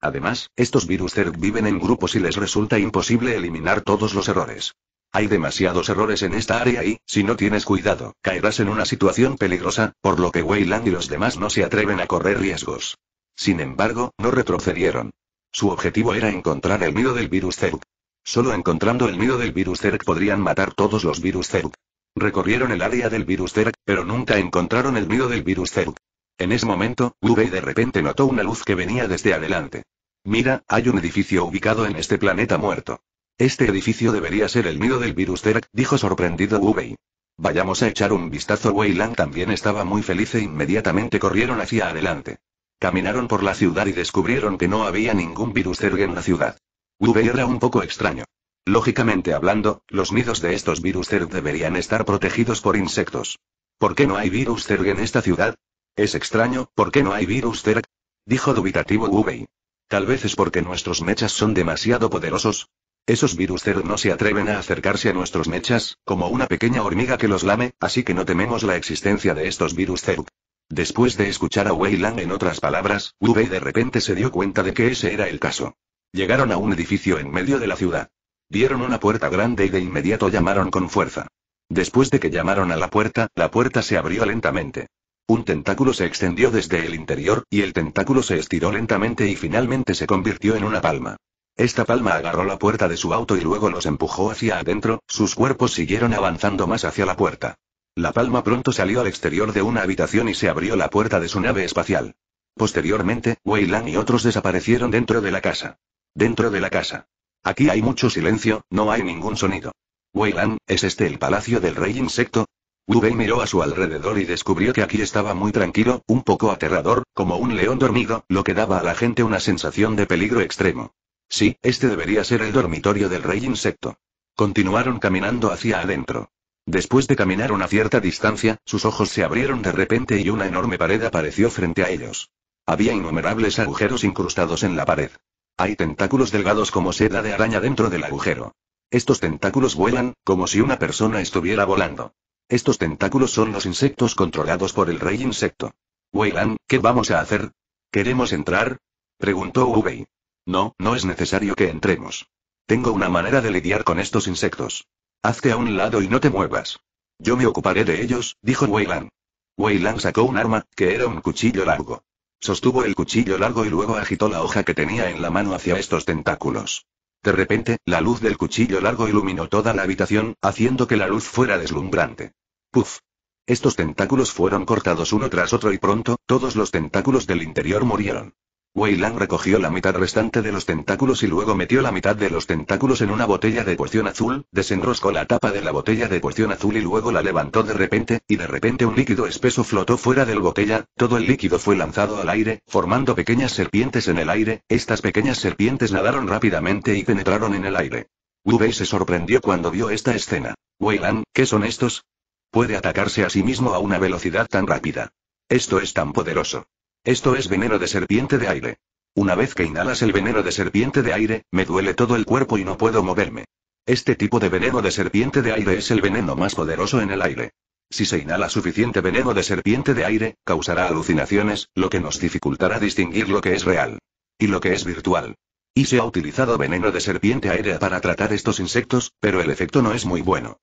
Además, estos virus Zerg viven en grupos y les resulta imposible eliminar todos los errores. Hay demasiados errores en esta área y, si no tienes cuidado, caerás en una situación peligrosa, por lo que Weyland y los demás no se atreven a correr riesgos. Sin embargo, no retrocedieron. Su objetivo era encontrar el nido del virus Zerg. Solo encontrando el nido del virus Zerg podrían matar todos los virus Zerg. Recorrieron el área del virus Zerg, pero nunca encontraron el nido del virus Zerg. En ese momento, V de repente notó una luz que venía desde adelante. Mira, hay un edificio ubicado en este planeta muerto. Este edificio debería ser el nido del virus Zerg, dijo sorprendido Wubei. Vayamos a echar un vistazo. Lang también estaba muy feliz e inmediatamente corrieron hacia adelante. Caminaron por la ciudad y descubrieron que no había ningún virus Zerg en la ciudad. V era un poco extraño. Lógicamente hablando, los nidos de estos virus Zerg deberían estar protegidos por insectos. ¿Por qué no hay virus Zerg en esta ciudad? Es extraño, ¿por qué no hay virus Zerg? Dijo dubitativo Ubey. Tal vez es porque nuestros mechas son demasiado poderosos. Esos virus Zerg no se atreven a acercarse a nuestros mechas, como una pequeña hormiga que los lame, así que no tememos la existencia de estos virus Zerg. Después de escuchar a Wei Lang en otras palabras, Wu de repente se dio cuenta de que ese era el caso. Llegaron a un edificio en medio de la ciudad. Dieron una puerta grande y de inmediato llamaron con fuerza. Después de que llamaron a la puerta, la puerta se abrió lentamente. Un tentáculo se extendió desde el interior, y el tentáculo se estiró lentamente y finalmente se convirtió en una palma. Esta palma agarró la puerta de su auto y luego los empujó hacia adentro, sus cuerpos siguieron avanzando más hacia la puerta. La palma pronto salió al exterior de una habitación y se abrió la puerta de su nave espacial. Posteriormente, Wei y otros desaparecieron dentro de la casa. Dentro de la casa. Aquí hay mucho silencio, no hay ningún sonido. Wei ¿es este el palacio del rey insecto? Wu Bei miró a su alrededor y descubrió que aquí estaba muy tranquilo, un poco aterrador, como un león dormido, lo que daba a la gente una sensación de peligro extremo. Sí, este debería ser el dormitorio del rey insecto. Continuaron caminando hacia adentro. Después de caminar una cierta distancia, sus ojos se abrieron de repente y una enorme pared apareció frente a ellos. Había innumerables agujeros incrustados en la pared. Hay tentáculos delgados como seda de araña dentro del agujero. Estos tentáculos vuelan, como si una persona estuviera volando. Estos tentáculos son los insectos controlados por el rey insecto. Weylan, ¿qué vamos a hacer? ¿Queremos entrar? Preguntó Wei. No, no es necesario que entremos. Tengo una manera de lidiar con estos insectos. Hazte a un lado y no te muevas. Yo me ocuparé de ellos, dijo Weyland. Weylan sacó un arma, que era un cuchillo largo. Sostuvo el cuchillo largo y luego agitó la hoja que tenía en la mano hacia estos tentáculos. De repente, la luz del cuchillo largo iluminó toda la habitación, haciendo que la luz fuera deslumbrante. ¡Puf! Estos tentáculos fueron cortados uno tras otro y pronto, todos los tentáculos del interior murieron. Wei recogió la mitad restante de los tentáculos y luego metió la mitad de los tentáculos en una botella de poción azul, desenroscó la tapa de la botella de poción azul y luego la levantó de repente, y de repente un líquido espeso flotó fuera del botella, todo el líquido fue lanzado al aire, formando pequeñas serpientes en el aire, estas pequeñas serpientes nadaron rápidamente y penetraron en el aire. Wu se sorprendió cuando vio esta escena. Wei ¿qué son estos? Puede atacarse a sí mismo a una velocidad tan rápida. Esto es tan poderoso. Esto es veneno de serpiente de aire. Una vez que inhalas el veneno de serpiente de aire, me duele todo el cuerpo y no puedo moverme. Este tipo de veneno de serpiente de aire es el veneno más poderoso en el aire. Si se inhala suficiente veneno de serpiente de aire, causará alucinaciones, lo que nos dificultará distinguir lo que es real y lo que es virtual. Y se ha utilizado veneno de serpiente aérea para tratar estos insectos, pero el efecto no es muy bueno.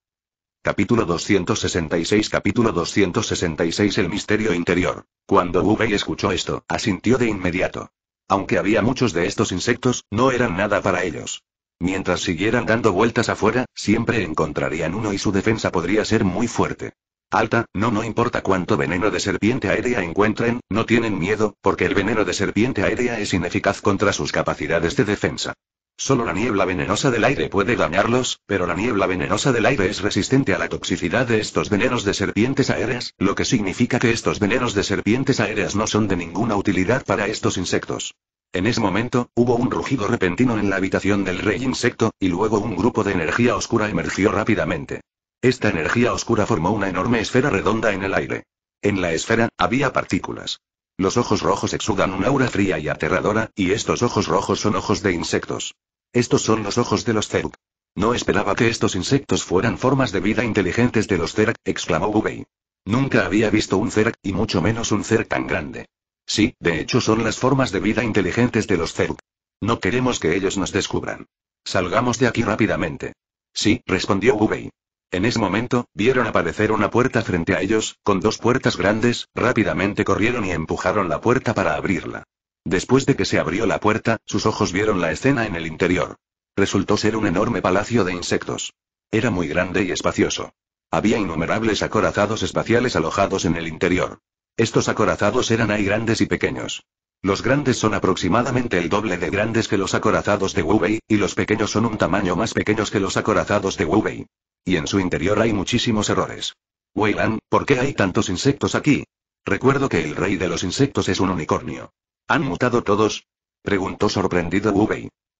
Capítulo 266 Capítulo 266 El misterio interior. Cuando Ubey escuchó esto, asintió de inmediato. Aunque había muchos de estos insectos, no eran nada para ellos. Mientras siguieran dando vueltas afuera, siempre encontrarían uno y su defensa podría ser muy fuerte. Alta, no, no importa cuánto veneno de serpiente aérea encuentren, no tienen miedo, porque el veneno de serpiente aérea es ineficaz contra sus capacidades de defensa. Solo la niebla venenosa del aire puede dañarlos, pero la niebla venenosa del aire es resistente a la toxicidad de estos venenos de serpientes aéreas, lo que significa que estos venenos de serpientes aéreas no son de ninguna utilidad para estos insectos. En ese momento, hubo un rugido repentino en la habitación del rey insecto, y luego un grupo de energía oscura emergió rápidamente. Esta energía oscura formó una enorme esfera redonda en el aire. En la esfera, había partículas. Los ojos rojos exudan una aura fría y aterradora, y estos ojos rojos son ojos de insectos. Estos son los ojos de los Zerg. No esperaba que estos insectos fueran formas de vida inteligentes de los Zerg, exclamó Bubey. Nunca había visto un Zerg, y mucho menos un Zerg tan grande. Sí, de hecho son las formas de vida inteligentes de los Zerg. No queremos que ellos nos descubran. Salgamos de aquí rápidamente. Sí, respondió Bubey. En ese momento, vieron aparecer una puerta frente a ellos, con dos puertas grandes, rápidamente corrieron y empujaron la puerta para abrirla. Después de que se abrió la puerta, sus ojos vieron la escena en el interior. Resultó ser un enorme palacio de insectos. Era muy grande y espacioso. Había innumerables acorazados espaciales alojados en el interior. Estos acorazados eran ahí grandes y pequeños. Los grandes son aproximadamente el doble de grandes que los acorazados de Wu y los pequeños son un tamaño más pequeños que los acorazados de Wu Y en su interior hay muchísimos errores. Weilan, ¿por qué hay tantos insectos aquí? Recuerdo que el rey de los insectos es un unicornio. ¿Han mutado todos? Preguntó sorprendido Wu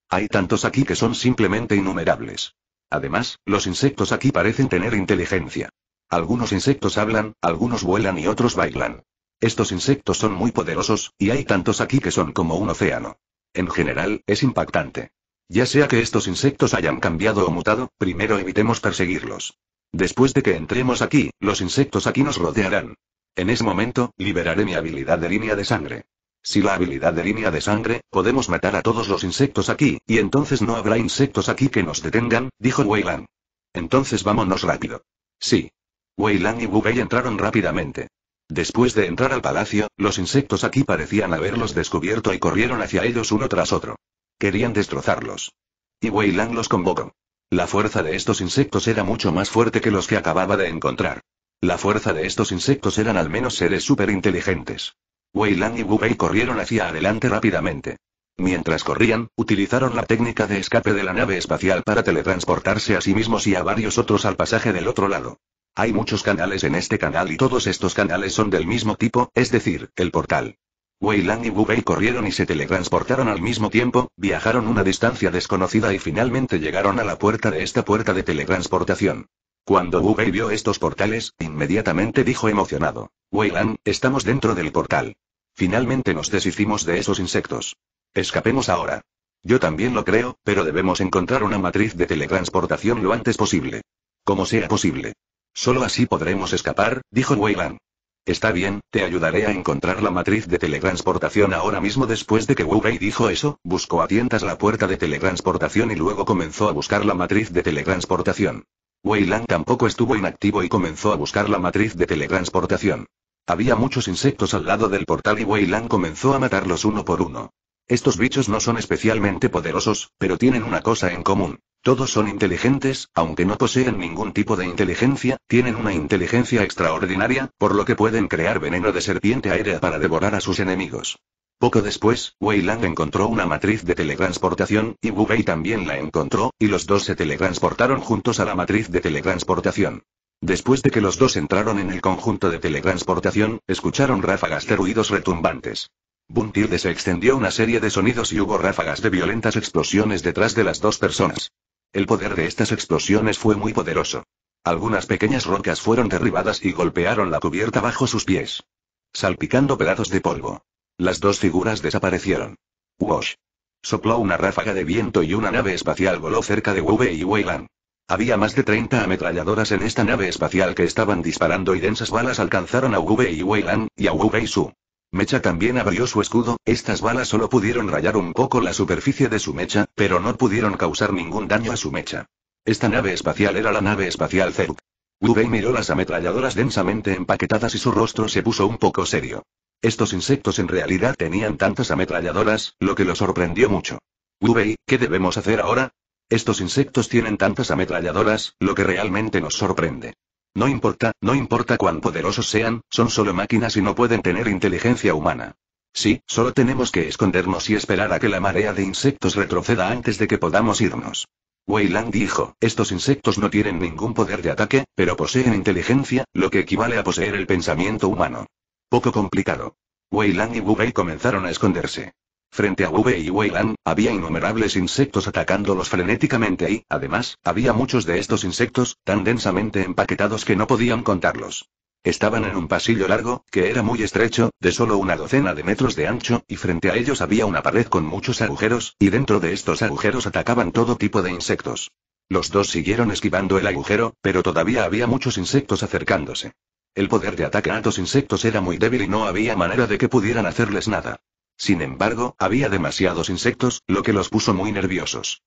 Hay tantos aquí que son simplemente innumerables. Además, los insectos aquí parecen tener inteligencia. Algunos insectos hablan, algunos vuelan y otros bailan. Estos insectos son muy poderosos, y hay tantos aquí que son como un océano. En general, es impactante. Ya sea que estos insectos hayan cambiado o mutado, primero evitemos perseguirlos. Después de que entremos aquí, los insectos aquí nos rodearán. En ese momento, liberaré mi habilidad de línea de sangre. Si la habilidad de línea de sangre, podemos matar a todos los insectos aquí, y entonces no habrá insectos aquí que nos detengan, dijo Weyland. Entonces vámonos rápido. Sí. Weyland y Bugay entraron rápidamente. Después de entrar al palacio, los insectos aquí parecían haberlos descubierto y corrieron hacia ellos uno tras otro. Querían destrozarlos. Y Wei los convocó. La fuerza de estos insectos era mucho más fuerte que los que acababa de encontrar. La fuerza de estos insectos eran al menos seres superinteligentes. inteligentes. Lang y Wu Bei corrieron hacia adelante rápidamente. Mientras corrían, utilizaron la técnica de escape de la nave espacial para teletransportarse a sí mismos y a varios otros al pasaje del otro lado. Hay muchos canales en este canal y todos estos canales son del mismo tipo, es decir, el portal. Wei y Wu corrieron y se teletransportaron al mismo tiempo, viajaron una distancia desconocida y finalmente llegaron a la puerta de esta puerta de teletransportación. Cuando Wu vio estos portales, inmediatamente dijo emocionado. Wei estamos dentro del portal. Finalmente nos deshicimos de esos insectos. Escapemos ahora. Yo también lo creo, pero debemos encontrar una matriz de teletransportación lo antes posible. Como sea posible. Solo así podremos escapar, dijo Weyland. Está bien, te ayudaré a encontrar la matriz de teletransportación ahora mismo después de que Wu Wei dijo eso, buscó a tientas la puerta de teletransportación y luego comenzó a buscar la matriz de teletransportación. Wei tampoco estuvo inactivo y comenzó a buscar la matriz de teletransportación. Había muchos insectos al lado del portal y Wei comenzó a matarlos uno por uno. Estos bichos no son especialmente poderosos, pero tienen una cosa en común. Todos son inteligentes, aunque no poseen ningún tipo de inteligencia, tienen una inteligencia extraordinaria, por lo que pueden crear veneno de serpiente aérea para devorar a sus enemigos. Poco después, Wei encontró una matriz de teletransportación, y Wu Wei también la encontró, y los dos se teletransportaron juntos a la matriz de teletransportación. Después de que los dos entraron en el conjunto de teletransportación, escucharon ráfagas de ruidos retumbantes. Buntilde se extendió una serie de sonidos y hubo ráfagas de violentas explosiones detrás de las dos personas. El poder de estas explosiones fue muy poderoso. Algunas pequeñas rocas fueron derribadas y golpearon la cubierta bajo sus pies, salpicando pedazos de polvo. Las dos figuras desaparecieron. Wash. Sopló una ráfaga de viento y una nave espacial voló cerca de Wu y Lan. Había más de 30 ametralladoras en esta nave espacial que estaban disparando y densas balas alcanzaron a Wu y Lan, y a Wu Su. Mecha también abrió su escudo, estas balas solo pudieron rayar un poco la superficie de su mecha, pero no pudieron causar ningún daño a su mecha. Esta nave espacial era la nave espacial Zerg. Wubei miró las ametralladoras densamente empaquetadas y su rostro se puso un poco serio. Estos insectos en realidad tenían tantas ametralladoras, lo que lo sorprendió mucho. Wubei, ¿qué debemos hacer ahora? Estos insectos tienen tantas ametralladoras, lo que realmente nos sorprende. No importa, no importa cuán poderosos sean, son solo máquinas y no pueden tener inteligencia humana. Sí, solo tenemos que escondernos y esperar a que la marea de insectos retroceda antes de que podamos irnos. Wei dijo, estos insectos no tienen ningún poder de ataque, pero poseen inteligencia, lo que equivale a poseer el pensamiento humano. Poco complicado. Wei y Wu comenzaron a esconderse. Frente a Wu y Weilan, había innumerables insectos atacándolos frenéticamente y, además, había muchos de estos insectos, tan densamente empaquetados que no podían contarlos. Estaban en un pasillo largo, que era muy estrecho, de solo una docena de metros de ancho, y frente a ellos había una pared con muchos agujeros, y dentro de estos agujeros atacaban todo tipo de insectos. Los dos siguieron esquivando el agujero, pero todavía había muchos insectos acercándose. El poder de ataque a estos insectos era muy débil y no había manera de que pudieran hacerles nada. Sin embargo, había demasiados insectos, lo que los puso muy nerviosos.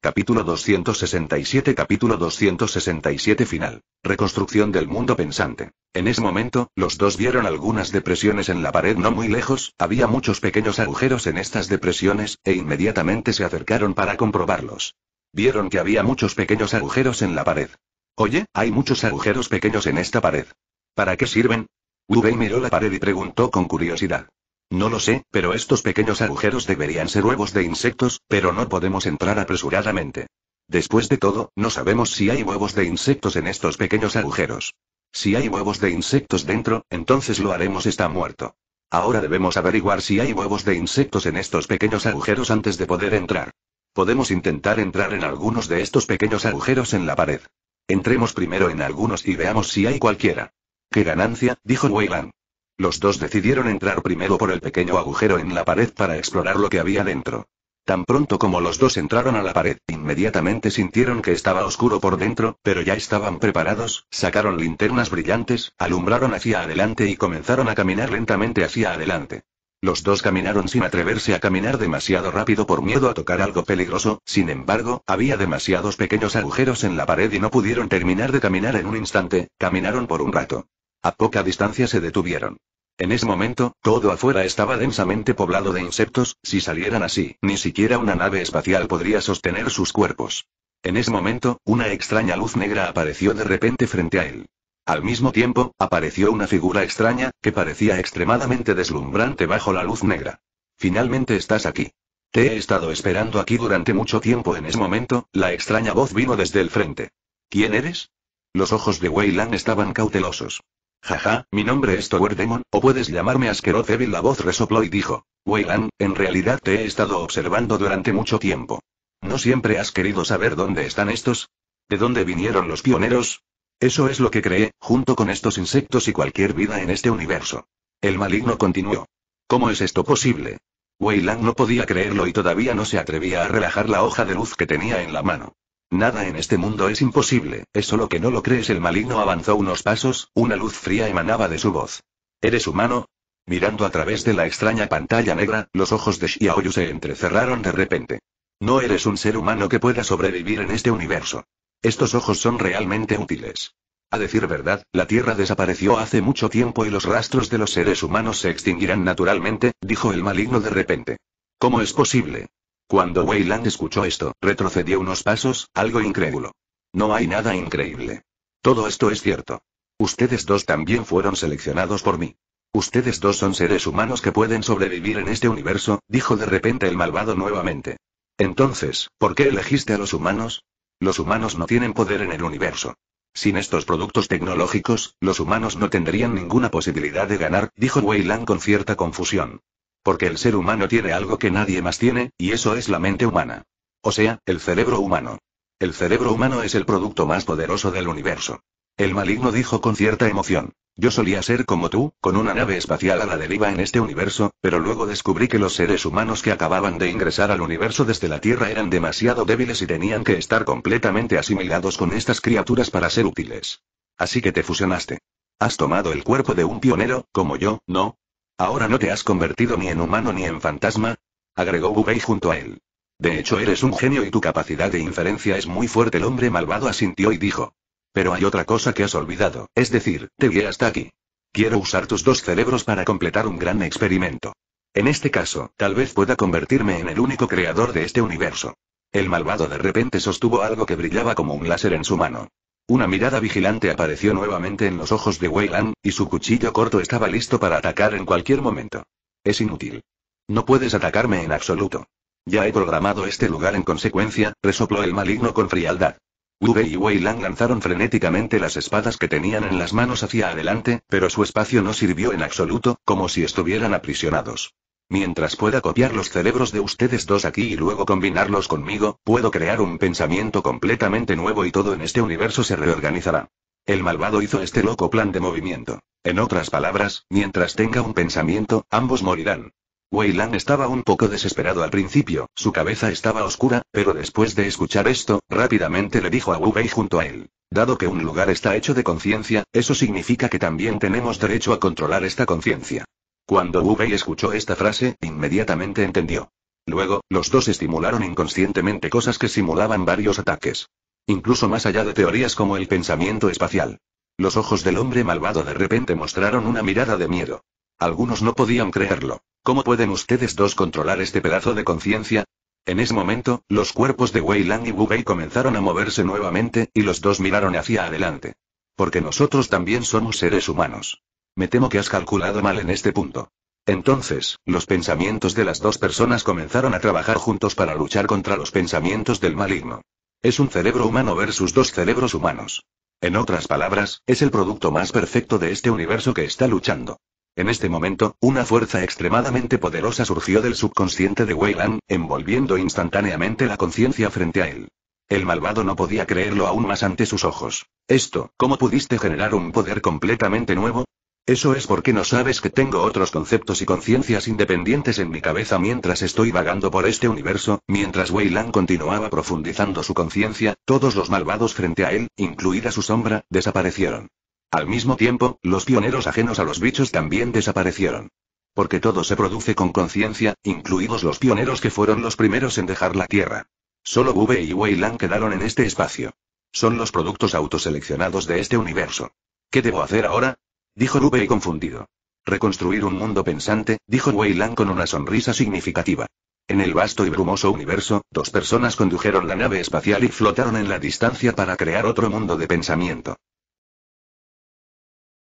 Capítulo 267 Capítulo 267 Final. Reconstrucción del mundo pensante. En ese momento, los dos vieron algunas depresiones en la pared no muy lejos, había muchos pequeños agujeros en estas depresiones, e inmediatamente se acercaron para comprobarlos. Vieron que había muchos pequeños agujeros en la pared. Oye, hay muchos agujeros pequeños en esta pared. ¿Para qué sirven? Uvey miró la pared y preguntó con curiosidad. No lo sé, pero estos pequeños agujeros deberían ser huevos de insectos, pero no podemos entrar apresuradamente. Después de todo, no sabemos si hay huevos de insectos en estos pequeños agujeros. Si hay huevos de insectos dentro, entonces lo haremos está muerto. Ahora debemos averiguar si hay huevos de insectos en estos pequeños agujeros antes de poder entrar. Podemos intentar entrar en algunos de estos pequeños agujeros en la pared. Entremos primero en algunos y veamos si hay cualquiera. ¡Qué ganancia! dijo Weyland. Los dos decidieron entrar primero por el pequeño agujero en la pared para explorar lo que había dentro. Tan pronto como los dos entraron a la pared, inmediatamente sintieron que estaba oscuro por dentro, pero ya estaban preparados, sacaron linternas brillantes, alumbraron hacia adelante y comenzaron a caminar lentamente hacia adelante. Los dos caminaron sin atreverse a caminar demasiado rápido por miedo a tocar algo peligroso, sin embargo, había demasiados pequeños agujeros en la pared y no pudieron terminar de caminar en un instante, caminaron por un rato. A poca distancia se detuvieron. En ese momento, todo afuera estaba densamente poblado de insectos, si salieran así, ni siquiera una nave espacial podría sostener sus cuerpos. En ese momento, una extraña luz negra apareció de repente frente a él. Al mismo tiempo, apareció una figura extraña, que parecía extremadamente deslumbrante bajo la luz negra. Finalmente estás aquí. Te he estado esperando aquí durante mucho tiempo. En ese momento, la extraña voz vino desde el frente. ¿Quién eres? Los ojos de Weyland estaban cautelosos. Jaja, mi nombre es Tower Demon, o puedes llamarme Asqueroso Evil» La voz resopló y dijo: Weyland, en realidad te he estado observando durante mucho tiempo. ¿No siempre has querido saber dónde están estos? ¿De dónde vinieron los pioneros? Eso es lo que creé, junto con estos insectos y cualquier vida en este universo. El maligno continuó. ¿Cómo es esto posible? Weyland no podía creerlo y todavía no se atrevía a relajar la hoja de luz que tenía en la mano. Nada en este mundo es imposible, es solo que no lo crees. El maligno avanzó unos pasos, una luz fría emanaba de su voz. ¿Eres humano? Mirando a través de la extraña pantalla negra, los ojos de Xiaoyu se entrecerraron de repente. No eres un ser humano que pueda sobrevivir en este universo. Estos ojos son realmente útiles. A decir verdad, la Tierra desapareció hace mucho tiempo y los rastros de los seres humanos se extinguirán naturalmente, dijo el maligno de repente. ¿Cómo es posible? Cuando Weyland escuchó esto, retrocedió unos pasos, algo incrédulo. No hay nada increíble. Todo esto es cierto. Ustedes dos también fueron seleccionados por mí. Ustedes dos son seres humanos que pueden sobrevivir en este universo, dijo de repente el malvado nuevamente. Entonces, ¿por qué elegiste a los humanos? Los humanos no tienen poder en el universo. Sin estos productos tecnológicos, los humanos no tendrían ninguna posibilidad de ganar, dijo Weyland con cierta confusión. Porque el ser humano tiene algo que nadie más tiene, y eso es la mente humana. O sea, el cerebro humano. El cerebro humano es el producto más poderoso del universo. El maligno dijo con cierta emoción. Yo solía ser como tú, con una nave espacial a la deriva en este universo, pero luego descubrí que los seres humanos que acababan de ingresar al universo desde la Tierra eran demasiado débiles y tenían que estar completamente asimilados con estas criaturas para ser útiles. Así que te fusionaste. Has tomado el cuerpo de un pionero, como yo, ¿no? Ahora no te has convertido ni en humano ni en fantasma, agregó bubei junto a él. De hecho, eres un genio y tu capacidad de inferencia es muy fuerte. El hombre malvado asintió y dijo. Pero hay otra cosa que has olvidado, es decir, te guié hasta aquí. Quiero usar tus dos cerebros para completar un gran experimento. En este caso, tal vez pueda convertirme en el único creador de este universo. El malvado de repente sostuvo algo que brillaba como un láser en su mano. Una mirada vigilante apareció nuevamente en los ojos de Weyland, y su cuchillo corto estaba listo para atacar en cualquier momento. Es inútil. No puedes atacarme en absoluto. Ya he programado este lugar en consecuencia, resopló el maligno con frialdad. Bei y Weyland lanzaron frenéticamente las espadas que tenían en las manos hacia adelante, pero su espacio no sirvió en absoluto, como si estuvieran aprisionados. Mientras pueda copiar los cerebros de ustedes dos aquí y luego combinarlos conmigo, puedo crear un pensamiento completamente nuevo y todo en este universo se reorganizará. El malvado hizo este loco plan de movimiento. En otras palabras, mientras tenga un pensamiento, ambos morirán. Wei Lan estaba un poco desesperado al principio, su cabeza estaba oscura, pero después de escuchar esto, rápidamente le dijo a Wu Bei junto a él. Dado que un lugar está hecho de conciencia, eso significa que también tenemos derecho a controlar esta conciencia. Cuando Wu Bei escuchó esta frase, inmediatamente entendió. Luego, los dos estimularon inconscientemente cosas que simulaban varios ataques. Incluso más allá de teorías como el pensamiento espacial. Los ojos del hombre malvado de repente mostraron una mirada de miedo. Algunos no podían creerlo. ¿Cómo pueden ustedes dos controlar este pedazo de conciencia? En ese momento, los cuerpos de Wei Lang y Wu Bei comenzaron a moverse nuevamente, y los dos miraron hacia adelante. Porque nosotros también somos seres humanos. Me temo que has calculado mal en este punto. Entonces, los pensamientos de las dos personas comenzaron a trabajar juntos para luchar contra los pensamientos del maligno. Es un cerebro humano versus dos cerebros humanos. En otras palabras, es el producto más perfecto de este universo que está luchando. En este momento, una fuerza extremadamente poderosa surgió del subconsciente de Weyland, envolviendo instantáneamente la conciencia frente a él. El malvado no podía creerlo aún más ante sus ojos. Esto, ¿cómo pudiste generar un poder completamente nuevo? Eso es porque no sabes que tengo otros conceptos y conciencias independientes en mi cabeza mientras estoy vagando por este universo, mientras Wei continuaba profundizando su conciencia, todos los malvados frente a él, incluida su sombra, desaparecieron. Al mismo tiempo, los pioneros ajenos a los bichos también desaparecieron. Porque todo se produce con conciencia, incluidos los pioneros que fueron los primeros en dejar la Tierra. Solo Bube y Wei quedaron en este espacio. Son los productos autoseleccionados de este universo. ¿Qué debo hacer ahora? Dijo y confundido. Reconstruir un mundo pensante, dijo Wei con una sonrisa significativa. En el vasto y brumoso universo, dos personas condujeron la nave espacial y flotaron en la distancia para crear otro mundo de pensamiento.